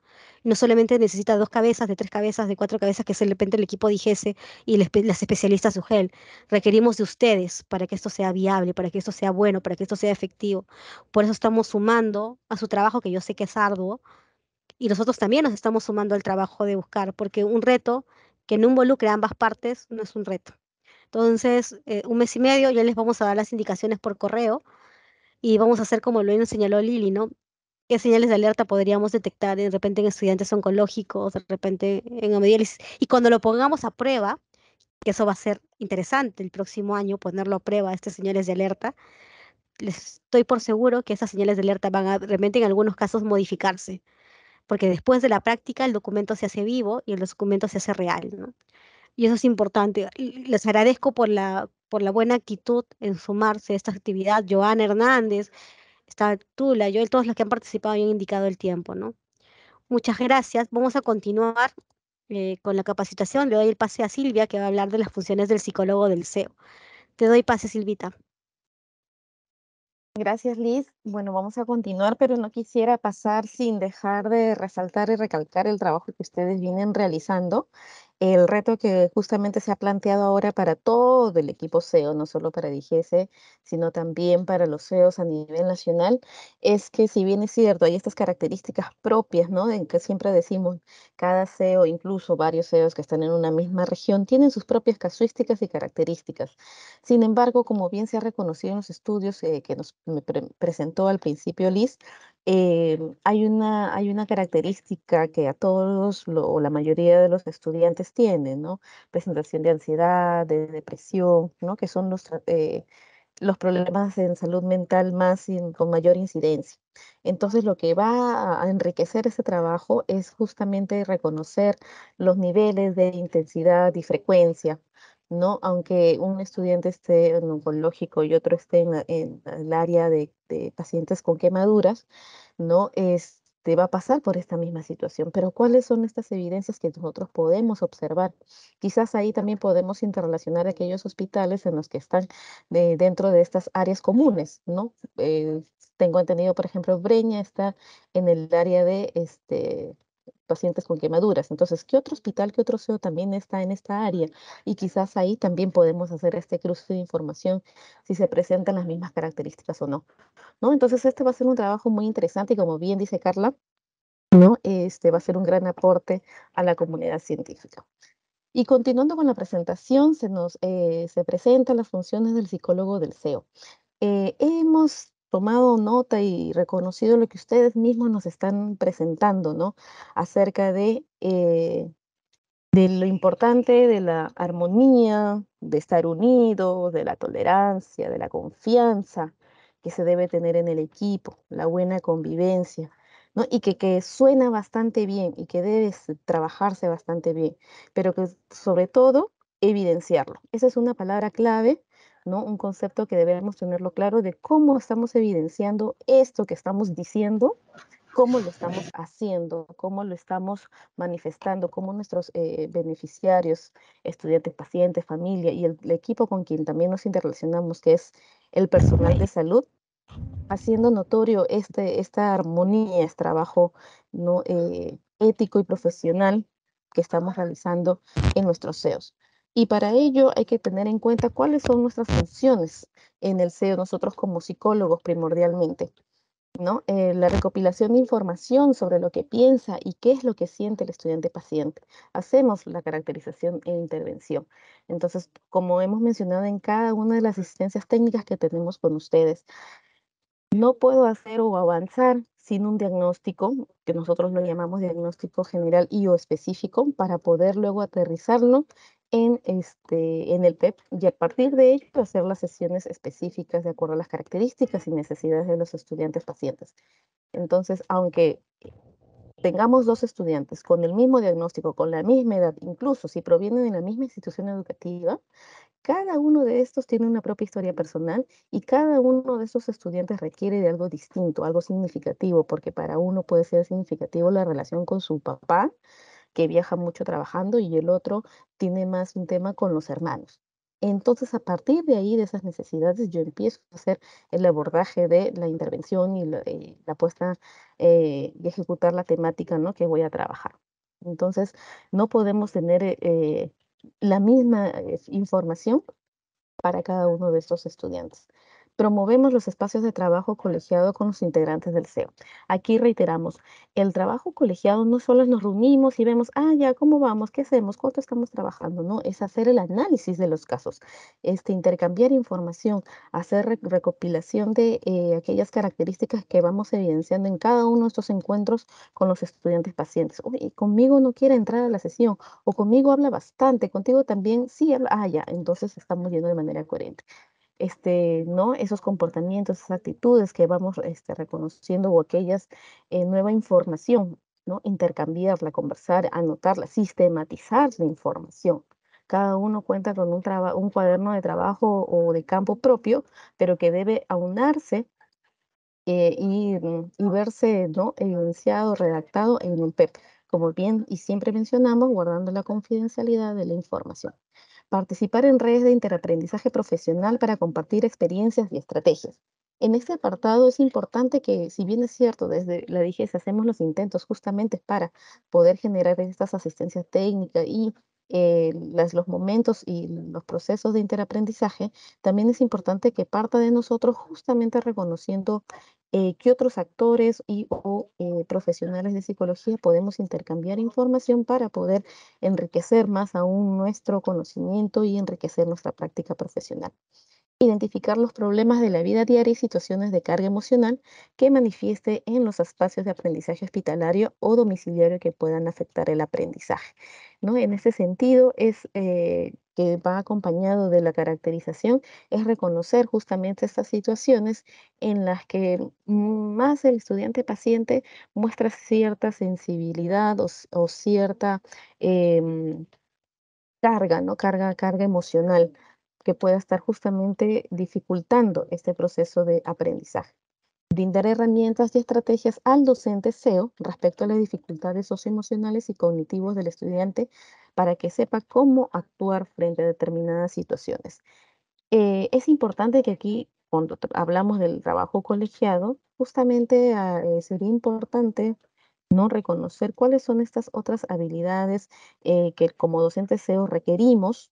No solamente necesita dos cabezas, de tres cabezas, de cuatro cabezas, que de repente el equipo dijese y las especialistas su Requerimos de ustedes para que esto sea viable, para que esto sea bueno, para que esto sea efectivo. Por eso estamos sumando a su trabajo, que yo sé que es arduo, y nosotros también nos estamos sumando al trabajo de buscar, porque un reto que no involucre a ambas partes no es un reto. Entonces, eh, un mes y medio ya les vamos a dar las indicaciones por correo y vamos a hacer como lo señaló Lili, ¿no? ¿Qué señales de alerta podríamos detectar de repente en estudiantes oncológicos, de repente en amediales? Y cuando lo pongamos a prueba, que eso va a ser interesante el próximo año, ponerlo a prueba, estas señales de alerta, les estoy por seguro que esas señales de alerta van a realmente en algunos casos modificarse porque después de la práctica el documento se hace vivo y el documento se hace real. ¿no? Y eso es importante. Les agradezco por la, por la buena actitud en sumarse a esta actividad. Joana Hernández, está Tula, yo, todos los que han participado y han indicado el tiempo. ¿no? Muchas gracias. Vamos a continuar eh, con la capacitación. Le doy el pase a Silvia, que va a hablar de las funciones del psicólogo del CEO. Te doy pase, Silvita. Gracias, Liz. Bueno, vamos a continuar, pero no quisiera pasar sin dejar de resaltar y recalcar el trabajo que ustedes vienen realizando el reto que justamente se ha planteado ahora para todo el equipo SEO, no solo para Digese, sino también para los SEOs a nivel nacional, es que si bien es cierto, hay estas características propias, ¿no? En que siempre decimos, cada SEO, incluso varios SEOs que están en una misma región, tienen sus propias casuísticas y características. Sin embargo, como bien se ha reconocido en los estudios eh, que nos presentó al principio Liz, eh, hay, una, hay una característica que a todos o la mayoría de los estudiantes tienen, ¿no? Presentación de ansiedad, de depresión, ¿no? Que son los, eh, los problemas en salud mental más con mayor incidencia. Entonces, lo que va a enriquecer ese trabajo es justamente reconocer los niveles de intensidad y frecuencia ¿no? Aunque un estudiante esté en oncológico y otro esté en, el área de, pacientes con quemaduras, ¿no? Este, va a pasar por esta misma situación. Pero ¿cuáles son estas evidencias que nosotros podemos observar? Quizás ahí también podemos interrelacionar aquellos hospitales en los que están eh, dentro de estas áreas comunes, ¿no? Eh, tengo entendido, por ejemplo, Breña está en el área de este, pacientes con quemaduras. Entonces, ¿qué otro hospital, qué otro CEO también está en esta área? Y quizás ahí también podemos hacer este cruce de información si se presentan las mismas características o no. ¿No? Entonces, este va a ser un trabajo muy interesante y como bien dice Carla, ¿no? Este va a ser un gran aporte a la comunidad científica. Y continuando con la presentación, se nos eh, se presentan las funciones del psicólogo del CEO. Eh, hemos tomado nota y reconocido lo que ustedes mismos nos están presentando, ¿no? Acerca de, eh, de lo importante de la armonía, de estar unidos, de la tolerancia, de la confianza que se debe tener en el equipo, la buena convivencia, ¿no? Y que, que suena bastante bien y que debe trabajarse bastante bien, pero que sobre todo evidenciarlo. Esa es una palabra clave un concepto que debemos tenerlo claro de cómo estamos evidenciando esto que estamos diciendo, cómo lo estamos haciendo, cómo lo estamos manifestando, cómo nuestros eh, beneficiarios, estudiantes, pacientes, familia y el, equipo con quien también nos interrelacionamos, que es el personal de salud, haciendo notorio este, esta armonía, este trabajo ¿no? Eh, ético y profesional que estamos realizando en nuestros CEOs. Y para ello hay que tener en cuenta cuáles son nuestras funciones en el CEO, nosotros como psicólogos primordialmente. ¿no? Eh, la recopilación de información sobre lo que piensa y qué es lo que siente el estudiante paciente. Hacemos la caracterización e intervención. Entonces, como hemos mencionado en cada una de las asistencias técnicas que tenemos con ustedes, no puedo hacer o avanzar sin un diagnóstico, que nosotros lo llamamos diagnóstico general y o específico, para poder luego aterrizarlo en, este, en el PEP e y a partir de ello hacer las sesiones específicas de acuerdo a las características y necesidades de los estudiantes pacientes. Entonces, aunque tengamos dos estudiantes con el mismo diagnóstico, con la misma edad, incluso si provienen de la misma institución educativa, cada uno de estos tiene una propia historia personal y cada uno de estos estudiantes requiere de algo distinto, algo significativo, porque para uno puede ser significativo la relación con su papá, que viaja mucho trabajando, y el otro tiene más un tema con los hermanos. Entonces, a partir de ahí, de esas necesidades, yo empiezo a hacer el abordaje de la intervención y la, eh, puesta eh, ejecutar la temática ¿no? que voy a trabajar. Entonces, no podemos tener eh, la misma información para cada uno de estos estudiantes. Promovemos los espacios de trabajo colegiado con los integrantes del CEO. Aquí reiteramos, el trabajo colegiado no solo nos reunimos y vemos, ah, ya, ¿cómo vamos? ¿Qué hacemos? ¿Cuánto estamos trabajando? No, es hacer el análisis de los casos, este, intercambiar información, hacer recopilación de eh, aquellas características que vamos evidenciando en cada uno de estos encuentros con los estudiantes pacientes. Uy, conmigo no quiere entrar a la sesión o conmigo habla bastante, contigo también sí habla, ah, ya, entonces estamos yendo de manera coherente. Este, ¿no? esos comportamientos, esas actitudes que vamos este, reconociendo o aquellas eh, nueva información, ¿no? intercambiarla, conversar, anotarla, sistematizar la información. Cada uno cuenta con un, cuaderno de trabajo o de campo propio, pero que debe aunarse eh, mm, y, verse ¿no? evidenciado, redactado en un PEP, como bien y siempre mencionamos, guardando la confidencialidad de la información. Participar en redes de interaprendizaje profesional para compartir experiencias y estrategias. En este apartado es importante que, si bien es cierto, desde la DGS hacemos los intentos justamente para poder generar estas asistencias técnicas y eh, los momentos y los procesos de interaprendizaje, también es importante que parta de nosotros justamente reconociendo eh, que otros actores y o eh, profesionales de psicología podemos intercambiar información para poder enriquecer más aún nuestro conocimiento y enriquecer nuestra práctica profesional identificar los problemas de la vida diaria y situaciones de carga emocional que manifieste en los espacios de aprendizaje hospitalario o domiciliario que puedan afectar el aprendizaje. ¿no? En ese sentido, es eh, que va acompañado de la caracterización, es reconocer justamente estas situaciones en las que más el estudiante paciente muestra cierta sensibilidad o, cierta em, carga, ¿no? carga, carga emocional que pueda estar justamente dificultando este proceso de aprendizaje. Brindar herramientas y estrategias al docente SEO respecto a las dificultades socioemocionales y cognitivos del estudiante para que sepa cómo actuar frente a determinadas situaciones. Eh, es importante que aquí, cuando hablamos del trabajo colegiado, justamente ah, eh, sería importante no reconocer cuáles son estas otras habilidades eh, que como docentes SEO requerimos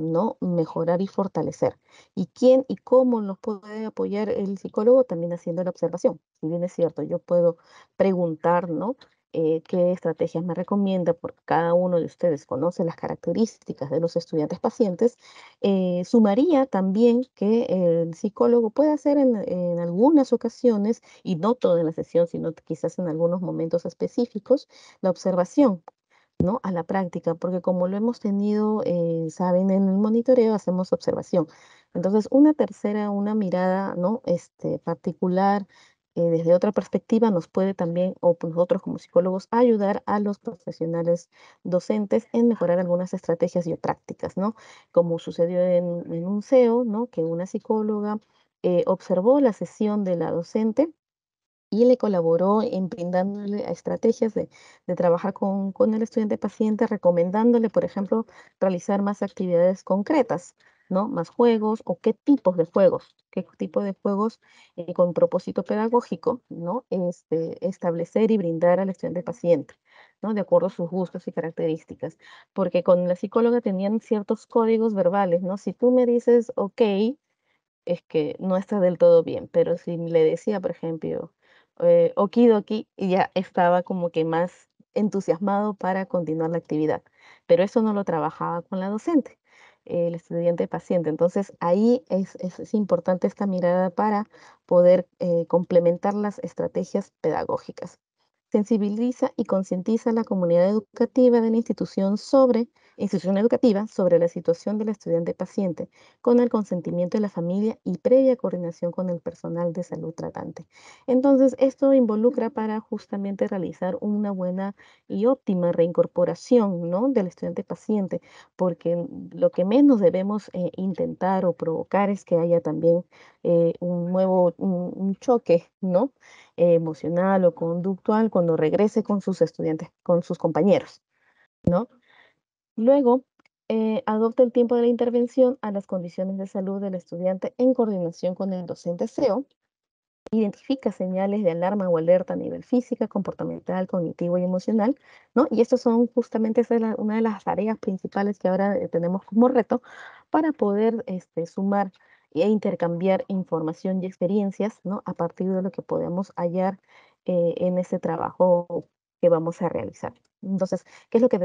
¿no? Mejorar y fortalecer. ¿Y quién y cómo nos puede apoyar el psicólogo? También haciendo la observación. Si bien es cierto, yo puedo preguntar, ¿no? Eh, qué estrategias me recomienda, porque cada uno de ustedes conoce las características de los estudiantes pacientes, eh, sumaría también que el psicólogo puede hacer en, en, algunas ocasiones, y no toda la sesión, sino quizás en algunos momentos específicos, la observación, ¿no? a la práctica, porque como lo hemos tenido, eh, saben, en el monitoreo hacemos observación. Entonces, una tercera, una mirada ¿no? este, particular eh, desde otra perspectiva nos puede también, o pues, nosotros como psicólogos, ayudar a los profesionales docentes en mejorar algunas estrategias y prácticas, ¿no? Como sucedió en, en un CEO, ¿no? Que una psicóloga eh, observó la sesión de la docente y le colaboró en brindándole estrategias de, trabajar con, el estudiante paciente, recomendándole, por ejemplo, realizar más actividades concretas, ¿no? Más juegos o qué tipos de juegos, qué tipo de juegos eh, con propósito pedagógico, ¿no? Este, establecer y brindar al estudiante paciente. ¿no? de acuerdo a sus gustos y características, porque con la psicóloga tenían ciertos códigos verbales, ¿no? Si tú me dices, ok, es que no está del todo bien, pero si le decía, por ejemplo, eh, okidoki y ya estaba como que más entusiasmado para continuar la actividad. Pero eso no lo trabajaba con la docente, el estudiante paciente. Entonces ahí es, importante esta mirada para poder eh, complementar las estrategias pedagógicas sensibiliza y concientiza a la comunidad educativa de la institución sobre institución educativa sobre la situación del estudiante paciente con el consentimiento de la familia y previa coordinación con el personal de salud tratante. Entonces, esto involucra para justamente realizar una buena y óptima reincorporación ¿no? del estudiante paciente, porque lo que menos debemos eh, intentar o provocar es que haya también eh, un nuevo choque, ¿no? Eh, emocional o conductual cuando regrese con sus estudiantes, con sus compañeros, ¿no? Luego, eh, adopta el tiempo de la intervención a las condiciones de salud del estudiante en coordinación con el docente SEO. Identifica señales de alarma o alerta a nivel física, comportamental, cognitivo y emocional, ¿no? Y estas son justamente una de las tareas principales que ahora eh, tenemos como reto para poder este, sumar e intercambiar información y experiencias, ¿no? A partir de lo que podemos hallar eh, en ese trabajo que vamos a realizar. Entonces, ¿qué es lo que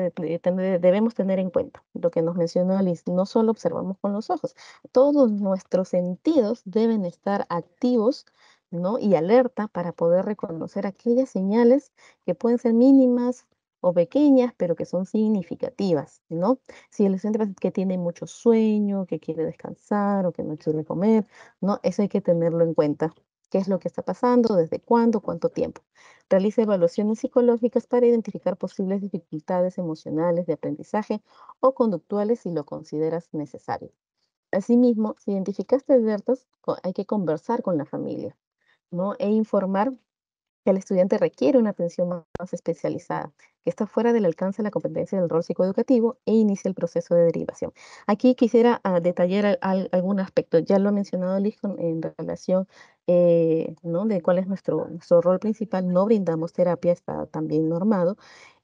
debemos tener en cuenta? Lo que nos mencionó Alice, no solo observamos con los ojos, todos nuestros sentidos deben estar activos ¿no? y alerta para poder reconocer aquellas señales que pueden ser mínimas, o pequeñas, pero que son significativas, ¿no? Si el pasa que tiene mucho sueño, que quiere descansar o que no quiere comer, ¿no? Eso hay que tenerlo en cuenta. ¿Qué es lo que está pasando? ¿Desde cuándo? ¿Cuánto tiempo? Realice evaluaciones psicológicas para identificar posibles dificultades emocionales de aprendizaje o conductuales si lo consideras necesario. Asimismo, si identificaste alertas, hay que conversar con la familia ¿no? e informar el estudiante requiere una atención más, especializada, que está fuera del alcance de la competencia del rol psicoeducativo e inicia el proceso de derivación. Aquí quisiera ah, detallar algún aspecto, ya lo ha mencionado Liz en relación eh, de cuál es nuestro, rol principal, no brindamos terapia, está también normado,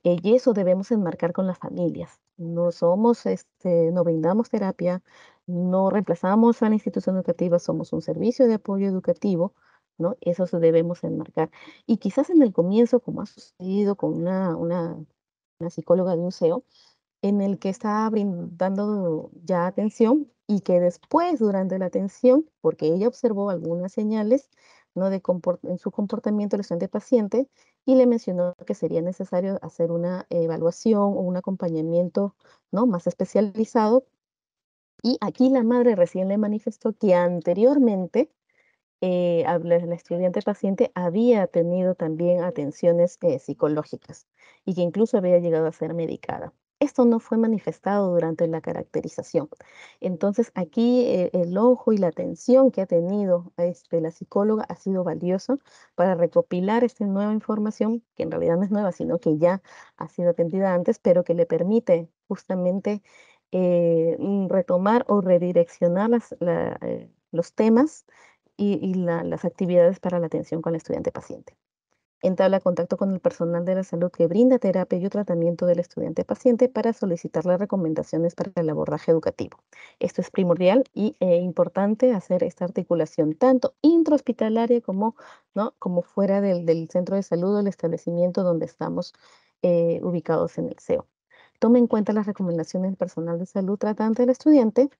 eh, y eso debemos enmarcar con las familias. No somos, este, no brindamos terapia, no reemplazamos a la institución educativa, somos un servicio de apoyo educativo eso debemos enmarcar. Y quizás en el comienzo, como ha sucedido con una, una, psicóloga de un CEO, en el que está brindando ya atención y que después, durante la atención, porque ella observó algunas señales ¿no? de en su comportamiento de estudiante paciente y le mencionó que sería necesario hacer una evaluación o un acompañamiento ¿no? más especializado. Y aquí la madre recién le manifestó que anteriormente eh, la, estudiante paciente había tenido también atenciones eh, psicológicas y que incluso había llegado a ser medicada. Esto no fue manifestado durante la caracterización. Entonces aquí eh, el ojo y la atención que ha tenido este, la psicóloga ha sido valioso para recopilar esta nueva información, que en realidad no es nueva, sino que ya ha sido atendida antes, pero que le permite justamente eh, retomar o redireccionar las, los temas y, las actividades para la atención con el estudiante-paciente. Entabla contacto con el personal de la salud que brinda terapia y tratamiento del estudiante-paciente para solicitar las recomendaciones para el abordaje educativo. Esto es primordial y e importante hacer esta articulación tanto intrahospitalaria como, ¿no? como fuera del, centro de salud o el establecimiento donde estamos eh, ubicados en el SEO. Tome en cuenta las recomendaciones del personal de salud tratante del estudiante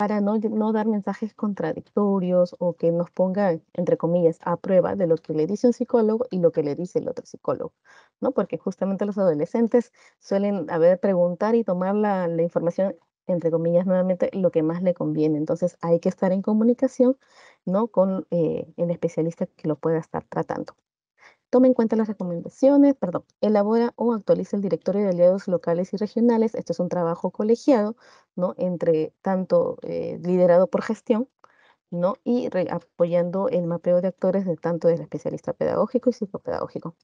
para no, dar mensajes contradictorios o que nos pongan, entre comillas, a prueba de lo que le dice un psicólogo y lo que le dice el otro psicólogo, ¿no? Porque justamente los adolescentes suelen, haber preguntar y tomar la, información entre comillas, nuevamente, lo que más le conviene. Entonces, hay que estar en comunicación, ¿no? Con eh, el especialista que lo pueda estar tratando. Toma en cuenta las recomendaciones, perdón, elabora o actualiza el directorio de aliados locales y regionales. Esto es un trabajo colegiado, ¿no? Entre tanto eh, liderado por gestión, ¿no? Y apoyando el mapeo de actores de tanto del especialista pedagógico y psicopedagógico.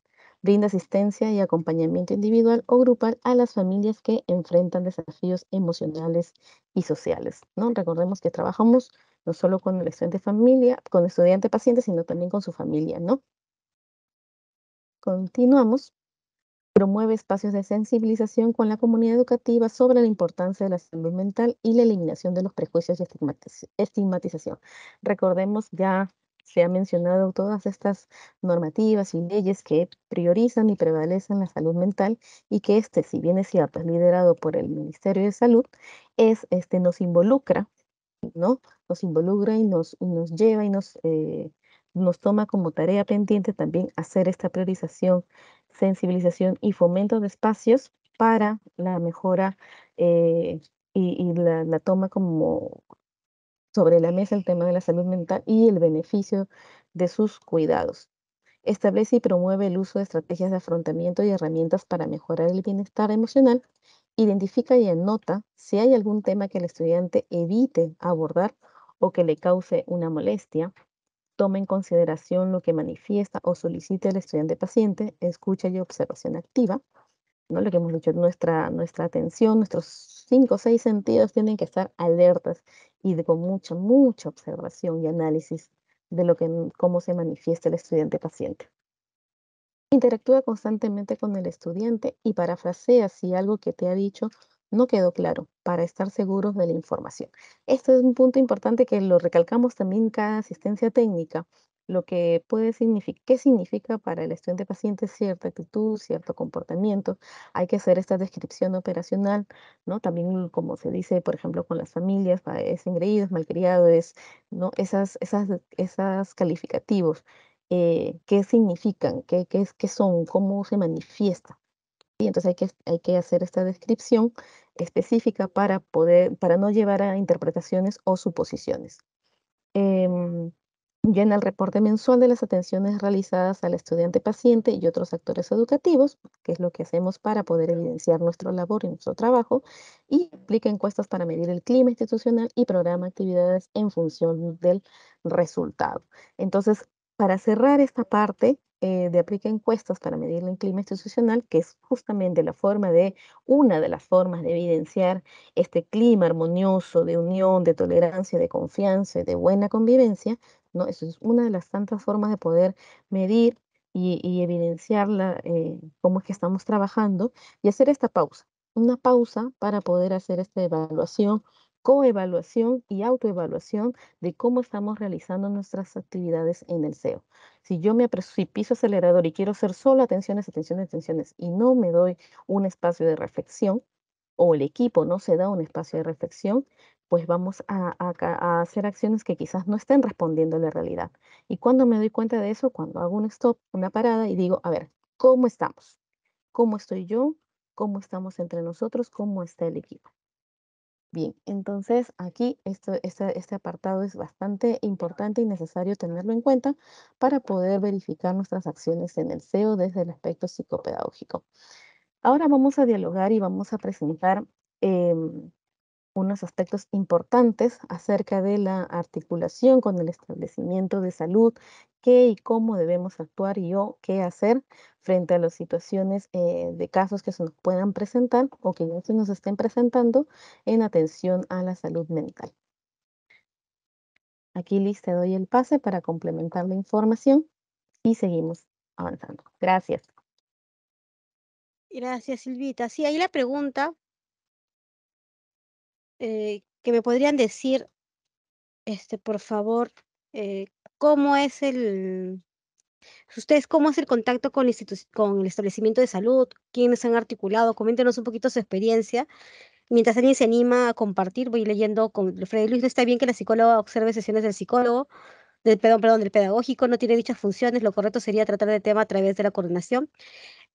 Brinda asistencia y acompañamiento individual o grupal a las familias que enfrentan desafíos emocionales y sociales, ¿no? Recordemos que trabajamos no solo con el estudiante familia, con el estudiante paciente, sino también con su familia, ¿no? continuamos, promueve espacios de sensibilización con la comunidad educativa sobre la importancia de la salud mental y la eliminación de los prejuicios y estigmatización. Recordemos, ya se ha mencionado todas estas normativas y leyes que priorizan y prevalecen la salud mental y que este, si bien es cierto, liderado por el Ministerio de Salud, es, este, nos involucra, ¿no? Nos involucra y nos, nos lleva y nos... Eh, nos toma como tarea pendiente también hacer esta priorización, sensibilización y fomento de espacios para la mejora eh, y, la, la toma como sobre la mesa el tema de la salud mental y el beneficio de sus cuidados. Establece y promueve el uso de estrategias de afrontamiento y herramientas para mejorar el bienestar emocional. Identifica y anota si hay algún tema que el estudiante evite abordar o que le cause una molestia toma en consideración lo que manifiesta o solicita el estudiante paciente, escucha y observación activa, ¿no? Lo que hemos dicho, nuestra, nuestra atención, nuestros cinco o seis sentidos tienen que estar alertas y de, con mucha, mucha observación y análisis de lo que, mm, cómo se manifiesta el estudiante paciente. Interactúa constantemente con el estudiante y parafrasea si algo que te ha dicho no quedó claro para estar seguros de la información. Esto es un punto importante que lo recalcamos también cada asistencia técnica, lo que puede significar, qué significa para el estudiante paciente cierta actitud, cierto comportamiento. Hay que hacer esta descripción operacional, ¿no? También como se dice, por ejemplo, con las familias, es engreído, es ¿no? Esas, esas, esas calificativos, eh, qué significan, ¿Qué, es, qué son, cómo se manifiesta y entonces hay que, hay que hacer esta descripción específica para, poder, para no llevar a interpretaciones o suposiciones. Llena em, el reporte mensual de las atenciones realizadas al estudiante paciente y otros actores educativos, que es lo que hacemos para poder evidenciar nuestra labor y nuestro trabajo, y aplica encuestas para medir el clima institucional y programa actividades en función del resultado. Entonces, para cerrar esta parte, eh, de aplica encuestas para medir el clima institucional, que es justamente la forma de, una de las formas de evidenciar este clima armonioso de unión, de tolerancia, de confianza y de buena convivencia, ¿no? Eso es una de las tantas formas de poder medir y, y evidenciar eh, cómo es que estamos trabajando y hacer esta pausa, una pausa para poder hacer esta evaluación coevaluación y autoevaluación de cómo estamos realizando nuestras actividades en el SEO. Si yo me y piso acelerador y quiero hacer solo atenciones, atenciones, atenciones y no me doy un espacio de reflexión o el equipo no se da un espacio de reflexión, pues vamos a, a hacer acciones que quizás no estén respondiendo a la realidad. Y cuando me doy cuenta de eso, cuando hago un stop, una parada y digo, a ver, ¿cómo estamos? ¿Cómo estoy yo? ¿Cómo estamos entre nosotros? ¿Cómo está el equipo? Bien, entonces aquí esto, este, este, apartado es bastante importante y necesario tenerlo en cuenta para poder verificar nuestras acciones en el SEO desde el aspecto psicopedagógico. Ahora vamos a dialogar y vamos a presentar em, unos aspectos importantes acerca de la articulación con el establecimiento de salud qué y cómo debemos actuar y yo qué hacer frente a las situaciones eh, de casos que se nos puedan presentar o que ya se nos estén presentando en atención a la salud mental. Aquí listo, doy el pase para complementar la información y seguimos avanzando. Gracias. Gracias, Silvita. Sí, hay la pregunta eh, que me podrían decir, este, por favor, eh, cómo es el, ustedes cómo es el contacto con, con el establecimiento de salud, quiénes han articulado, coméntenos un poquito su experiencia. Mientras alguien se anima a compartir, voy leyendo con Freddy Luis, no está bien que la psicóloga observe sesiones del psicólogo, del, perdón, perdón, del pedagógico, no tiene dichas funciones, lo correcto sería tratar el tema a través de la coordinación.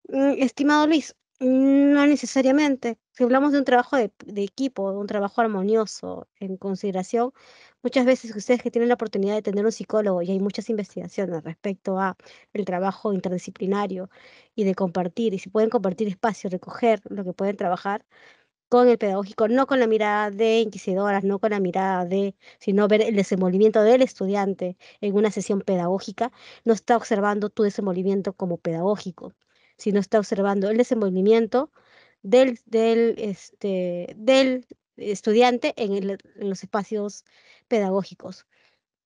Mm, estimado Luis, no necesariamente. Si hablamos de un trabajo de, equipo, de un trabajo armonioso, en consideración, muchas veces ustedes que tienen la oportunidad de tener un psicólogo, y hay muchas investigaciones respecto a el trabajo interdisciplinario y de compartir, y si pueden compartir espacio, recoger lo que pueden trabajar con el pedagógico, no con la mirada de inquisidoras, no con la mirada de, sino ver el desenvolvimiento del estudiante en una sesión pedagógica, no está observando tu desenvolvimiento como pedagógico si no está observando el desenvolvimiento del, del, este, del estudiante en, los espacios pedagógicos.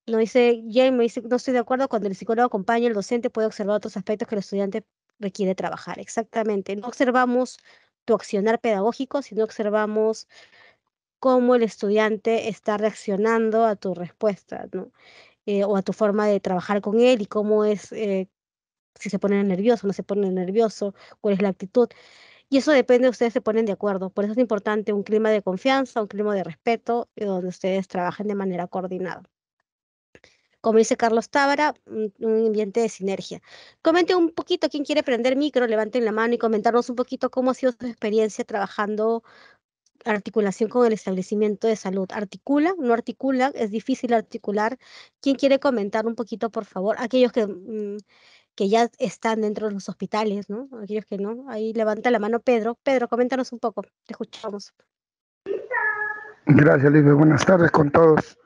No dice, Jane me dice, no estoy de acuerdo, cuando el psicólogo acompaña, el docente puede observar otros aspectos que el estudiante requiere trabajar. Exactamente, no observamos tu accionar pedagógico, sino observamos cómo el estudiante está reaccionando a tu respuesta, ¿no? Eh, o a tu forma de trabajar con él y cómo es, eh, si se pone nervioso, no se pone nervioso, cuál es la actitud. Y eso depende, ustedes se ponen de acuerdo. Por eso es importante un clima de confianza, un clima de respeto, eh, donde ustedes trabajen de manera coordinada. Como dice Carlos Tábara, un ambiente de sinergia. Comente un poquito, ¿quién quiere prender micro, levanten la mano y comentarnos un poquito cómo ha sido su experiencia trabajando articulación con el establecimiento de salud. ¿Articula? ¿No articula? Es difícil articular. ¿Quién quiere comentar un poquito, por favor? Aquellos que... Mm, que ya están dentro de los hospitales, ¿no? Aquellos que no. Ahí levanta la mano Pedro. Pedro, coméntanos un poco, te escuchamos. Gracias, Libre. Buenas tardes con todos.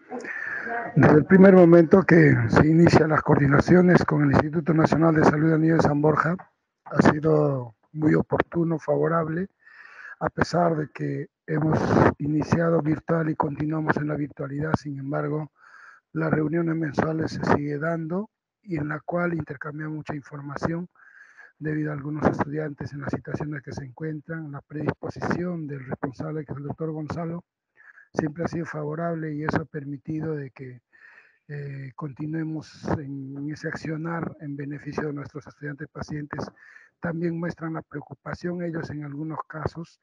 Desde el primer momento que se inician las coordinaciones con el Instituto Nacional de Salud de Niño de San Borja, ha sido muy oportuno, favorable, a pesar de que hemos iniciado virtual y continuamos en la virtualidad, sin embargo, las reuniones mensuales se sigue dando y en la cual intercambiamos mucha información debido a algunos estudiantes en la en la que se encuentran. La predisposición del responsable, que es el doctor Gonzalo, siempre ha sido favorable y eso ha permitido de que eh, continuemos en ese accionar en beneficio de nuestros estudiantes pacientes. También muestran la preocupación ellos en algunos casos,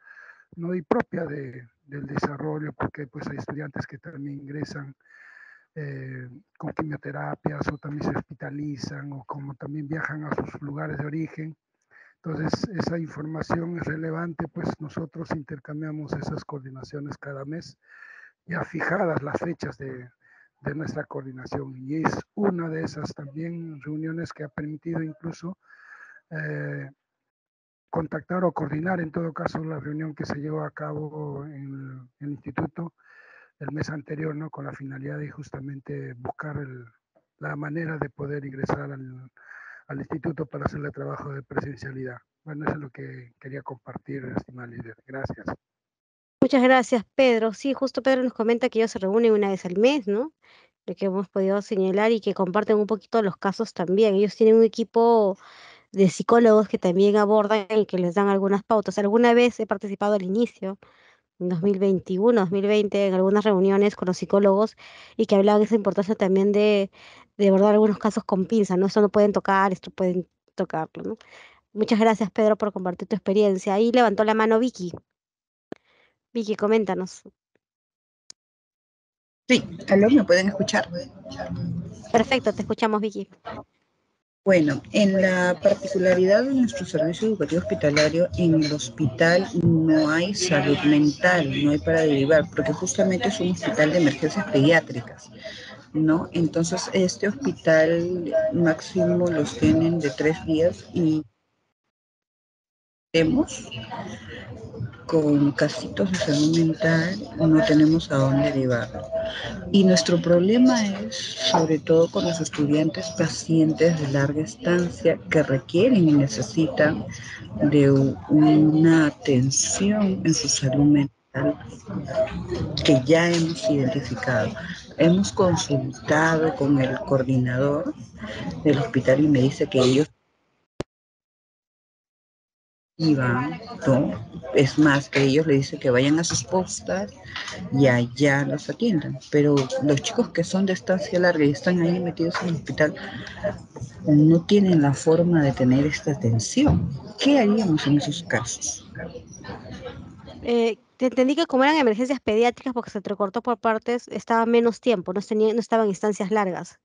no y propia de, del desarrollo, porque pues hay estudiantes que también ingresan eh, con quimioterapias o también se hospitalizan o como también viajan a sus lugares de origen. Entonces, esa información es relevante, pues nosotros intercambiamos esas coordinaciones cada mes, ya fijadas las fechas de, nuestra coordinación. Y es una de esas también reuniones que ha permitido incluso eh, contactar o coordinar, en todo caso, la reunión que se llevó a cabo en el instituto el mes anterior, ¿no? Con la finalidad de justamente buscar la manera de poder ingresar al, instituto para hacerle trabajo de presencialidad. Bueno, eso es lo que quería compartir, estimado Gracias. Muchas gracias, Pedro. Sí, justo Pedro nos comenta que ellos se reúnen una vez al mes, ¿no? Lo que hemos podido señalar y que comparten un poquito los casos también. Ellos tienen un equipo de psicólogos que también abordan y que les dan algunas pautas. Alguna vez he participado al inicio en 2021, 2020, en algunas reuniones con los psicólogos y que hablaban de esa importancia también de, de abordar algunos casos con pinza, ¿no? Esto no pueden tocar, esto pueden tocarlo, ¿no? Muchas gracias, Pedro, por compartir tu experiencia. Ahí levantó la mano Vicky. Vicky, coméntanos. Sí, aló, ¿me pueden escuchar? Perfecto, te escuchamos, Vicky. Bueno, en la particularidad de nuestro servicio educativo hospitalario, en el hospital no hay salud mental, no hay para derivar, porque justamente es un hospital de emergencias pediátricas, ¿no? Entonces, este hospital máximo los tienen de tres días y tenemos con casitos de salud mental no tenemos a dónde llevarlo. Y nuestro problema es sobre todo con los estudiantes pacientes de larga estancia que requieren y necesitan de una atención en su salud mental que ya hemos identificado. Hemos consultado con el coordinador del hospital y me dice que ellos es más, que ellos le dicen que vayan a sus postas y allá los atiendan. Pero los chicos que son de estancia larga y están ahí metidos en el hospital no tienen la forma de tener esta atención. ¿Qué haríamos en esos casos? Eh, te entendí que como eran emergencias pediátricas, porque se recortó por partes, estaba menos tiempo, no, no estaban instancias largas.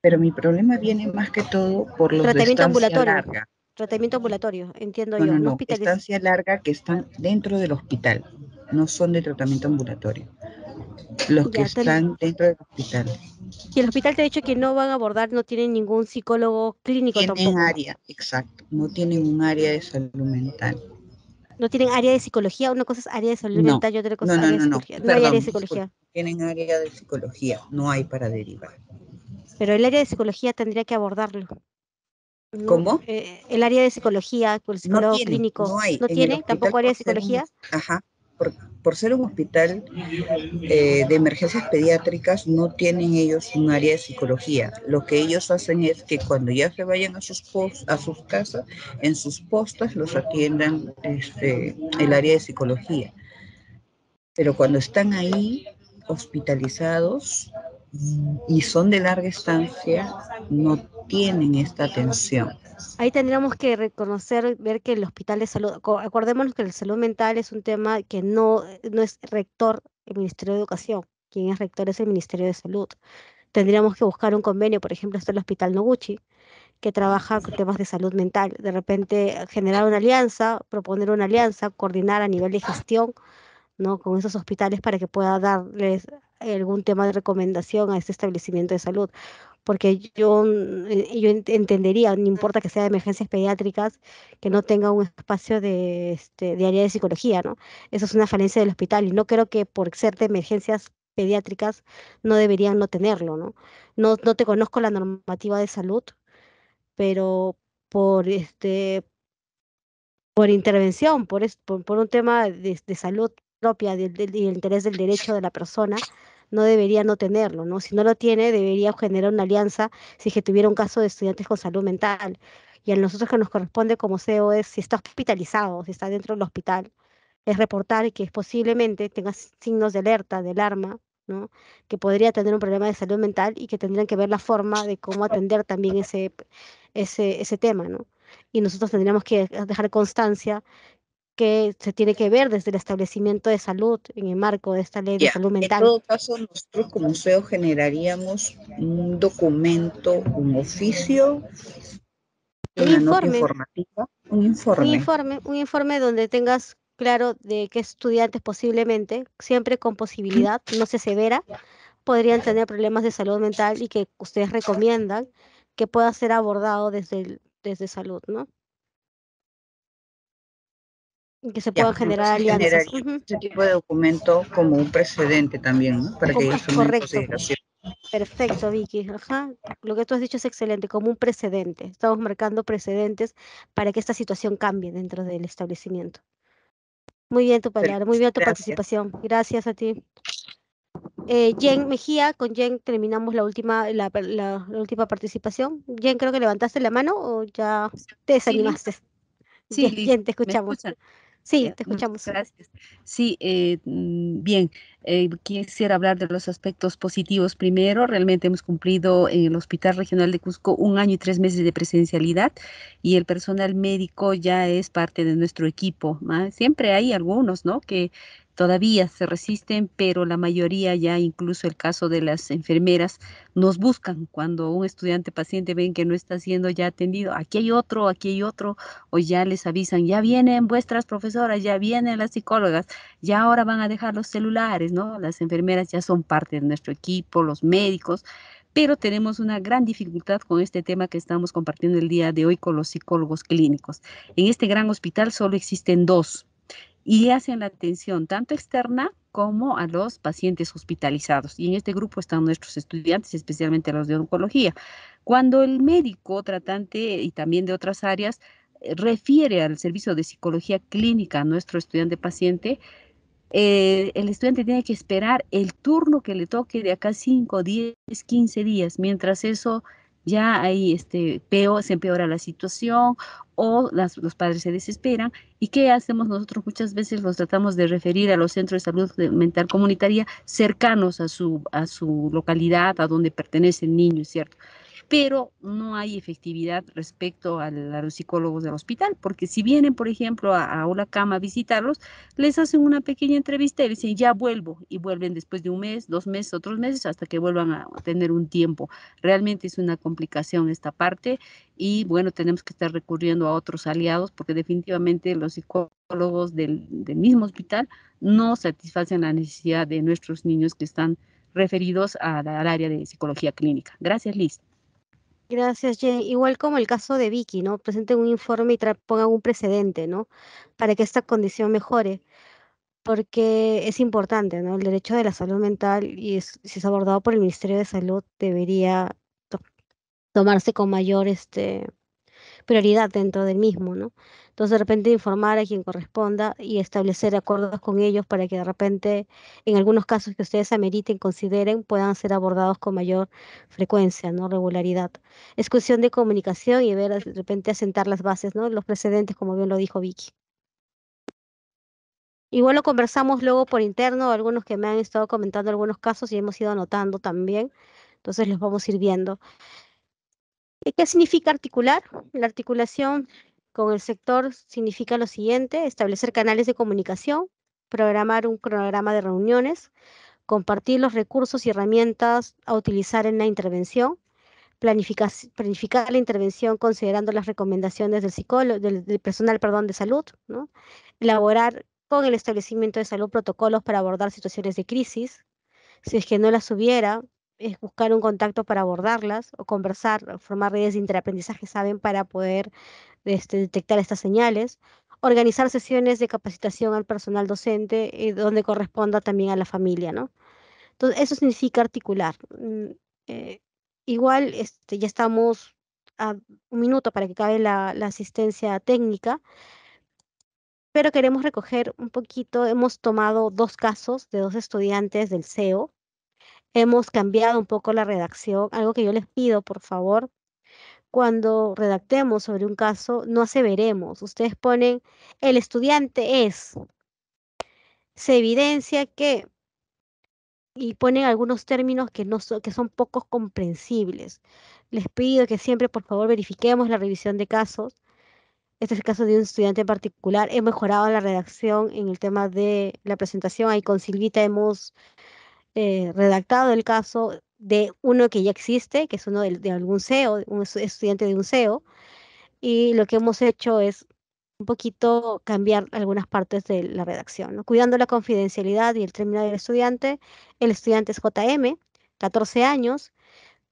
Pero mi problema viene más que todo por los tratamientos ambulatorios. Tratamiento ambulatorio, entiendo yo. No, no, estancia larga que están dentro del hospital, no son de tratamiento ambulatorio. Los que están dentro del hospital. Y el hospital te ha dicho que no van a abordar, no tienen ningún psicólogo clínico tienen área, exacto, no tienen un área de salud mental. No tienen área de psicología, una cosa es área de salud mental y otra cosa es área de psicología. No, hay área de psicología. Tienen área de psicología, no hay para derivar. Pero el área de psicología tendría que abordarlo. ¿Cómo? Eh, el área de psicología, el psicólogo no tiene, clínico. No, tiene tampoco área de psicología. ajá. Por, ser un hospital eh, de emergencias pediátricas, no tienen ellos un área de psicología. Lo que ellos hacen es que cuando ya se vayan a sus, post, a sus casas, en sus postas los atiendan este, el área de psicología. Pero cuando están ahí hospitalizados, y son de larga estancia, no tienen esta atención. Ahí tendríamos que reconocer, ver que el hospital de salud, acordémonos que la salud mental es un tema que no, no es rector el Ministerio de Educación, quien es rector es el Ministerio de Salud. Tendríamos que buscar un convenio, por ejemplo, está el Hospital Noguchi, que trabaja con temas de salud mental. De repente, generar una alianza, proponer una alianza, coordinar a nivel de gestión ¿no? con esos hospitales para que pueda darles algún tema de recomendación a este establecimiento de salud, porque yo, mm, eh, yo entendería, no importa que sea de emergencias pediátricas, que no tenga un espacio de, este, de área de psicología, ¿no? Eso es una falencia del hospital y no creo que por ser de emergencias pediátricas no deberían no tenerlo, ¿no? No, no te conozco la normativa de salud, pero por este por intervención, por, por, por un tema de, de salud propia del, interés del derecho de la persona, no debería no tenerlo, ¿no? Si no lo tiene, debería generar una alianza si es que tuviera un caso de estudiantes con salud mental. Y a nosotros que nos corresponde como CEO es si está hospitalizado, si está dentro del hospital, es reportar que posiblemente tenga signos de alerta, de alarma, ¿no? que podría tener un problema de salud mental y que tendrían que ver la forma de cómo atender también ese, ese, ese tema. ¿no? Y nosotros tendríamos que dejar constancia que se tiene que ver desde el establecimiento de salud en el marco de esta ley de salud mental. En todo caso, nosotros como museo generaríamos un documento, un oficio, un informe, un informe. Un informe, donde tengas claro de qué estudiantes posiblemente, siempre con posibilidad, no se severa, podrían tener problemas de salud mental y que ustedes recomiendan que pueda ser abordado desde, desde salud, ¿no? Que se puedan pues, generar alianzas. Este tipo de documento como un precedente también, ¿no? Para que correcto. Perfecto, Vicky. Ajá. Lo que tú has dicho es excelente, como un precedente. Estamos marcando precedentes para que esta situación cambie dentro del establecimiento. Muy bien tu palabra, muy bien tu participación. Gracias a ti. Eh, Jen Mejía, con Jen terminamos la última, la, última participación. Jen, creo que levantaste la mano o ya te desanimaste. Sí, Jen, Jen te escuchamos. Sí, te escuchamos. Gracias. Sí, eh, mm, bien, eh, quisiera hablar de los aspectos positivos primero. Realmente hemos cumplido en el Hospital Regional de Cusco un año y tres meses de presencialidad y el personal médico ya es parte de nuestro equipo. ¿ah? Siempre hay algunos, ¿no? Que todavía se resisten, pero la mayoría ya, incluso el caso de las enfermeras, nos buscan cuando un estudiante paciente ven que no está siendo ya atendido. Aquí hay otro, aquí hay otro, o ya les avisan, ya vienen vuestras profesoras, ya vienen las psicólogas, ya ahora van a dejar los celulares, ¿no? Las enfermeras ya son parte de nuestro equipo, los médicos, pero tenemos una gran dificultad con este tema que estamos compartiendo el día de hoy con los psicólogos clínicos. En este gran hospital solo existen dos y hacen la atención tanto externa como a los pacientes hospitalizados. Y en este grupo están nuestros estudiantes, especialmente los de oncología. Cuando el médico tratante y también de otras áreas eh, refiere al servicio de psicología clínica a nuestro estudiante paciente, eh, el estudiante tiene que esperar el turno que le toque de acá 5, 10, 15 días. Mientras eso, ya ahí este, peor, se empeora la situación o los padres se desesperan. ¿Y qué hacemos nosotros? Muchas veces los tratamos de referir a los centros de salud mental comunitaria cercanos a su, a su localidad, a donde pertenece el niño, ¿cierto? pero no hay efectividad respecto a, los psicólogos del hospital, porque si vienen, por ejemplo, a, una cama a visitarlos, les hacen una pequeña entrevista y dicen, ya vuelvo, y vuelven después de un mes, dos meses, otros meses, hasta que vuelvan a tener un tiempo. Realmente es una complicación esta parte y bueno, tenemos que estar recurriendo a otros aliados porque definitivamente los psicólogos del mismo hospital no satisfacen la necesidad de nuestros niños que están referidos al área de psicología clínica. Gracias, Liz. Gracias, Jane. Igual como el caso de Vicky, ¿no? Presente un informe y ponga un precedente, ¿no? Para que esta condición mejore, porque es importante, ¿no? El derecho de la salud mental, y si es abordado por el Ministerio de Salud, debería tomarse con mayor este, prioridad dentro del mismo, ¿no? Entonces, de repente informar a quien corresponda y establecer acuerdos con ellos para que de repente, en algunos casos que ustedes ameriten, consideren, puedan ser abordados con mayor frecuencia, ¿no? Regularidad. Es de comunicación y ver de repente asentar las bases, ¿no? Los precedentes, como bien lo dijo Vicky. Igual lo conversamos luego por interno, algunos que me han estado comentando algunos casos y hemos ido anotando también. Entonces los vamos a ir viendo. ¿Qué significa articular? La articulación con el sector significa lo siguiente, establecer canales de comunicación, programar un cronograma de reuniones, compartir los recursos y herramientas a utilizar en la intervención, planificar, la intervención considerando las recomendaciones del psicólogo, del, personal de salud, elaborar con el establecimiento de salud protocolos para abordar situaciones de crisis, si es que no las hubiera, es buscar un contacto para abordarlas o conversar, formar redes de interaprendizaje, saben, para poder este, detectar estas señales, organizar sesiones de capacitación al personal docente y eh, donde corresponda también a la familia, ¿no? Entonces, eso significa articular. Mm, eh, igual, este, ya estamos a un minuto para que acabe la, la asistencia técnica, pero queremos recoger un poquito, hemos tomado dos casos de dos estudiantes del CEO, hemos cambiado un poco la redacción. Algo que yo les pido, por favor, cuando redactemos sobre un caso, no aseveremos. Ustedes ponen, el estudiante es. Se evidencia que y ponen algunos términos que, no que son pocos comprensibles. Les pido que siempre, por favor, verifiquemos la revisión de casos. Este es el caso de un estudiante en particular. He mejorado la redacción en el tema de la presentación. Ahí con Silvita hemos eh, redactado el caso de uno que ya existe, que es uno de, algún CEO, un estudiante de un CEO, y lo que hemos hecho es un poquito cambiar algunas partes de la redacción, ¿no? cuidando la confidencialidad y el término del estudiante. El estudiante es JM, 14 años,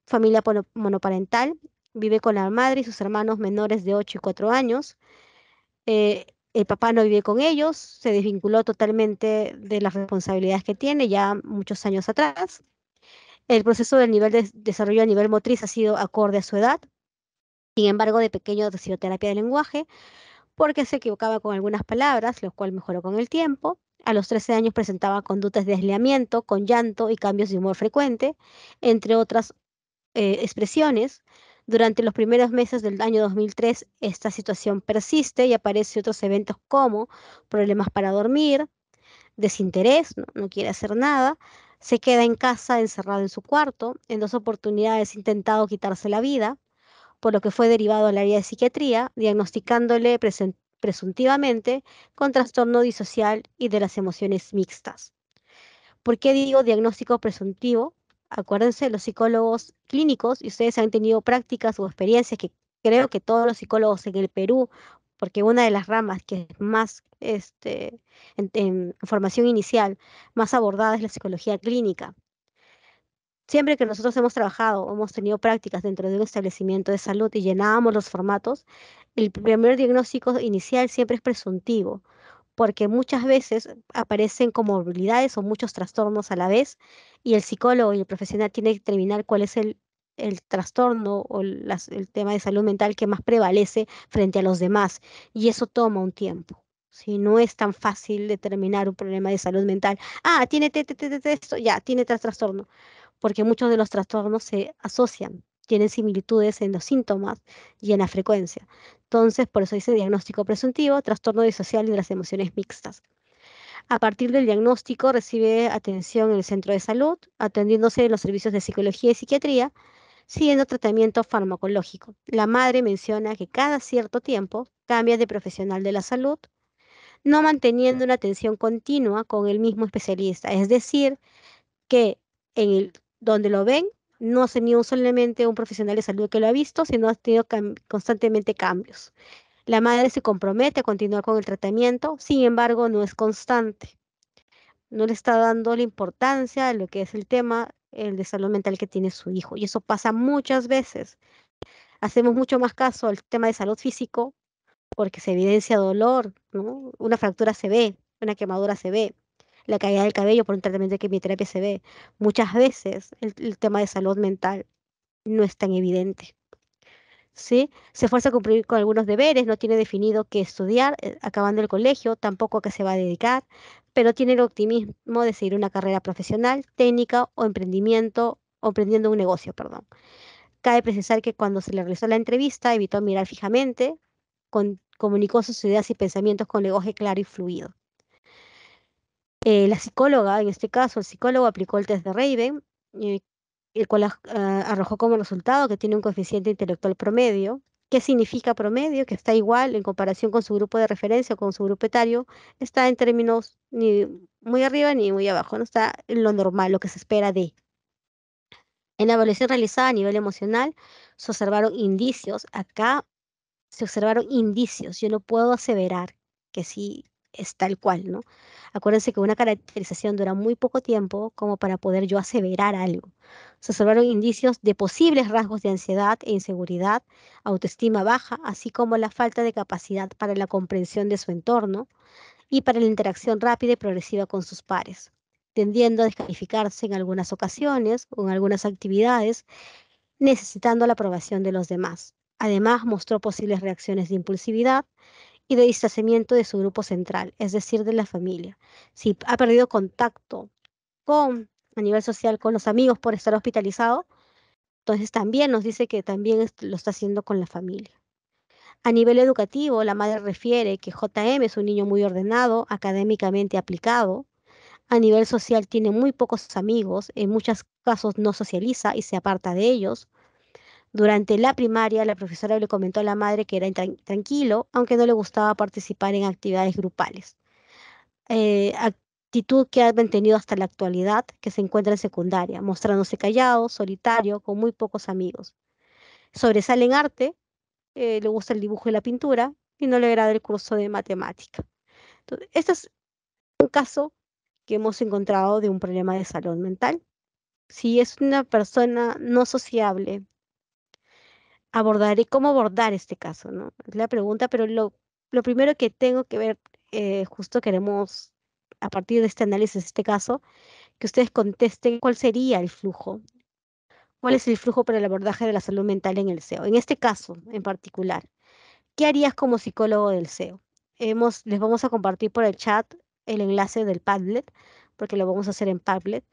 familia monoparental, vive con la madre y sus hermanos menores de 8 y 4 años. Eh, el papá no vive con ellos, se desvinculó totalmente de las responsabilidades que tiene ya muchos años atrás. El proceso del nivel de desarrollo a nivel motriz ha sido acorde a su edad. Sin embargo, de pequeño recibió terapia de lenguaje porque se equivocaba con algunas palabras, lo cual mejoró con el tiempo. A los 13 años presentaba conductas de desleamiento, con llanto y cambios de humor frecuente, entre otras eh, expresiones. Durante los primeros meses del año 2003, esta situación persiste y aparecen otros eventos como problemas para dormir, desinterés, no, quiere hacer nada, se queda en casa encerrado en su cuarto, en dos oportunidades intentado quitarse la vida, por lo que fue derivado a la área de psiquiatría, diagnosticándole presuntivamente con trastorno disocial y de las emociones mixtas. ¿Por qué digo diagnóstico presuntivo? acuérdense, los psicólogos clínicos, y ustedes han tenido prácticas o experiencias que creo que todos los psicólogos en el Perú, porque una de las ramas que es más este, en, en formación inicial, más abordada es la psicología clínica. Siempre que nosotros hemos trabajado, hemos tenido prácticas dentro de un establecimiento de salud y llenábamos los formatos, el primer diagnóstico inicial siempre es presuntivo porque muchas veces aparecen comorbilidades o muchos trastornos a la vez y el psicólogo y el profesional tiene que determinar cuál es el, trastorno o el tema de salud mental que más prevalece frente a los demás y eso toma un tiempo. Si no es tan fácil determinar un problema de salud mental, ah, tiene esto, ya, tiene trastorno, porque muchos de los trastornos se asocian tienen similitudes en los síntomas y en la frecuencia. Entonces, por eso dice diagnóstico presuntivo, trastorno disocial de las emociones mixtas. A partir del diagnóstico recibe atención en el centro de salud, atendiéndose en los servicios de psicología y psiquiatría, siguiendo tratamiento farmacológico. La madre menciona que cada cierto tiempo cambia de profesional de la salud, no manteniendo una atención continua con el mismo especialista, es decir, que en el, donde lo ven no ha tenido solamente un profesional de salud que lo ha visto, sino ha tenido constantemente cambios. La madre se compromete a continuar con el tratamiento, sin embargo, no es constante. No le está dando la importancia a lo que es el tema el de salud mental que tiene su hijo. Y eso pasa muchas veces. Hacemos mucho más caso al tema de salud físico porque se evidencia dolor, una fractura se ve, una quemadura se ve, la caída del cabello por un tratamiento de quimioterapia se ve. Muchas veces el, tema de salud mental no es tan evidente. ¿Sí? Se esfuerza a cumplir con algunos deberes, no tiene definido qué estudiar, eh, acabando el colegio, tampoco a qué se va a dedicar, pero tiene el optimismo de seguir una carrera profesional, técnica o emprendimiento, o emprendiendo un negocio, perdón. Cabe precisar que cuando se le realizó la entrevista evitó mirar fijamente, comunicó sus ideas y pensamientos con lenguaje claro y fluido. Eh, la psicóloga, en este caso, el psicólogo aplicó el test de Raven, eh, el cual ah, arrojó como resultado que tiene un coeficiente intelectual promedio. ¿Qué significa promedio? Que está igual en comparación con su grupo de referencia o con su grupo etario, está en términos ni muy arriba ni muy abajo, no está lo normal, lo que se espera de. En la evaluación realizada a nivel emocional, se observaron indicios. Acá se observaron indicios. Yo no puedo aseverar que sí es tal cual, ¿no? Acuérdense que una caracterización dura muy poco tiempo como para poder yo aseverar algo. Se observaron indicios de posibles rasgos de ansiedad e inseguridad, autoestima baja, así como la falta de capacidad para la comprensión de su entorno y para la interacción rápida y progresiva con sus pares, tendiendo a descalificarse en algunas ocasiones o en algunas actividades, necesitando la aprobación de los demás. Además, mostró posibles reacciones de impulsividad, y de distanciamiento de su grupo central, es decir, de la familia. Si ha perdido contacto con, a nivel social, con los amigos por estar hospitalizado, entonces también nos dice que también lo está haciendo con la familia. A nivel educativo, la madre refiere que JM es un niño muy ordenado, académicamente aplicado. A nivel social tiene muy pocos amigos, en muchos casos no socializa y se aparta de ellos. Durante la primaria, la profesora le comentó a la madre que era tranquilo, aunque no le gustaba participar en actividades grupales. Eh, actitud que ha mantenido hasta la actualidad, que se encuentra en secundaria, mostrándose callado, solitario, con muy pocos amigos. Sobresale en arte, eh, le gusta el dibujo y la pintura, y no le agrada el curso de matemática. este es un caso que hemos encontrado de un problema de salud mental. Si es una persona no sociable, abordaré cómo abordar este caso, ¿no? Es la pregunta, pero lo, lo primero que tengo que ver, eh, justo queremos, a partir de este análisis, este caso, que ustedes contesten cuál sería el flujo, cuál es el flujo para el abordaje de la salud mental en el SEO, en este caso en particular. ¿Qué harías como psicólogo del SEO? Hemos, les vamos a compartir por el chat el enlace del Padlet, porque lo vamos a hacer en Padlet.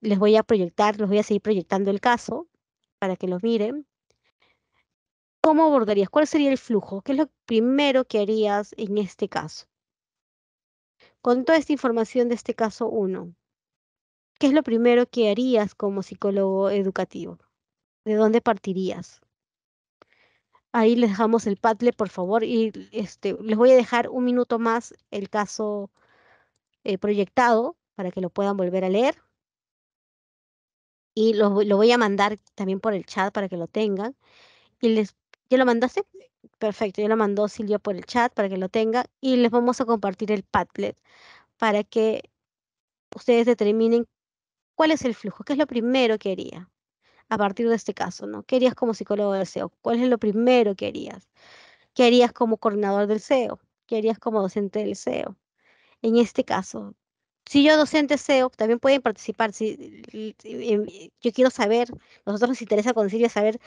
Les voy a proyectar, los voy a seguir proyectando el caso para que los miren. ¿cómo abordarías? ¿Cuál sería el flujo? ¿Qué es lo primero que harías en este caso? Con toda esta información de este caso 1, ¿qué es lo primero que harías como psicólogo educativo? ¿De dónde partirías? Ahí les dejamos el Padlet, por favor, y este, les voy a dejar un minuto más el caso eh, proyectado para que lo puedan volver a leer. Y lo, lo voy a mandar también por el chat para que lo tengan. Y les ¿Ya lo mandaste? Perfecto, ya lo mandó Silvia por el chat para que lo tenga y les vamos a compartir el Padlet para que ustedes determinen cuál es el flujo, qué es lo primero que haría a partir de este caso, ¿no? ¿Qué harías como psicólogo del SEO? ¿Cuál es lo primero que harías? ¿Qué harías como coordinador del SEO? ¿Qué harías como docente del SEO? En este caso, si yo docente SEO, también pueden participar. Si, em, yo quiero saber, nosotros nos interesa con Silvia saber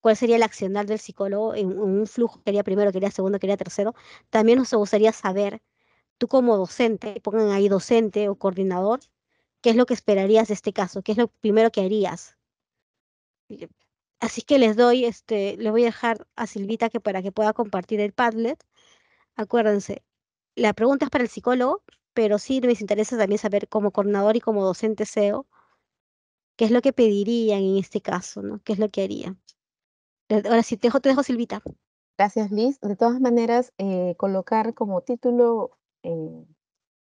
cuál sería el accionar del psicólogo en, un flujo, quería primero, quería segundo, quería tercero. También nos gustaría saber, tú como docente, pongan ahí docente o coordinador, qué es lo que esperarías de este caso, qué es lo primero que harías. Así que les doy, este, le voy a dejar a Silvita que para que pueda compartir el Padlet. Acuérdense, la pregunta es para el psicólogo, pero sí me interesa también saber como coordinador y como docente SEO, qué es lo que pedirían en este caso, ¿no? ¿Qué es lo que harían? Ahora sí, te dejo, te dejo Silvita. Gracias, Liz. De todas maneras, eh, colocar como título eh,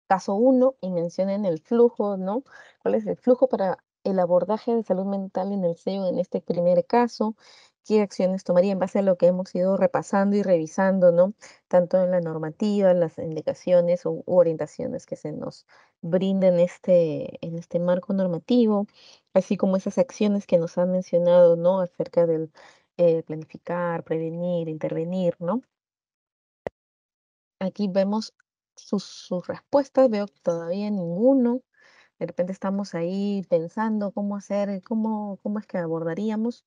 caso uno y mencionen el flujo, ¿no? ¿Cuál es el flujo para el abordaje de salud mental en el sello en este primer caso? ¿Qué acciones tomaría en base a lo que hemos ido repasando y revisando, ¿no? Tanto en la normativa, las indicaciones u, orientaciones que se nos brinden en este, en este marco normativo, así como esas acciones que nos han mencionado, ¿no? Acerca del eh, planificar, prevenir, intervenir, ¿no? Aquí vemos sus, respuestas, veo que todavía ninguno. De repente estamos ahí pensando cómo hacer, cómo, cómo es que abordaríamos.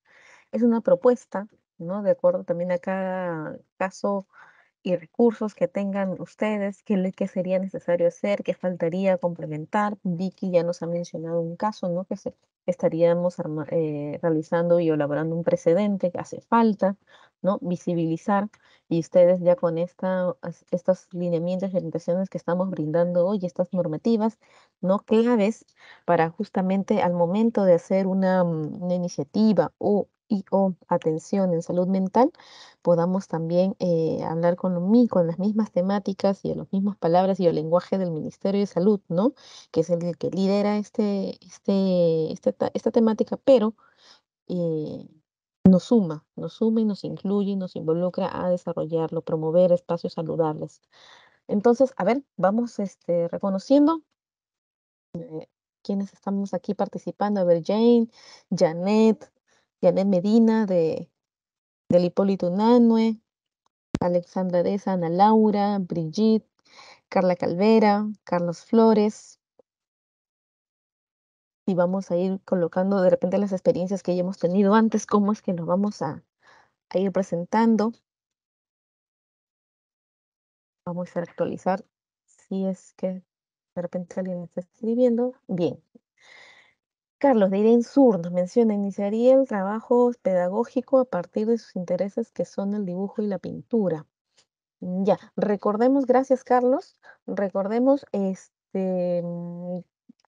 Es una propuesta, ¿no? De acuerdo también a cada caso y recursos que tengan ustedes, qué, qué sería necesario hacer, qué faltaría complementar. Vicky ya nos ha mencionado un caso, ¿no? Que estaríamos eh, realizando y elaborando un precedente que hace falta, ¿no? Visibilizar y ustedes ya con esta, estos lineamientos y orientaciones que estamos brindando hoy, estas normativas, ¿no? Claves para justamente al momento de hacer una, mm, una iniciativa o y o atención en salud mental, podamos también eh, hablar con, mí, con las mismas temáticas y las mismas palabras y el lenguaje del Ministerio de Salud, ¿no? Que es el que lidera este, este, este esta, temática, pero eh, nos suma, nos suma y nos incluye y nos involucra a desarrollarlo, promover espacios saludables. Entonces, a ver, vamos este, reconociendo quiénes eh, quienes estamos aquí participando. A ver, Jane, Janet, Janet Medina de, del Hipólito Nanue, Alexandra Deza, Ana Laura, Brigitte, Carla Calvera, Carlos Flores. Y vamos a ir colocando de repente las experiencias que ya hemos tenido antes, cómo es que nos vamos a, a ir presentando. Vamos a actualizar si es que de repente alguien está escribiendo. Bien, Carlos de Irene Sur nos menciona, iniciaría el trabajo pedagógico a partir de sus intereses que son el dibujo y la pintura. Mm, ya, recordemos, gracias Carlos, recordemos este, mm,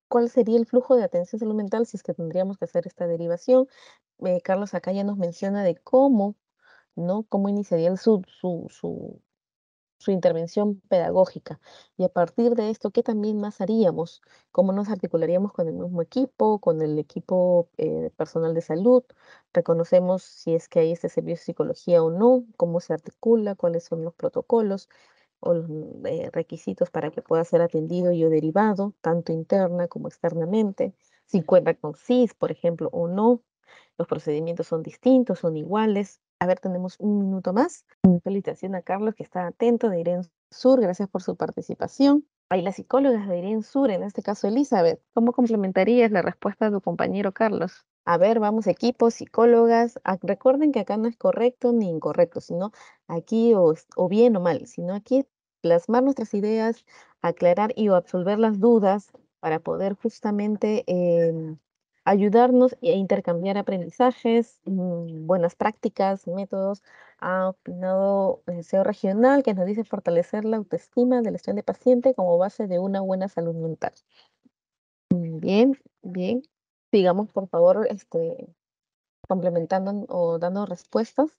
cuál sería el flujo de atención salud mental si es que tendríamos que hacer esta derivación. Eh, Carlos acá ya nos menciona de cómo, ¿no? Cómo iniciaría el, su, su, su, su intervención pedagógica. Y a partir de esto, ¿qué también más haríamos? ¿Cómo nos articularíamos con el mismo equipo, con el equipo eh, personal de salud? ¿Reconocemos si es que hay este servicio de psicología o no? ¿Cómo se articula? ¿Cuáles son los protocolos? o los mm, eh, requisitos para que pueda ser atendido y o derivado, tanto interna como externamente, si cuenta con CIS, por ejemplo, o no, los procedimientos son distintos, son iguales, a ver, tenemos un minuto más. Mm, Felicitación a Carlos que está atento de Irene Sur. Gracias por su participación. Hay las psicólogas de Irene Sur, en este caso Elizabeth. ¿Cómo complementarías la respuesta de tu compañero Carlos? A ver, vamos equipos, psicólogas. Recuerden que acá no es correcto ni incorrecto, sino aquí o, bien o mal, sino aquí plasmar nuestras ideas, aclarar y o absolver las dudas para poder justamente em, ayudarnos e intercambiar aprendizajes, mm, buenas prácticas, métodos. Ha ah, opinado el eh, CEO regional que nos dice fortalecer la autoestima del estudiante paciente como base de una buena salud mental. Mm, bien, bien. Sigamos, por favor, este, complementando o dando respuestas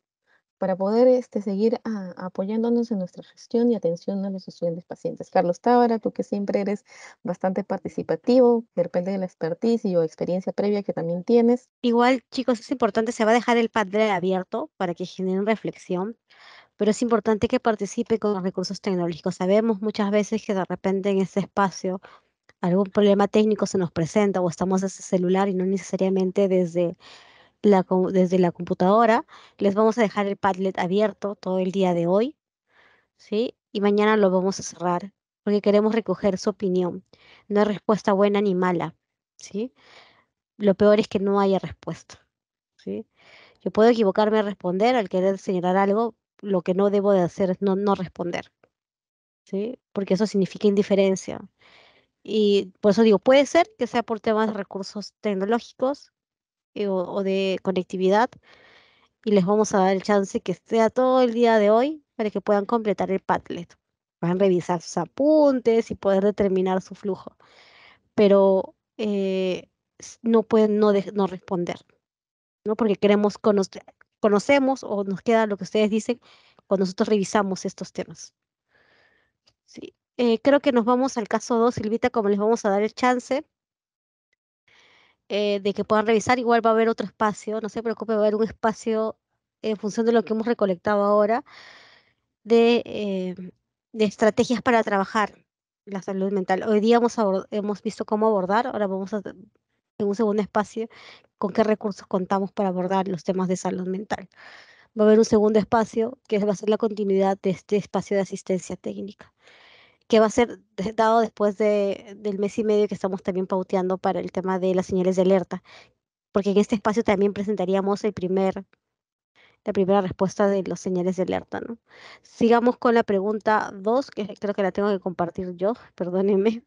para poder este, seguir ah, apoyándonos en nuestra gestión y atención a los estudiantes pacientes. Carlos Tábara, tú que siempre eres bastante participativo, depende de la expertise o experiencia previa que también tienes. Igual, chicos, es importante, se va a dejar el padre abierto para que generen reflexión, pero es importante que participe con los recursos tecnológicos. Sabemos muchas veces que de repente en este espacio algún problema técnico se nos presenta o estamos desde celular y no necesariamente desde desde la computadora. Les vamos a dejar el Padlet abierto todo el día de hoy, ¿sí? Y mañana lo vamos a cerrar porque queremos recoger su opinión. No hay respuesta buena ni mala, ¿sí? Lo peor es que no haya respuesta, ¿sí? Yo puedo equivocarme a responder al querer señalar algo, lo que no debo de hacer es no, responder, ¿sí? Porque eso significa indiferencia. Y por eso digo, puede ser que sea por temas de recursos tecnológicos, eh, o, de conectividad y les vamos a dar el chance que sea todo el día de hoy para que puedan completar el Padlet. Puedan revisar sus apuntes y poder determinar su flujo, pero eh, no pueden no, responder, ¿no? porque queremos conocemos o nos queda lo que ustedes dicen cuando nosotros revisamos estos temas. Sí. Eh, creo que nos vamos al caso 2, Silvita, como les vamos a dar el chance, eh, de que puedan revisar. Igual va a haber otro espacio, no se preocupe, va a haber un espacio en función de lo que hemos recolectado ahora de, eh, estrategias para trabajar la salud mental. Hoy día hemos, hemos visto cómo abordar, ahora vamos a en un segundo espacio con qué recursos contamos para abordar los temas de salud mental. Va a haber un segundo espacio que va a ser la continuidad de este espacio de asistencia técnica que va a ser dado después de, del mes y medio que estamos también pauteando para el tema de las señales de alerta, porque en este espacio también presentaríamos el primer, la primera respuesta de las señales de alerta. ¿no? Sigamos con la pregunta 2, que creo que la tengo que compartir yo, perdónenme.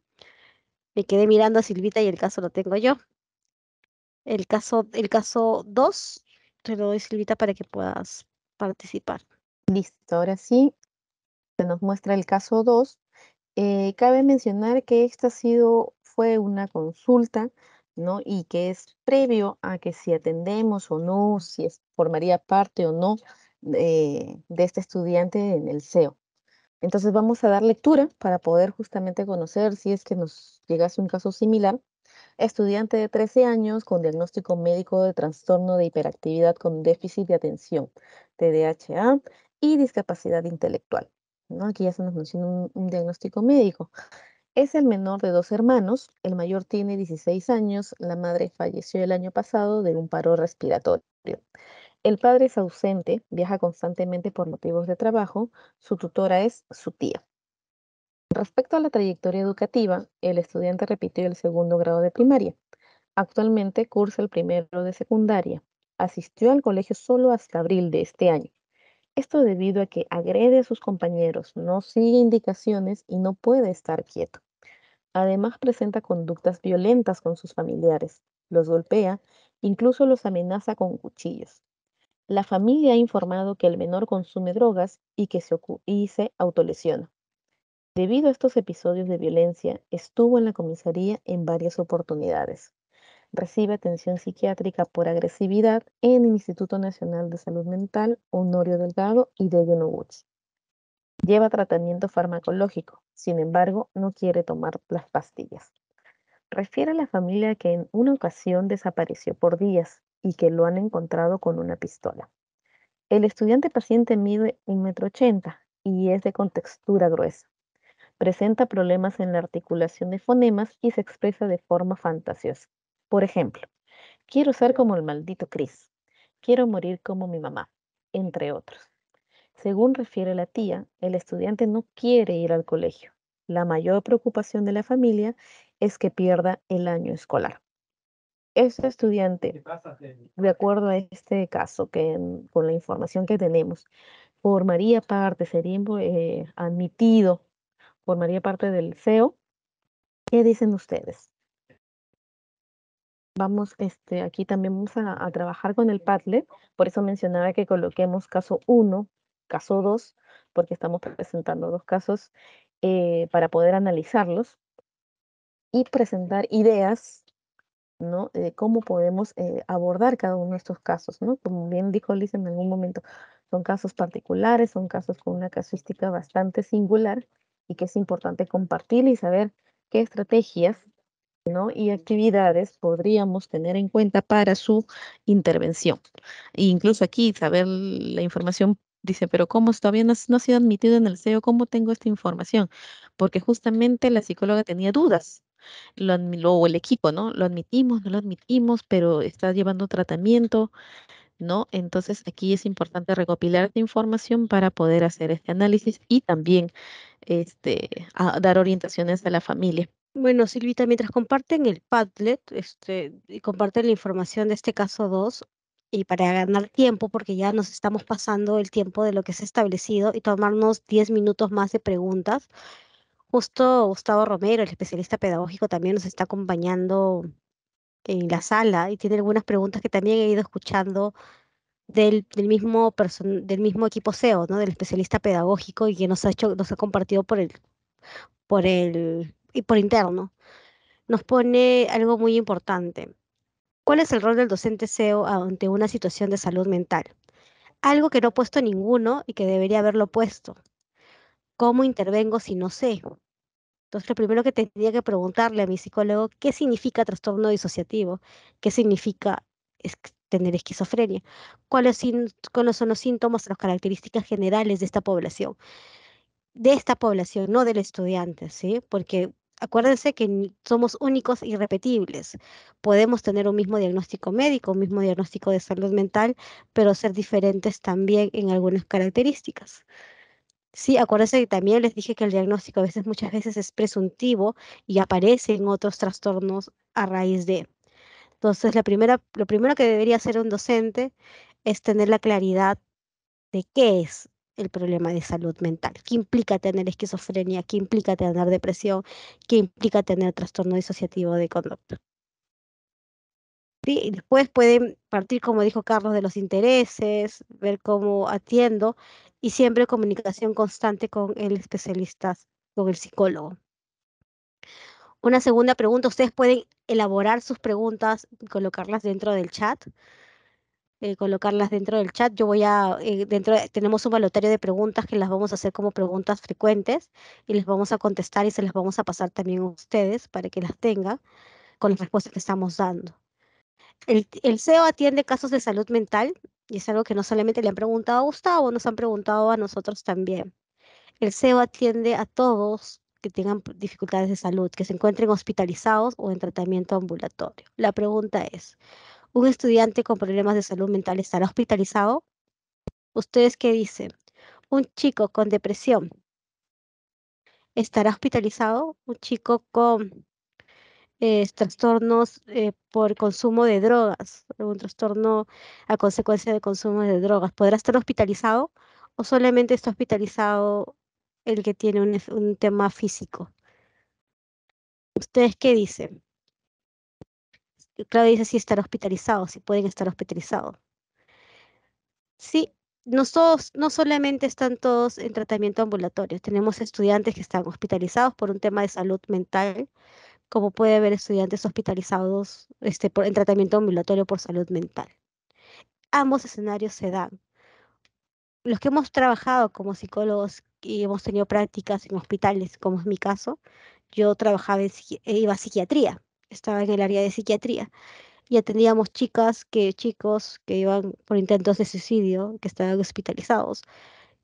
Me quedé mirando a Silvita y el caso lo tengo yo. El caso, el caso 2, te lo doy Silvita para que puedas participar. Listo, ahora sí. Se nos muestra el caso 2, eh, cabe mencionar que esta ha sido, fue una consulta, ¿no? Y que es previo a que si atendemos o no, si formaría parte o no de este estudiante en el SEO. Entonces vamos a dar lectura para poder justamente conocer si es que nos llegase un caso similar. Estudiante de 13 años con diagnóstico médico de trastorno de hiperactividad con déficit de atención, TDAH y discapacidad intelectual. Aquí ya se nos menciona un diagnóstico médico. Es el menor de dos hermanos, el mayor tiene 16 años, la madre falleció el año pasado de un paro respiratorio. El padre es ausente, viaja constantemente por motivos de trabajo, su tutora es su tía. Respecto a la trayectoria educativa, el estudiante repitió el segundo grado de primaria. Actualmente cursa el primero de secundaria. Asistió al colegio solo hasta abril de este año. Esto debido a que agrede a sus compañeros, no sigue indicaciones y no puede estar quieto. Además presenta conductas violentas con sus familiares, los golpea, incluso los amenaza con cuchillos. La familia ha informado que el menor consume drogas y que se, autolesiona. Debido a estos episodios de violencia, estuvo en la comisaría en varias oportunidades recibe atención psiquiátrica por agresividad en el Instituto Nacional de Salud Mental Honorio Delgado y de Yonoguchi. Lleva tratamiento farmacológico, sin embargo, no quiere tomar las pastillas. Refiere a la familia que en una ocasión desapareció por días y que lo han encontrado con una pistola. El estudiante paciente mide 1,80m y es de contextura gruesa. Presenta problemas en la articulación de fonemas y se expresa de forma fantasiosa. Por ejemplo, quiero ser como el maldito Chris, quiero morir como mi mamá, entre otros. Según refiere la tía, el estudiante no quiere ir al colegio. La mayor preocupación de la familia es que pierda el año escolar. Este estudiante, de acuerdo a este caso, que mm, con la información que tenemos, formaría parte, sería eh, admitido, formaría parte del CEO. ¿Qué dicen ustedes? Vamos, este, aquí también vamos a, trabajar con el Padlet, por eso mencionaba que coloquemos caso 1, caso 2, porque estamos presentando dos casos eh, para poder analizarlos y presentar ideas, ¿no? De cómo podemos eh, abordar cada uno de estos casos, ¿no? Como bien dijo Liz en algún momento, son casos particulares, son casos con una casuística bastante singular y que es importante compartir y saber qué estrategias y actividades podríamos tener en cuenta para su intervención. E incluso aquí saber la información dice, pero ¿cómo todavía no, ha sido admitido en el CEO? ¿Cómo tengo esta información? Porque justamente la psicóloga tenía dudas. Lo, el equipo, ¿no? Lo admitimos, no lo admitimos, pero está llevando tratamiento, ¿no? Entonces aquí es importante recopilar esta información para poder hacer este análisis y también este, dar orientaciones a la familia bueno, Silvita, mientras comparten el Padlet, este, y comparten la información de este caso 2, y para ganar tiempo, porque ya nos estamos pasando el tiempo de lo que se ha establecido, y tomarnos 10 minutos más de preguntas, justo Gustavo Romero, el especialista pedagógico, también nos está acompañando en la sala y tiene algunas preguntas que también he ido escuchando del, del, mismo, del mismo equipo SEO, ¿no? del especialista pedagógico y que nos ha, hecho, nos ha compartido por el, por el y por interno, nos pone algo muy importante. ¿Cuál es el rol del docente SEO ante una situación de salud mental? Algo que no ha puesto ninguno y que debería haberlo puesto. ¿Cómo intervengo si no sé? Entonces, lo primero que tendría que preguntarle a mi psicólogo, ¿qué significa trastorno disociativo? ¿Qué significa tener esquizofrenia? ¿Cuáles, son los síntomas, las características generales de esta población? De esta población, no del estudiante, ¿sí? Porque acuérdense que somos únicos y e repetibles. Podemos tener un mismo diagnóstico médico, un mismo diagnóstico de salud mental, pero ser diferentes también en algunas características. Sí, acuérdense que también les dije que el diagnóstico a veces, muchas veces es presuntivo y aparece en otros trastornos a raíz de. Entonces, la primera, lo primero que debería hacer un docente es tener la claridad de qué es el problema de salud mental, que implica tener esquizofrenia, que implica tener depresión, que implica tener trastorno disociativo de conducta. Y después pueden partir, como dijo Carlos, de los intereses, ver cómo atiendo y siempre comunicación constante con el especialista, con el psicólogo. Una segunda pregunta, ustedes pueden elaborar sus preguntas, y colocarlas dentro del chat. Eh, colocarlas dentro del chat. Yo voy a, eh, dentro, tenemos un balotario de preguntas que las vamos a hacer como preguntas frecuentes y les vamos a contestar y se las vamos a pasar también a ustedes para que las tengan con las respuestas que estamos dando. El, el CEO atiende casos de salud mental y es algo que no solamente le han preguntado a Gustavo, nos han preguntado a nosotros también. El CEO atiende a todos que tengan dificultades de salud, que se encuentren hospitalizados o en tratamiento ambulatorio. La pregunta es, un estudiante con problemas de salud mental estará hospitalizado? ¿Ustedes qué dicen? ¿Un chico con depresión estará hospitalizado? ¿Un chico con eh, trastornos eh, por consumo de drogas? ¿Un trastorno a consecuencia de consumo de drogas? ¿Podrá estar hospitalizado o solamente está hospitalizado el que tiene un tema físico? ¿Ustedes qué dicen? Claudia dice si están hospitalizados, si pueden estar hospitalizados. Sí, nosotros no solamente están todos en tratamiento ambulatorio, tenemos estudiantes que están hospitalizados por un tema de salud mental, como puede haber estudiantes hospitalizados este, por, en tratamiento ambulatorio por salud mental. Ambos escenarios se dan. Los que hemos trabajado como psicólogos y hemos tenido prácticas en hospitales, como es mi caso, yo trabajaba en, eh, iba a psiquiatría estaba en el área de psiquiatría y atendíamos chicas que chicos que iban por intentos de suicidio, que estaban hospitalizados,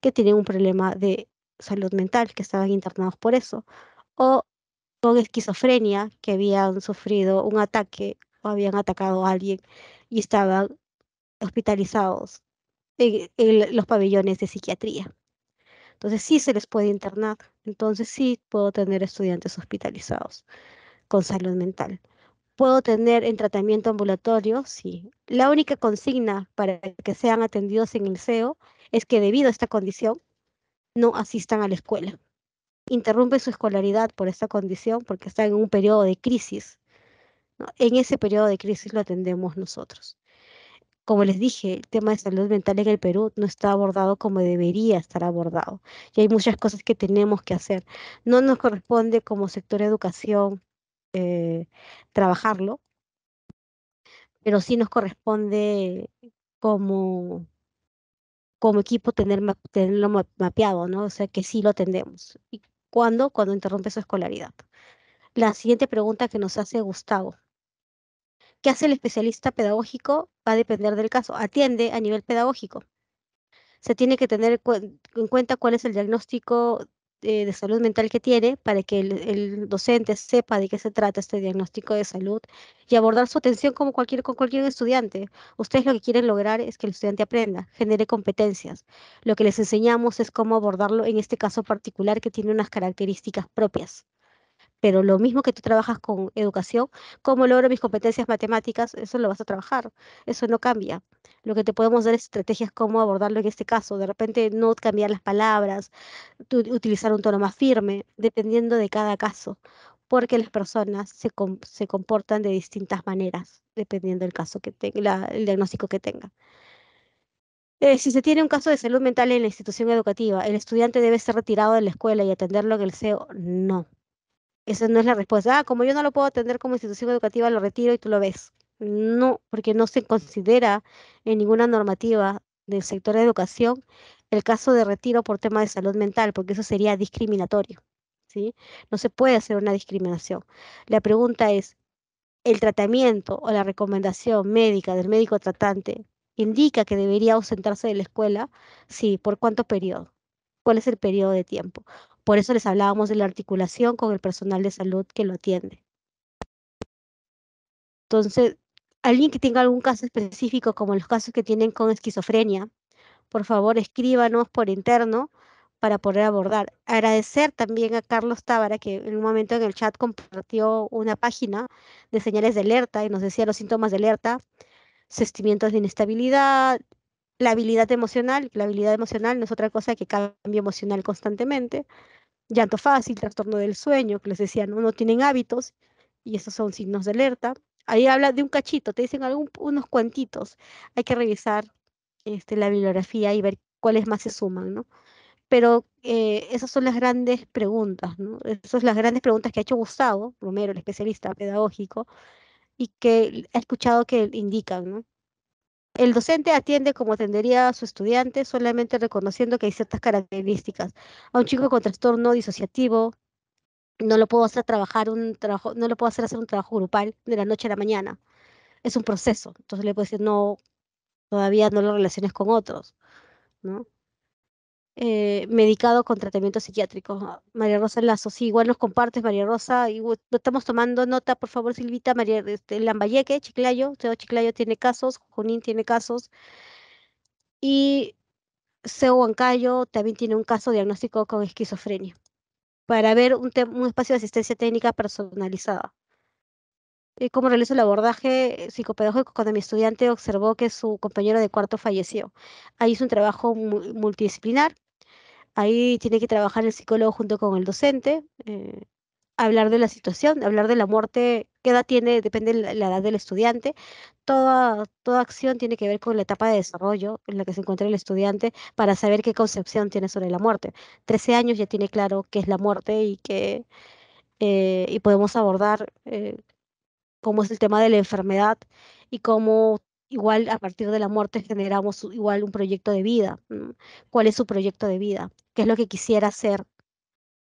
que tienen un problema de salud mental, que estaban internados por eso, o con esquizofrenia, que habían sufrido un ataque o habían atacado a alguien y estaban hospitalizados en, los pabellones de psiquiatría. Entonces sí se les puede internar, entonces sí puedo tener estudiantes hospitalizados con salud mental. ¿Puedo tener en tratamiento ambulatorio? Sí. La única consigna para que sean atendidos en el SEO es que debido a esta condición no asistan a la escuela. interrumpe su escolaridad por esta condición porque está en un periodo de crisis. En ese periodo de crisis lo atendemos nosotros. Como les dije, el tema de salud mental en el Perú no está abordado como debería estar abordado. Y hay muchas cosas que tenemos que hacer. No nos corresponde como sector de educación eh, trabajarlo, pero sí nos corresponde como, como equipo tener, tenerlo mapeado, ¿no? O sea, que sí lo atendemos. ¿Y cuándo? Cuando interrumpe su escolaridad. La siguiente pregunta que nos hace Gustavo. ¿Qué hace el especialista pedagógico? Va a depender del caso. Atiende a nivel pedagógico. Se tiene que tener en cuenta cuál es el diagnóstico eh, de salud mental que tiene para que el, el, docente sepa de qué se trata este diagnóstico de salud y abordar su atención como cualquier, con cualquier estudiante. Ustedes lo que quieren lograr es que el estudiante aprenda, genere competencias. Lo que les enseñamos es cómo abordarlo en este caso particular que tiene unas características propias pero lo mismo que tú trabajas con educación, cómo logro mis competencias matemáticas, eso lo vas a trabajar, eso no cambia. Lo que te podemos dar es estrategias cómo abordarlo en este caso, de repente no cambiar las palabras, utilizar un tono más firme, dependiendo de cada caso, porque las personas se, comportan de distintas maneras, dependiendo del caso que tenga, el diagnóstico que tenga. Eh, si se tiene un caso de salud mental en la institución educativa, ¿el estudiante debe ser retirado de la escuela y atenderlo en el CEO? No esa no es la respuesta. Ah, como yo no lo puedo atender como institución educativa, lo retiro y tú lo ves. No, porque no se considera en ninguna normativa del sector de educación el caso de retiro por tema de salud mental, porque eso sería discriminatorio. ¿sí? No se puede hacer una discriminación. La pregunta es, ¿el tratamiento o la recomendación médica del médico tratante indica que debería ausentarse de la escuela? Sí, ¿por cuánto periodo? ¿Cuál es el periodo de tiempo? Por eso les hablábamos de la articulación con el personal de salud que lo atiende. Entonces, alguien que tenga algún caso específico, como los casos que tienen con esquizofrenia, por favor escríbanos por interno para poder abordar. Agradecer también a Carlos Tábara, que en un momento en el chat compartió una página de señales de alerta y nos decía los síntomas de alerta, sentimientos de inestabilidad, la habilidad emocional, la habilidad emocional no es otra cosa que cambio emocional constantemente, llanto fácil, trastorno del sueño, que les decían, no, tienen hábitos y esos son signos de alerta. Ahí habla de un cachito, te dicen algún, unos cuantitos, hay que revisar este, la bibliografía y ver cuáles más se suman, ¿no? Pero eh, esas son las grandes preguntas, ¿no? Esas son las grandes preguntas que ha hecho Gustavo Romero, el especialista pedagógico, y que ha escuchado que indican, ¿no? El docente atiende como atendería a su estudiante, solamente reconociendo que hay ciertas características. A un chico con trastorno disociativo, no lo puedo hacer trabajar un trabajo, no lo puedo hacer hacer un trabajo grupal de la noche a la mañana. Es un proceso. Entonces le puedo decir, no, todavía no lo relaciones con otros, ¿no? Eh, medicado con tratamiento psiquiátrico. Ah, María Rosa Lazo, sí, igual nos compartes, María Rosa, estamos tomando nota, por favor, Silvita, María este, Lambayeque, Chiclayo, Teo Chiclayo tiene casos, Junín tiene casos, y Seo Huancayo también tiene un caso diagnóstico con esquizofrenia, para ver un, espacio de asistencia técnica personalizada. Eh, cómo realizo el abordaje psicopedagógico cuando mi estudiante observó que su compañero de cuarto falleció. Ahí hizo un trabajo multidisciplinar Ahí tiene que trabajar el psicólogo junto con el docente, eh, hablar de la situación, hablar de la muerte, qué edad tiene, depende de la edad del estudiante. Toda, toda acción tiene que ver con la etapa de desarrollo en la que se encuentra el estudiante para saber qué concepción tiene sobre la muerte. 13 años ya tiene claro qué es la muerte y, que, eh, y podemos abordar eh, cómo es el tema de la enfermedad y cómo igual a partir de la muerte generamos igual un proyecto de vida. ¿Cuál es su proyecto de vida? qué es lo que quisiera hacer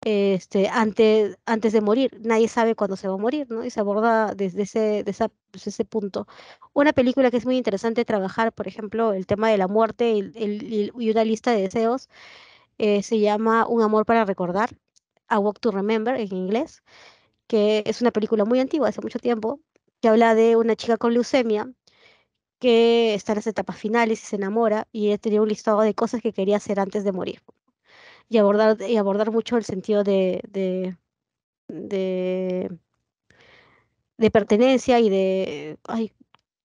este, antes, antes de morir. Nadie sabe cuándo se va a morir, ¿no? Y se aborda desde ese, ese punto. Una película que es muy interesante trabajar, por ejemplo, el tema de la muerte y, el, una lista de deseos, eh, se llama Un amor para recordar, A Walk to Remember en inglés, que es una película muy antigua, hace mucho tiempo, que habla de una chica con leucemia que está en las etapas finales y se enamora y tenía un listado de cosas que quería hacer antes de morir y abordar, y abordar mucho el sentido de, de, de, pertenencia y de ay,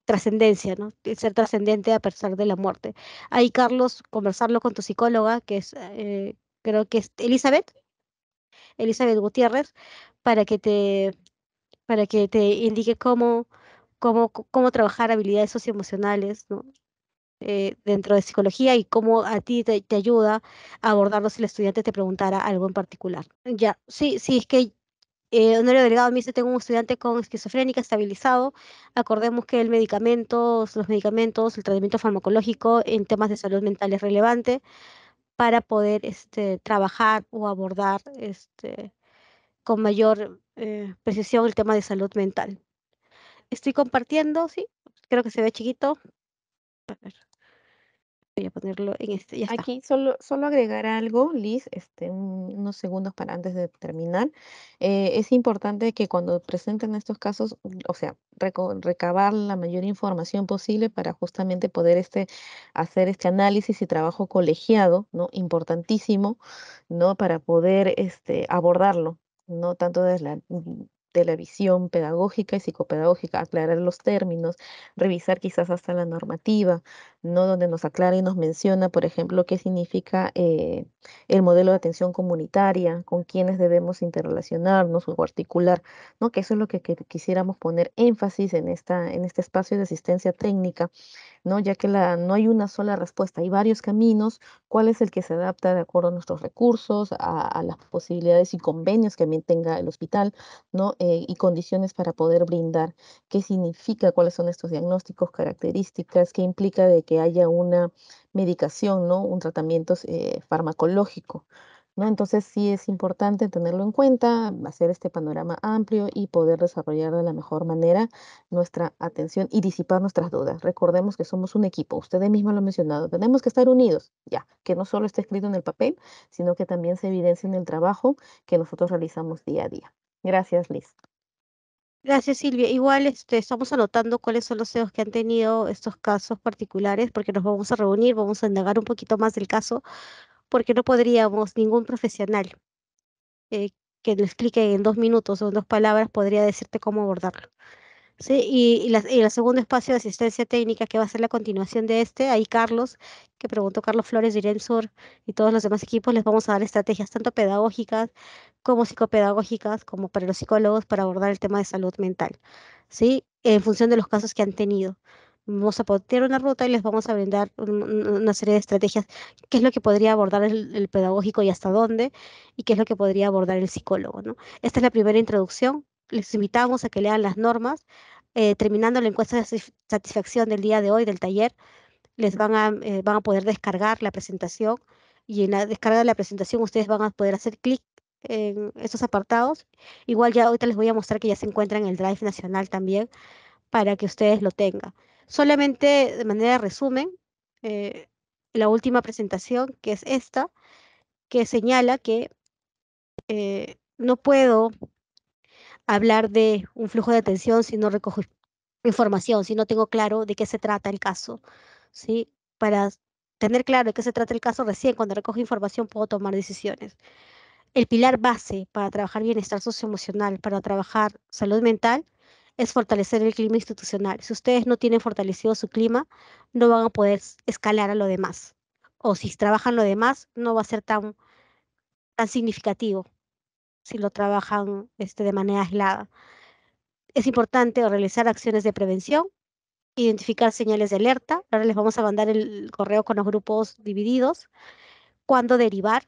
trascendencia, ¿no? ser trascendente a pesar de la muerte. Ahí, Carlos, conversarlo con tu psicóloga, que es, eh, creo que es Elizabeth, Elizabeth Gutiérrez, para que te, para que te indique cómo, cómo, cómo trabajar habilidades socioemocionales, ¿no? Eh, dentro de psicología y cómo a ti te, ayuda a abordarlo si el estudiante te preguntara algo en particular. Ya, sí, sí, es que eh, Honorio Delgado me dice, tengo un estudiante con esquizofrénica estabilizado. Acordemos que el medicamento, los medicamentos, el tratamiento farmacológico en temas de salud mental es relevante para poder este, trabajar o abordar este, con mayor eh, precisión el tema de salud mental. Estoy compartiendo, sí, creo que se ve chiquito. Voy a ponerlo en este, Aquí solo, solo agregar algo, Liz, este, unos segundos para antes de terminar. Eh, es importante que cuando presenten estos casos, mm, o sea, recabar la mayor información posible para justamente poder este, hacer este análisis y trabajo colegiado, ¿no? Importantísimo, ¿no? Para poder este, abordarlo, no tanto desde la mm, de la visión pedagógica y psicopedagógica, aclarar los términos, revisar quizás hasta la normativa, ¿no? donde nos aclara y nos menciona, por ejemplo, qué significa eh, el modelo de atención comunitaria, con quiénes debemos interrelacionarnos o articular, ¿no? que eso es lo que, quisiéramos poner énfasis en, esta, en este espacio de asistencia técnica ¿no? Ya que la, no hay una sola respuesta, hay varios caminos, cuál es el que se adapta de acuerdo a nuestros recursos, a, las posibilidades y convenios que también tenga el hospital, ¿no? Eh, y condiciones para poder brindar qué significa, cuáles son estos diagnósticos, características, qué implica de que haya una medicación, ¿no? Un tratamiento eh, farmacológico. Entonces sí es importante tenerlo en cuenta, hacer este panorama amplio y poder desarrollar de la mejor manera nuestra atención y disipar nuestras dudas. Recordemos que somos un equipo, ustedes mismos lo han mencionado, tenemos que estar unidos, ya, que no solo está escrito en el papel, sino que también se evidencia en el trabajo que nosotros realizamos día a día. Gracias, Liz. Gracias, Silvia. Igual este, estamos anotando cuáles son los CEOs que han tenido estos casos particulares, porque nos vamos a reunir, vamos a indagar un poquito más del caso porque no podríamos, ningún profesional eh, que lo explique en dos minutos o en dos palabras podría decirte cómo abordarlo. ¿Sí? Y, el segundo espacio de asistencia técnica, que va a ser la continuación de este, ahí Carlos, que preguntó Carlos Flores de y todos los demás equipos, les vamos a dar estrategias tanto pedagógicas como psicopedagógicas, como para los psicólogos, para abordar el tema de salud mental, ¿sí? En función de los casos que han tenido vamos a poner una ruta y les vamos a brindar una serie de estrategias, qué es lo que podría abordar el, pedagógico y hasta dónde, y qué es lo que podría abordar el psicólogo. Esta es la primera introducción, les invitamos a que lean las normas, eh, terminando la encuesta de satisfacción del día de hoy del taller, les van a, eh, van a poder descargar la presentación y en la descarga de la presentación ustedes van a poder hacer clic en estos apartados. Igual ya ahorita les voy a mostrar que ya se encuentra en el Drive Nacional también para que ustedes lo tengan. Solamente de manera de resumen, eh, la última presentación, que es esta, que señala que eh, no puedo hablar de un flujo de atención si no recojo información, si no tengo claro de qué se trata el caso. ¿sí? Para tener claro de qué se trata el caso, recién cuando recojo información puedo tomar decisiones. El pilar base para trabajar bienestar socioemocional, para trabajar salud mental, es fortalecer el clima institucional. Si ustedes no tienen fortalecido su clima, no van a poder escalar a lo demás. O si trabajan lo demás, no va a ser tan, tan significativo si lo trabajan este, de manera aislada. Es importante realizar acciones de prevención, identificar señales de alerta. Ahora les vamos a mandar el correo con los grupos divididos. Cuándo derivar,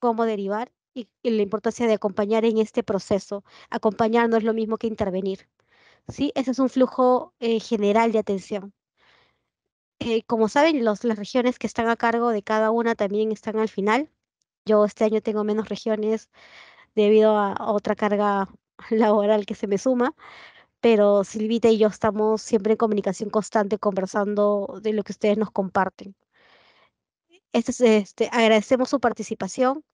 cómo derivar y, y la importancia de acompañar en este proceso. Acompañar no es lo mismo que intervenir. ¿sí? Ese es un flujo eh, general de atención. Eh, como saben, los, las regiones que están a cargo de cada una también están al final. Yo este año tengo menos regiones debido a, otra carga <laughs> laboral que se me suma, pero Silvita y yo estamos siempre en comunicación constante, conversando de lo que ustedes nos comparten. Este, este, agradecemos su participación.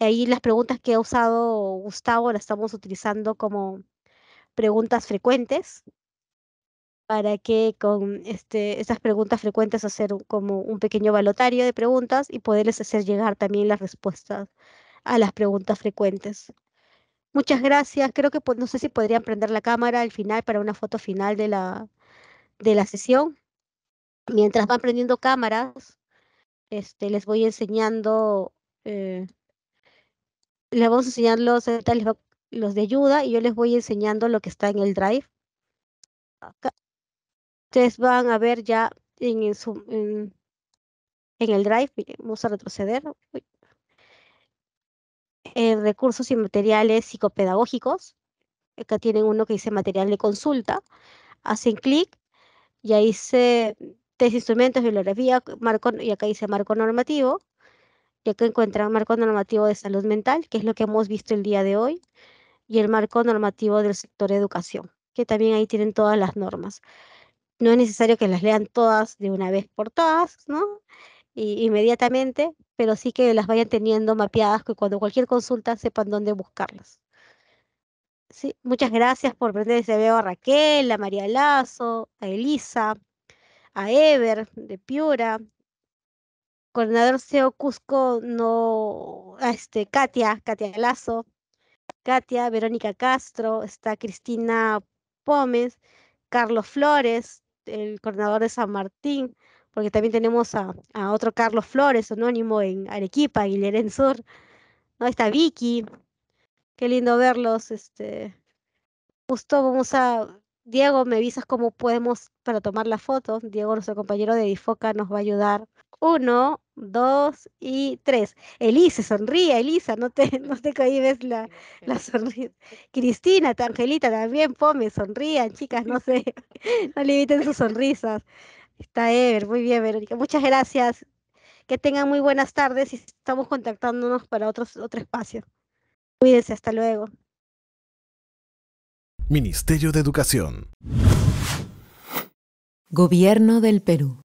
Ahí las preguntas que ha usado Gustavo las estamos utilizando como preguntas frecuentes para que con este, estas preguntas frecuentes hacer como un pequeño balotario de preguntas y poderles hacer llegar también las respuestas a las preguntas frecuentes. Muchas gracias. Creo que pues, no sé si podrían prender la cámara al final para una foto final de la, de la sesión. Mientras van prendiendo cámaras, este, les voy enseñando, eh, les vamos a enseñar los, les los de ayuda y yo les voy enseñando lo que está en el drive. Acá. Ustedes van a ver ya en, su, en, el drive, vamos a retroceder. Eh, recursos y materiales psicopedagógicos. Acá tienen uno que dice material de consulta. Hacen clic Ya ahí tres test instrumentos, bibliografía, marco, y acá dice marco normativo. Y acá encuentran marco normativo de salud mental, que es lo que hemos visto el día de hoy y el marco normativo del sector educación, que también ahí tienen todas las normas. No es necesario que las lean todas de una vez por todas, ¿no? inmediatamente, pero sí que las vayan teniendo mapeadas, que cuando cualquier consulta sepan dónde buscarlas. Sí, muchas gracias por prender ese veo a Raquel, a María Lazo, a Elisa, a Ever de Piura, coordinador CEO Cusco, no, este, Katia, Katia Lazo, Katia Verónica Castro, está Cristina Pómez, Carlos Flores, el coordinador de San Martín, porque también tenemos a, otro Carlos Flores, anónimo en Arequipa, y Sur. ¿no? Está Vicky, qué lindo verlos. Este, justo vamos a. Diego, me avisas cómo podemos para tomar la foto. Diego, nuestro compañero de Difoca, nos va a ayudar. Uno, dos y tres. Elise, sonríe, Elisa, no te, <laughs> no te la, la sonrisa. Cristina, Angelita también, Pome, sonrían, chicas, no sé, <laughs> no limiten sus sonrisas. Está Ever, muy bien, Verónica. Muchas gracias. Que tengan muy buenas tardes y estamos contactándonos para otros, otro espacio. Cuídense, hasta luego. Ministerio de Educación. Gobierno del Perú.